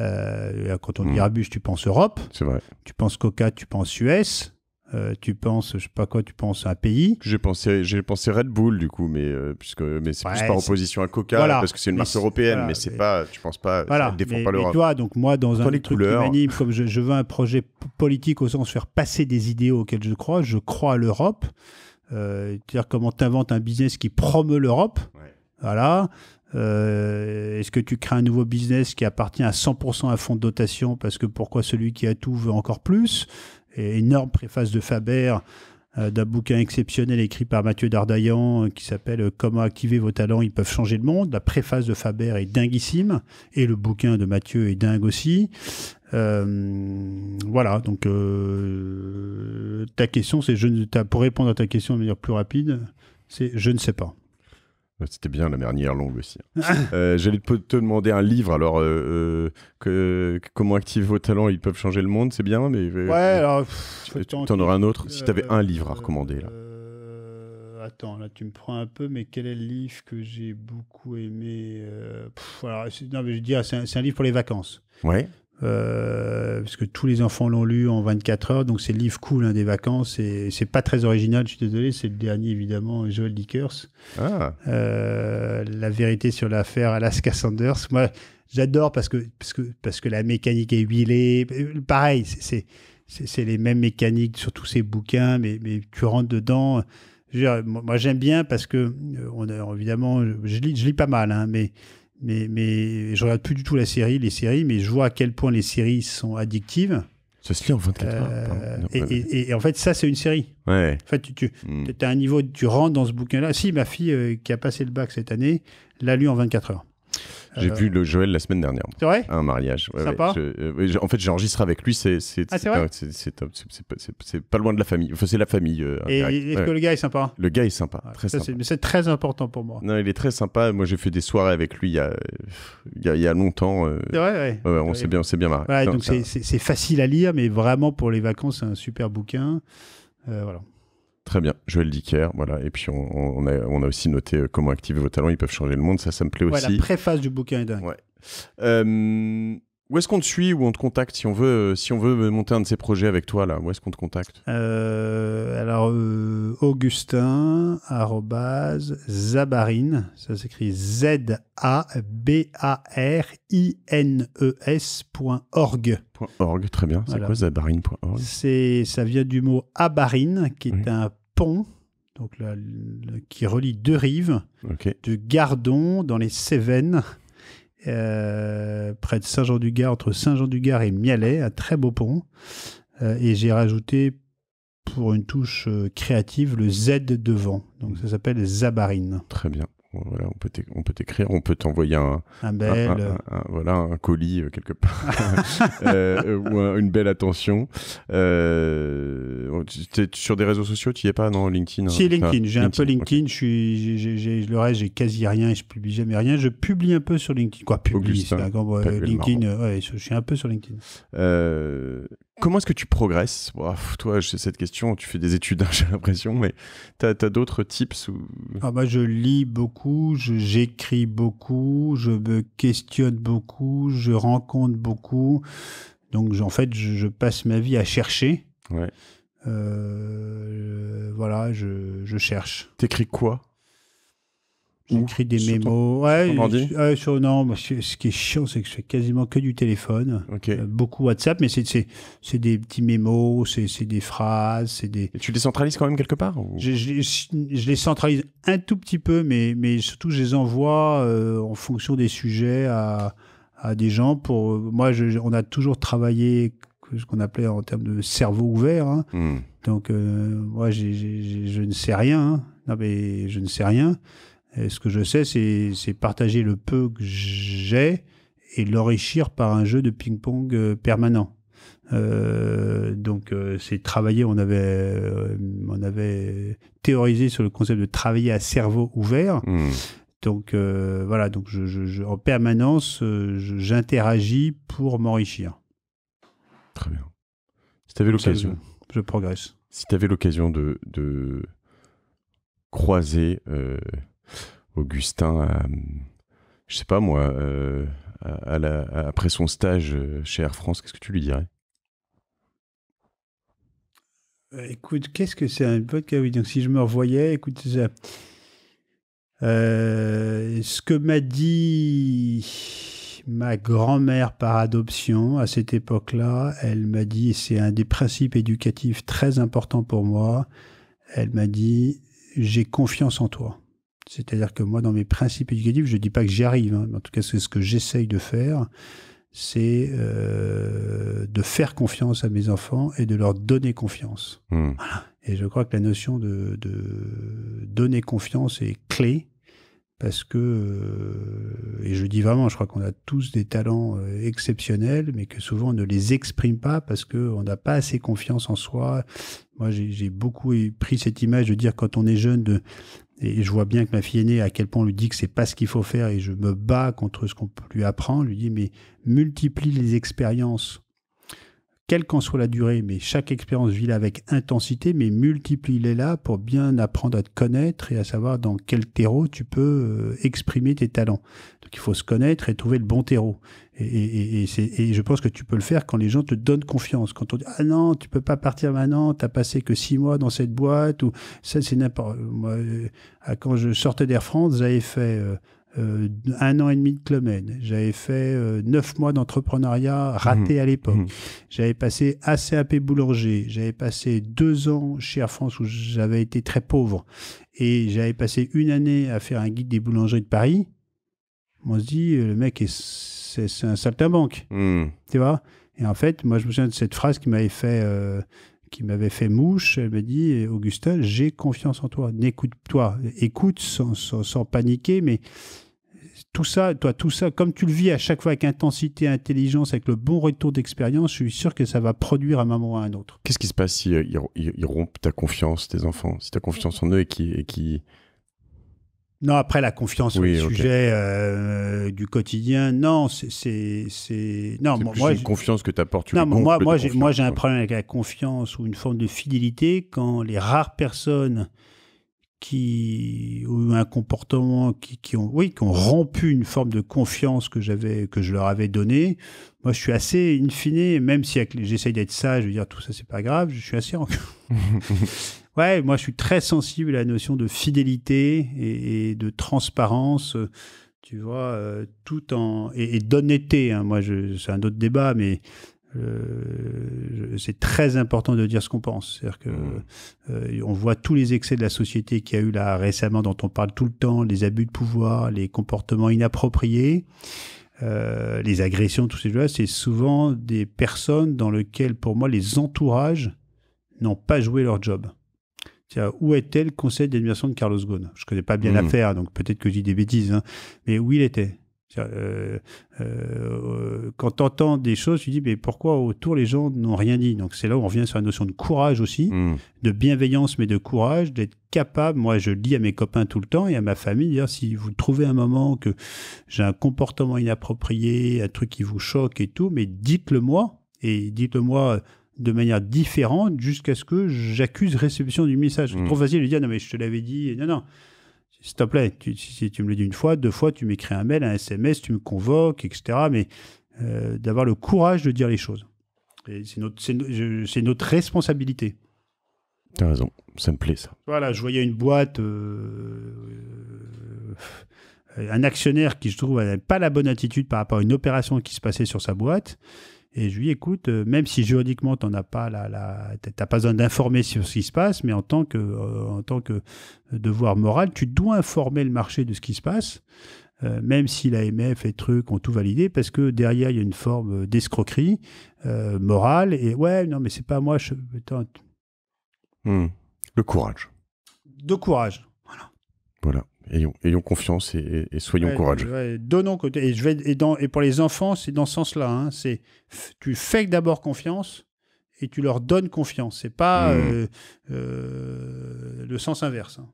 Euh, quand on dit hmm. Airbus, tu penses Europe. c'est Vrai. Tu penses Coca, tu penses US. Euh, tu penses, je sais pas quoi, tu penses à un pays. J'ai pensé, j'ai pensé Red Bull du coup, mais euh, puisque mais c'est plus par opposition à Coca parce que c'est une marque européenne, mais c'est ne pas, tu penses pas, voilà. ça défend pas l'Europe. Toi, donc moi dans un truc comme je, veux un projet politique au sens de faire passer des idéaux auxquels je crois, je crois à l'Europe. Euh, c'est-à-dire comment t'inventes un business qui promeut l'Europe. Voilà. Est-ce que tu crées un nouveau business qui appartient à 100% à fonds de dotation parce que pourquoi celui qui a tout veut encore plus énorme préface de Faber euh, d'un bouquin exceptionnel écrit par Mathieu Dardaillan euh, qui s'appelle euh, Comment activer vos talents, ils peuvent changer le monde. La préface de Faber est dinguissime et le bouquin de Mathieu est dingue aussi. voilà, donc ta question, c'est je ne, pour répondre à ta question de manière plus rapide, c'est je ne sais pas. C'était bien la dernière longue aussi. Euh, j'allais te, demander un livre. Alors, euh, euh, que, comment activer vos talents Ils peuvent changer le monde, c'est bien, mais. Ouais, alors. tu en aurais un autre si tu avais un livre à recommander. Là. Attends, là tu me prends un peu, mais quel est le livre que j'ai beaucoup aimé non, mais je dis, ah, c'est un livre pour les vacances. Ouais. Euh, parce que tous les enfants l'ont lu en 24 heures, donc c'est le livre cool hein, des vacances, et c'est pas très original, je suis désolé, c'est le dernier évidemment, Joel Dickers. Ah. Euh, la vérité sur l'affaire Alaska Sanders. Moi, j'adore parce que, parce, que, parce que la mécanique est huilée, euh, pareil, c'est c'est les mêmes mécaniques sur tous ces bouquins, mais, mais tu rentres dedans. moi, j'aime bien parce que, on évidemment, je, je, lis, je lis pas mal, hein, mais mais, mais je regarde plus du tout la série, les séries, mais je vois à quel point les séries sont addictives. Ça se lit en 24 heures. Euh, et, en fait, ça, c'est une série. En fait, tu, hmm. as un niveau, tu rentres dans ce bouquin-là. Si, ma fille euh, qui a passé le bac cette année l'a lu en 24 heures. J'ai euh, vu le Joël la semaine dernière. C'est vrai Un mariage. Euh, en fait, j'enregistre avec lui. Ah, c'est c'est c'est pas loin de la famille. c'est la famille. Euh, Et est-ce que le gars est sympa Le gars est sympa. Très c'est très important pour moi. Non, il est très sympa. Moi, j'ai fait des soirées avec lui il y a longtemps. C'est vrai, on s'est bien on bien marré. donc c'est facile à lire, mais vraiment pour les vacances, c'est un super bouquin. voilà. Très bien, Joël Dicker, voilà. Et puis on, a, aussi noté euh, comment activer vos talents, ils peuvent changer le monde, ça, ça me plaît ouais, aussi. La préface du bouquin est Ouais. Euh, où est-ce qu'on te suit, ou on te contacte si on veut, euh, si on veut monter un de ces projets avec toi là Où est-ce qu'on te contacte euh, Alors euh, Augustin Zabarine, ça s'écrit Z A B A R I N E S très bien. C'est quoi Zabarine.org C'est ça vient du mot abarine qui est un pont. Donc qui relie deux rives de Gardon dans les Cévennes euh, près de Saint-Jean-du-Gard, entre Saint-Jean-du-Gard et Mialet, à très beau pont. Euh, et j'ai rajouté, pour une touche euh, créative, le Z devant. Donc ça s'appelle Zabarine. Très bien on peut on peut t'écrire, on peut t'envoyer un, voilà un colis euh, quelque part euh, ou une belle attention. Euh, oh, es sur des réseaux sociaux, tu n'y es pas non LinkedIn. Hein, si LinkedIn, j'ai un peu LinkedIn. Je suis, le reste, j'ai quasi rien et je publie jamais rien. Je publie un peu sur LinkedIn. Quoi, publie LinkedIn. Euh, ouais, je suis un peu sur LinkedIn. Comment est-ce que tu progresses Toi, j'ai cette question, tu fais des études, hein, j'ai l'impression, mais tu as, d'autres tips ah bah, Je lis beaucoup, j'écris beaucoup, je me questionne beaucoup, je rencontre beaucoup. Donc, en fait, je, passe ma vie à chercher. Euh, voilà, je, je cherche. T'écris quoi J'écris des mémos. non, ce qui est chiant, c'est que je fais quasiment que du téléphone. Euh, beaucoup WhatsApp, mais c'est des petits mémos, c'est des phrases, c'est des. tu les centralises quand même quelque part je, les centralise un tout petit peu, mais, mais surtout, je les envoie euh, en fonction des sujets à, des gens. Pour euh, Moi, on a toujours travaillé ce qu'on appelait en termes de cerveau ouvert. Hein. Hmm. Donc, moi, je ne sais rien. Hein. Non, mais je ne sais rien. Euh, ce que je sais, c'est partager le peu que j'ai et l'enrichir par un jeu de ping-pong euh, permanent. Euh, donc c'est travailler, on avait, on avait théorisé sur le concept de travailler à cerveau ouvert. Hmm. Donc voilà, donc je, en permanence, j'interagis pour m'enrichir. Très bien. Si tu avais l'occasion. Je, progresse. Si tu avais l'occasion de, de, croiser Augustin, euh, je sais pas moi, euh, après son stage euh, chez Air France, qu'est-ce que tu lui dirais Écoute, qu'est-ce que c'est un podcast donc si je me revoyais, écoute, ce que m'a dit ma grand-mère par adoption à cette époque-là, elle m'a dit, c'est un des principes éducatifs très importants pour moi, elle m'a dit, j'ai confiance en toi. C'est-à-dire que moi, dans mes principes éducatifs, je ne dis pas que j'y arrive. Hein, en tout cas, c'est ce que j'essaye de faire. C'est euh, de faire confiance à mes enfants et de leur donner confiance. Hmm. Et je crois que la notion de, donner confiance est clé parce que, euh, et je dis vraiment, je crois qu'on a tous des talents euh, exceptionnels, mais que souvent on ne les exprime pas parce qu'on n'a pas assez confiance en soi. Moi, j'ai beaucoup pris cette image de dire quand on est jeune, de, et je vois bien que ma fille aînée, à quel point on lui dit que c'est pas ce qu'il faut faire et je me bats contre ce qu'on lui apprend. lui dit mais multiplie les expériences, quelle qu'en soit la durée, mais chaque expérience vit avec intensité, mais multiplie-les là pour bien apprendre à te connaître et à savoir dans quel terreau tu peux euh, exprimer tes talents. Donc il faut se connaître et trouver le bon terreau. Et, je pense que tu peux le faire quand les gens te donnent confiance. Quand on dit Ah non, tu peux pas partir maintenant, tu n'as passé que six mois dans cette boîte, ou ça, c'est n'importe. Euh, quand je sortais d'Air France, j'avais fait. Euh, euh, un an et demi de Clomène. J'avais fait neuf mois d'entrepreneuriat raté mmh. à l'époque. Mmh. J'avais passé ACAP boulanger. J'avais passé deux ans chez Air France où j'avais été très pauvre. Et j'avais passé une année à faire un guide des boulangeries de Paris. On se dit, le mec est c'est un saltimbanque. Hmm. Tu vois Et en fait, moi, je me souviens de cette phrase qui m'avait fait, euh, fait mouche. Elle m'a dit Augustin, j'ai confiance en toi. N'écoute-toi. Écoute sans, paniquer, mais tout ça, toi, tout ça, comme tu le vis à chaque fois avec intensité, intelligence, avec le bon retour d'expérience, je suis sûr que ça va produire un moment ou à un autre. Qu'est-ce qui se passe si euh, ils, rompent ta confiance, tes enfants Si tu as confiance en eux et qui. qui non, après la confiance au sujet euh, euh, du quotidien, non, c'est non moi, une confiance que tu apportes, non, moi, moi j'ai moi j'ai un problème avec la confiance ou une forme de fidélité quand les rares personnes qui ont eu un comportement qui, ont oui qui ont rompu une forme de confiance que que je leur avais donnée. Moi, je suis assez in fine, même si j'essaye d'être sage, je veux dire tout ça c'est pas grave, je suis assez Ouais, moi je suis très sensible à la notion de fidélité et, de transparence, euh, tu vois, euh, tout en et, d'honnêteté. Hein. Moi, c'est un autre débat, mais euh, c'est très important de dire ce qu'on pense. C'est-à-dire que mmh. on voit tous les excès de la société qu'il y a eu là récemment, dont on parle tout le temps, les abus de pouvoir, les comportements inappropriés. les agressions, tous ces choses-là, c'est souvent des personnes dans lesquelles, pour moi, les entourages n'ont pas joué leur job où était le conseil d'admiration de Carlos Ghosn Je connais pas bien hmm. l'affaire, donc peut-être que je dis des bêtises, hein. mais où il était euh, euh, quand tu entends des choses, tu dis mais pourquoi autour les gens n'ont rien dit Donc c'est là où on revient sur la notion de courage aussi, hmm. de bienveillance mais de courage, d'être capable. Moi, je dis à mes copains tout le temps et à ma famille, si vous trouvez un moment que j'ai un comportement inapproprié, un truc qui vous choque et tout, mais dites-le moi et dites-le moi de manière différente jusqu'à ce que j'accuse réception du message. C'est Trop facile de dire non mais je te l'avais dit, non non. S'il te plaît, tu, si tu me le dis une fois, deux fois, tu m'écris un mail, un SMS, tu me convoques, etc. Mais euh, d'avoir le courage de dire les choses. C'est notre, c'est notre responsabilité. T'as raison, ça me plaît ça. Voilà, je voyais une boîte, euh, euh, un actionnaire qui, je trouve, n'avait pas la bonne attitude par rapport à une opération qui se passait sur sa boîte. Et je lui écoute, euh, même si juridiquement, tu n'as pas, la, pas besoin d'informer sur ce qui se passe, mais en tant, que, euh, en tant que devoir moral, tu dois informer le marché de ce qui se passe, euh, même si l'AMF et Truc ont tout validé, parce que derrière, il y a une forme d'escroquerie morale. Et ouais, non, mais c'est pas moi. Je... Hmm. Le courage. De courage. Voilà. Voilà ayons, confiance et, soyons courageux. donnons côté. Et, je vais, et, et pour les enfants, c'est dans ce sens-là. Hein, c'est tu fais d'abord confiance et tu leur donnes confiance. C'est pas hmm. euh, euh, le sens inverse. Hein.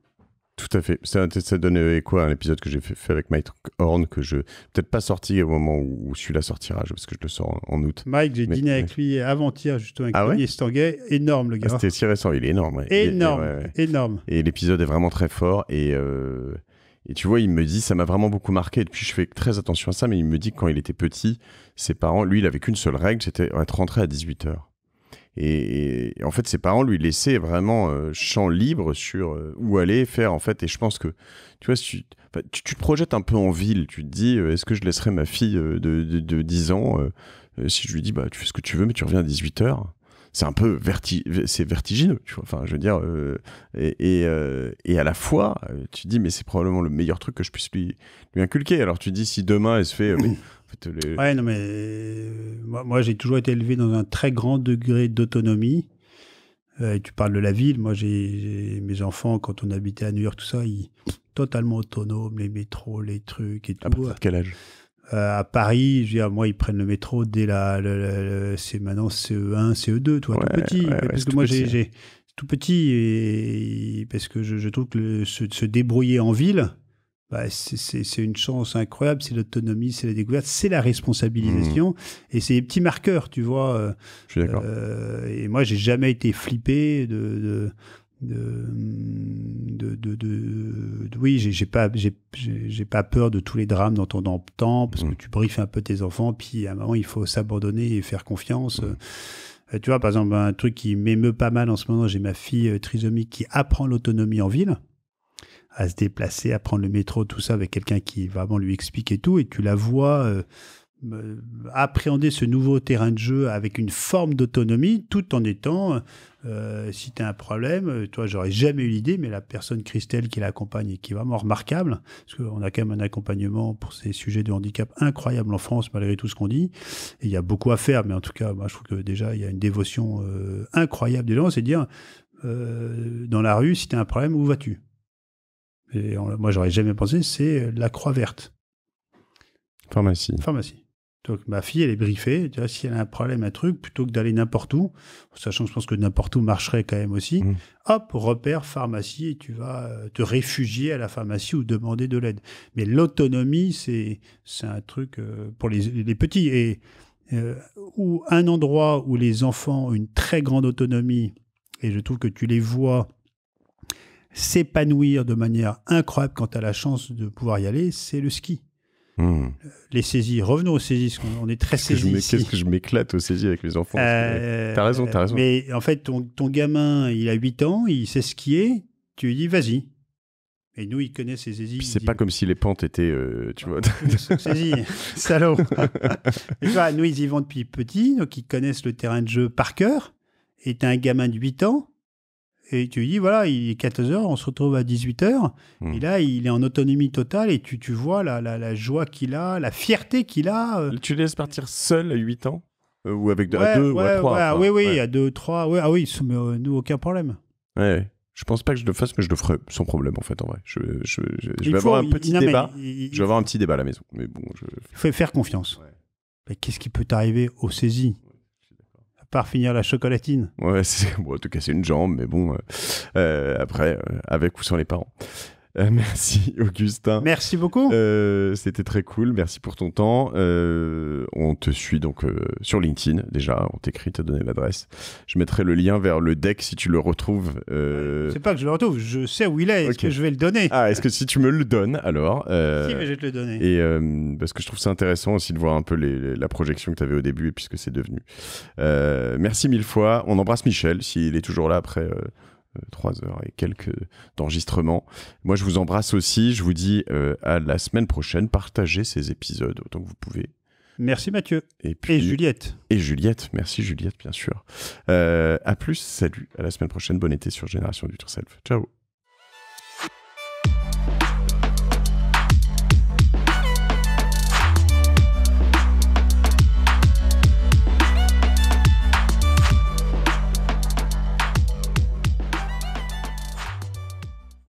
Tout à fait. Ça, ça donne écho un épisode que j'ai fait, avec Mike Horn, que je. Peut-être pas sorti au moment où, celui-là sortira, parce que je le sors en, août. Mike, j'ai dîné avec lui avant-hier, justement, avec ah Énorme, le gars. Ah, c'était si récent, il est énorme. Énorme, énorme. Et l'épisode est vraiment très fort. Et, euh, et tu vois, il me dit, ça m'a vraiment beaucoup marqué. Et depuis, je fais très attention à ça, mais il me dit que quand il était petit, ses parents, lui, il avait qu'une seule règle, c'était être rentré à 18h. Et, en fait, ses parents lui laissaient vraiment euh, champ libre sur euh, où aller faire, en fait. Et je pense que, tu vois, tu, te projettes un peu en ville, tu te dis, euh, est-ce que je laisserai ma fille de, de, 10 ans si je lui dis, bah, tu fais ce que tu veux, mais tu reviens à 18 heures c'est un peu verti c'est vertigineux enfin je veux dire euh, euh, et, à la fois euh, tu dis mais c'est probablement le meilleur truc que je puisse lui lui inculquer alors tu dis si demain elle se fait, Oui, non mais moi, j'ai toujours été élevé dans un très grand degré d'autonomie et tu parles de la ville moi j'ai mes enfants quand on habitait à New York tout ça ils totalement autonomes les métros les trucs et tout à quel âge euh, à Paris, je veux dire, moi, ils prennent le métro dès la. c'est maintenant CE1, CE2, toi, tout petit. parce que moi, j'ai tout petit, parce que je, trouve que se, débrouiller en ville, bah, c'est une chance incroyable, c'est l'autonomie, c'est la découverte, c'est la responsabilisation, mmh. et c'est les petits marqueurs, tu vois. Euh, je suis d'accord. Euh, et moi, j'ai jamais été flippé de de, de, de, oui, j'ai pas, j'ai pas peur de tous les drames dont on entend, parce que mm. tu briefes un peu tes enfants, puis à un moment, il faut s'abandonner et faire confiance. Mm. Euh, tu vois, par exemple, un truc qui m'émeut pas mal en ce moment, j'ai ma fille euh, trisomique qui apprend l'autonomie en ville, à se déplacer, à prendre le métro, tout ça, avec quelqu'un qui va vraiment lui expliquer tout, et tu la vois. Euh, appréhender ce nouveau terrain de jeu avec une forme d'autonomie tout en étant, euh, si tu as un problème, euh, toi j'aurais jamais eu l'idée, mais la personne Christelle qui l'accompagne et qui est vraiment remarquable, parce qu'on a quand même un accompagnement pour ces sujets de handicap incroyable en France malgré tout ce qu'on dit, et il y a beaucoup à faire, mais en tout cas moi, je trouve que déjà il y a une dévotion euh, incroyable des gens, c'est de dire dans la rue, si tu as un problème, où vas-tu moi j'aurais jamais pensé, c'est la croix verte. Pharmacie. Pharmacie. Donc ma fille, elle est briefée. Tu vois, ah, si elle a un problème, un truc, plutôt que d'aller n'importe où, sachant que je pense que n'importe où marcherait quand même aussi, mm. hop, repère pharmacie et tu vas euh, te réfugier à la pharmacie ou demander de l'aide. Mais l'autonomie, c'est un truc euh, pour les, petits. Et euh, ou un endroit où les enfants ont une très grande autonomie, et je trouve que tu les vois s'épanouir de manière incroyable quand tu as la chance de pouvoir y aller, c'est le ski. Hmm. Les saisies, revenons aux saisies, on est très saisis. Qu'est-ce que je m'éclate aux saisies avec mes enfants euh, T'as raison, t'as raison. Mais en fait, ton, gamin, il a 8 ans, il sait ce est tu lui dis vas-y. Et nous, il connaissent ces saisies. C'est pas comme si les pentes étaient, euh, tu ah, vois. Saisies, salaud. nous, ils y vont depuis petit, donc ils connaissent le terrain de jeu par cœur. Et t'as un gamin de 8 ans, et tu dis, voilà, il est 14h, on se retrouve à 18h. Hmm. Et là, il est en autonomie totale et tu, tu vois la, la, joie qu'il a, la fierté qu'il a. Euh. Tu laisses partir seul à 8 ans euh, Ou avec deux à 2 ouais, ou à 3 ouais, Oui, oui, à 2, 3. ah oui, euh, nous, aucun problème. Ouais. Je pense pas que je le fasse, mais je le ferai sans problème en fait en vrai. Je, je, je, vais avoir un petit débat. je vais avoir un petit débat à la maison. Mais bon, je... faut faire confiance. Qu'est-ce qui peut t'arriver au saisies par finir la chocolatine. Ouais, c'est bon, cas c'est une jambe, mais bon, euh, euh, après, euh, avec ou sans les parents. Euh, merci Augustin. Merci beaucoup. Euh, c'était très cool. Merci pour ton temps. Euh, on te suit donc sur LinkedIn déjà. On t'écrit, t'as donné l'adresse. Je mettrai le lien vers le deck si tu le retrouves. C'est pas que je le retrouve. Je sais où il est. Est-ce que je vais le donner Ah, est-ce que si tu me le donnes alors Si, mais je vais te le donner. Et parce que je trouve ça intéressant aussi de voir un peu la projection que tu avais au début et puisque c'est devenu. merci mille fois. On embrasse Michel s'il est toujours là après euh, trois heures et quelques d'enregistrement. Moi, je vous embrasse aussi. Je vous dis euh, à la semaine prochaine. Partagez ces épisodes autant que vous pouvez. Merci Mathieu. Et, Juliette. Et Juliette, merci Juliette, bien sûr. Euh, à plus, salut, à la semaine prochaine, bon été sur Génération du Tour Self. Ciao.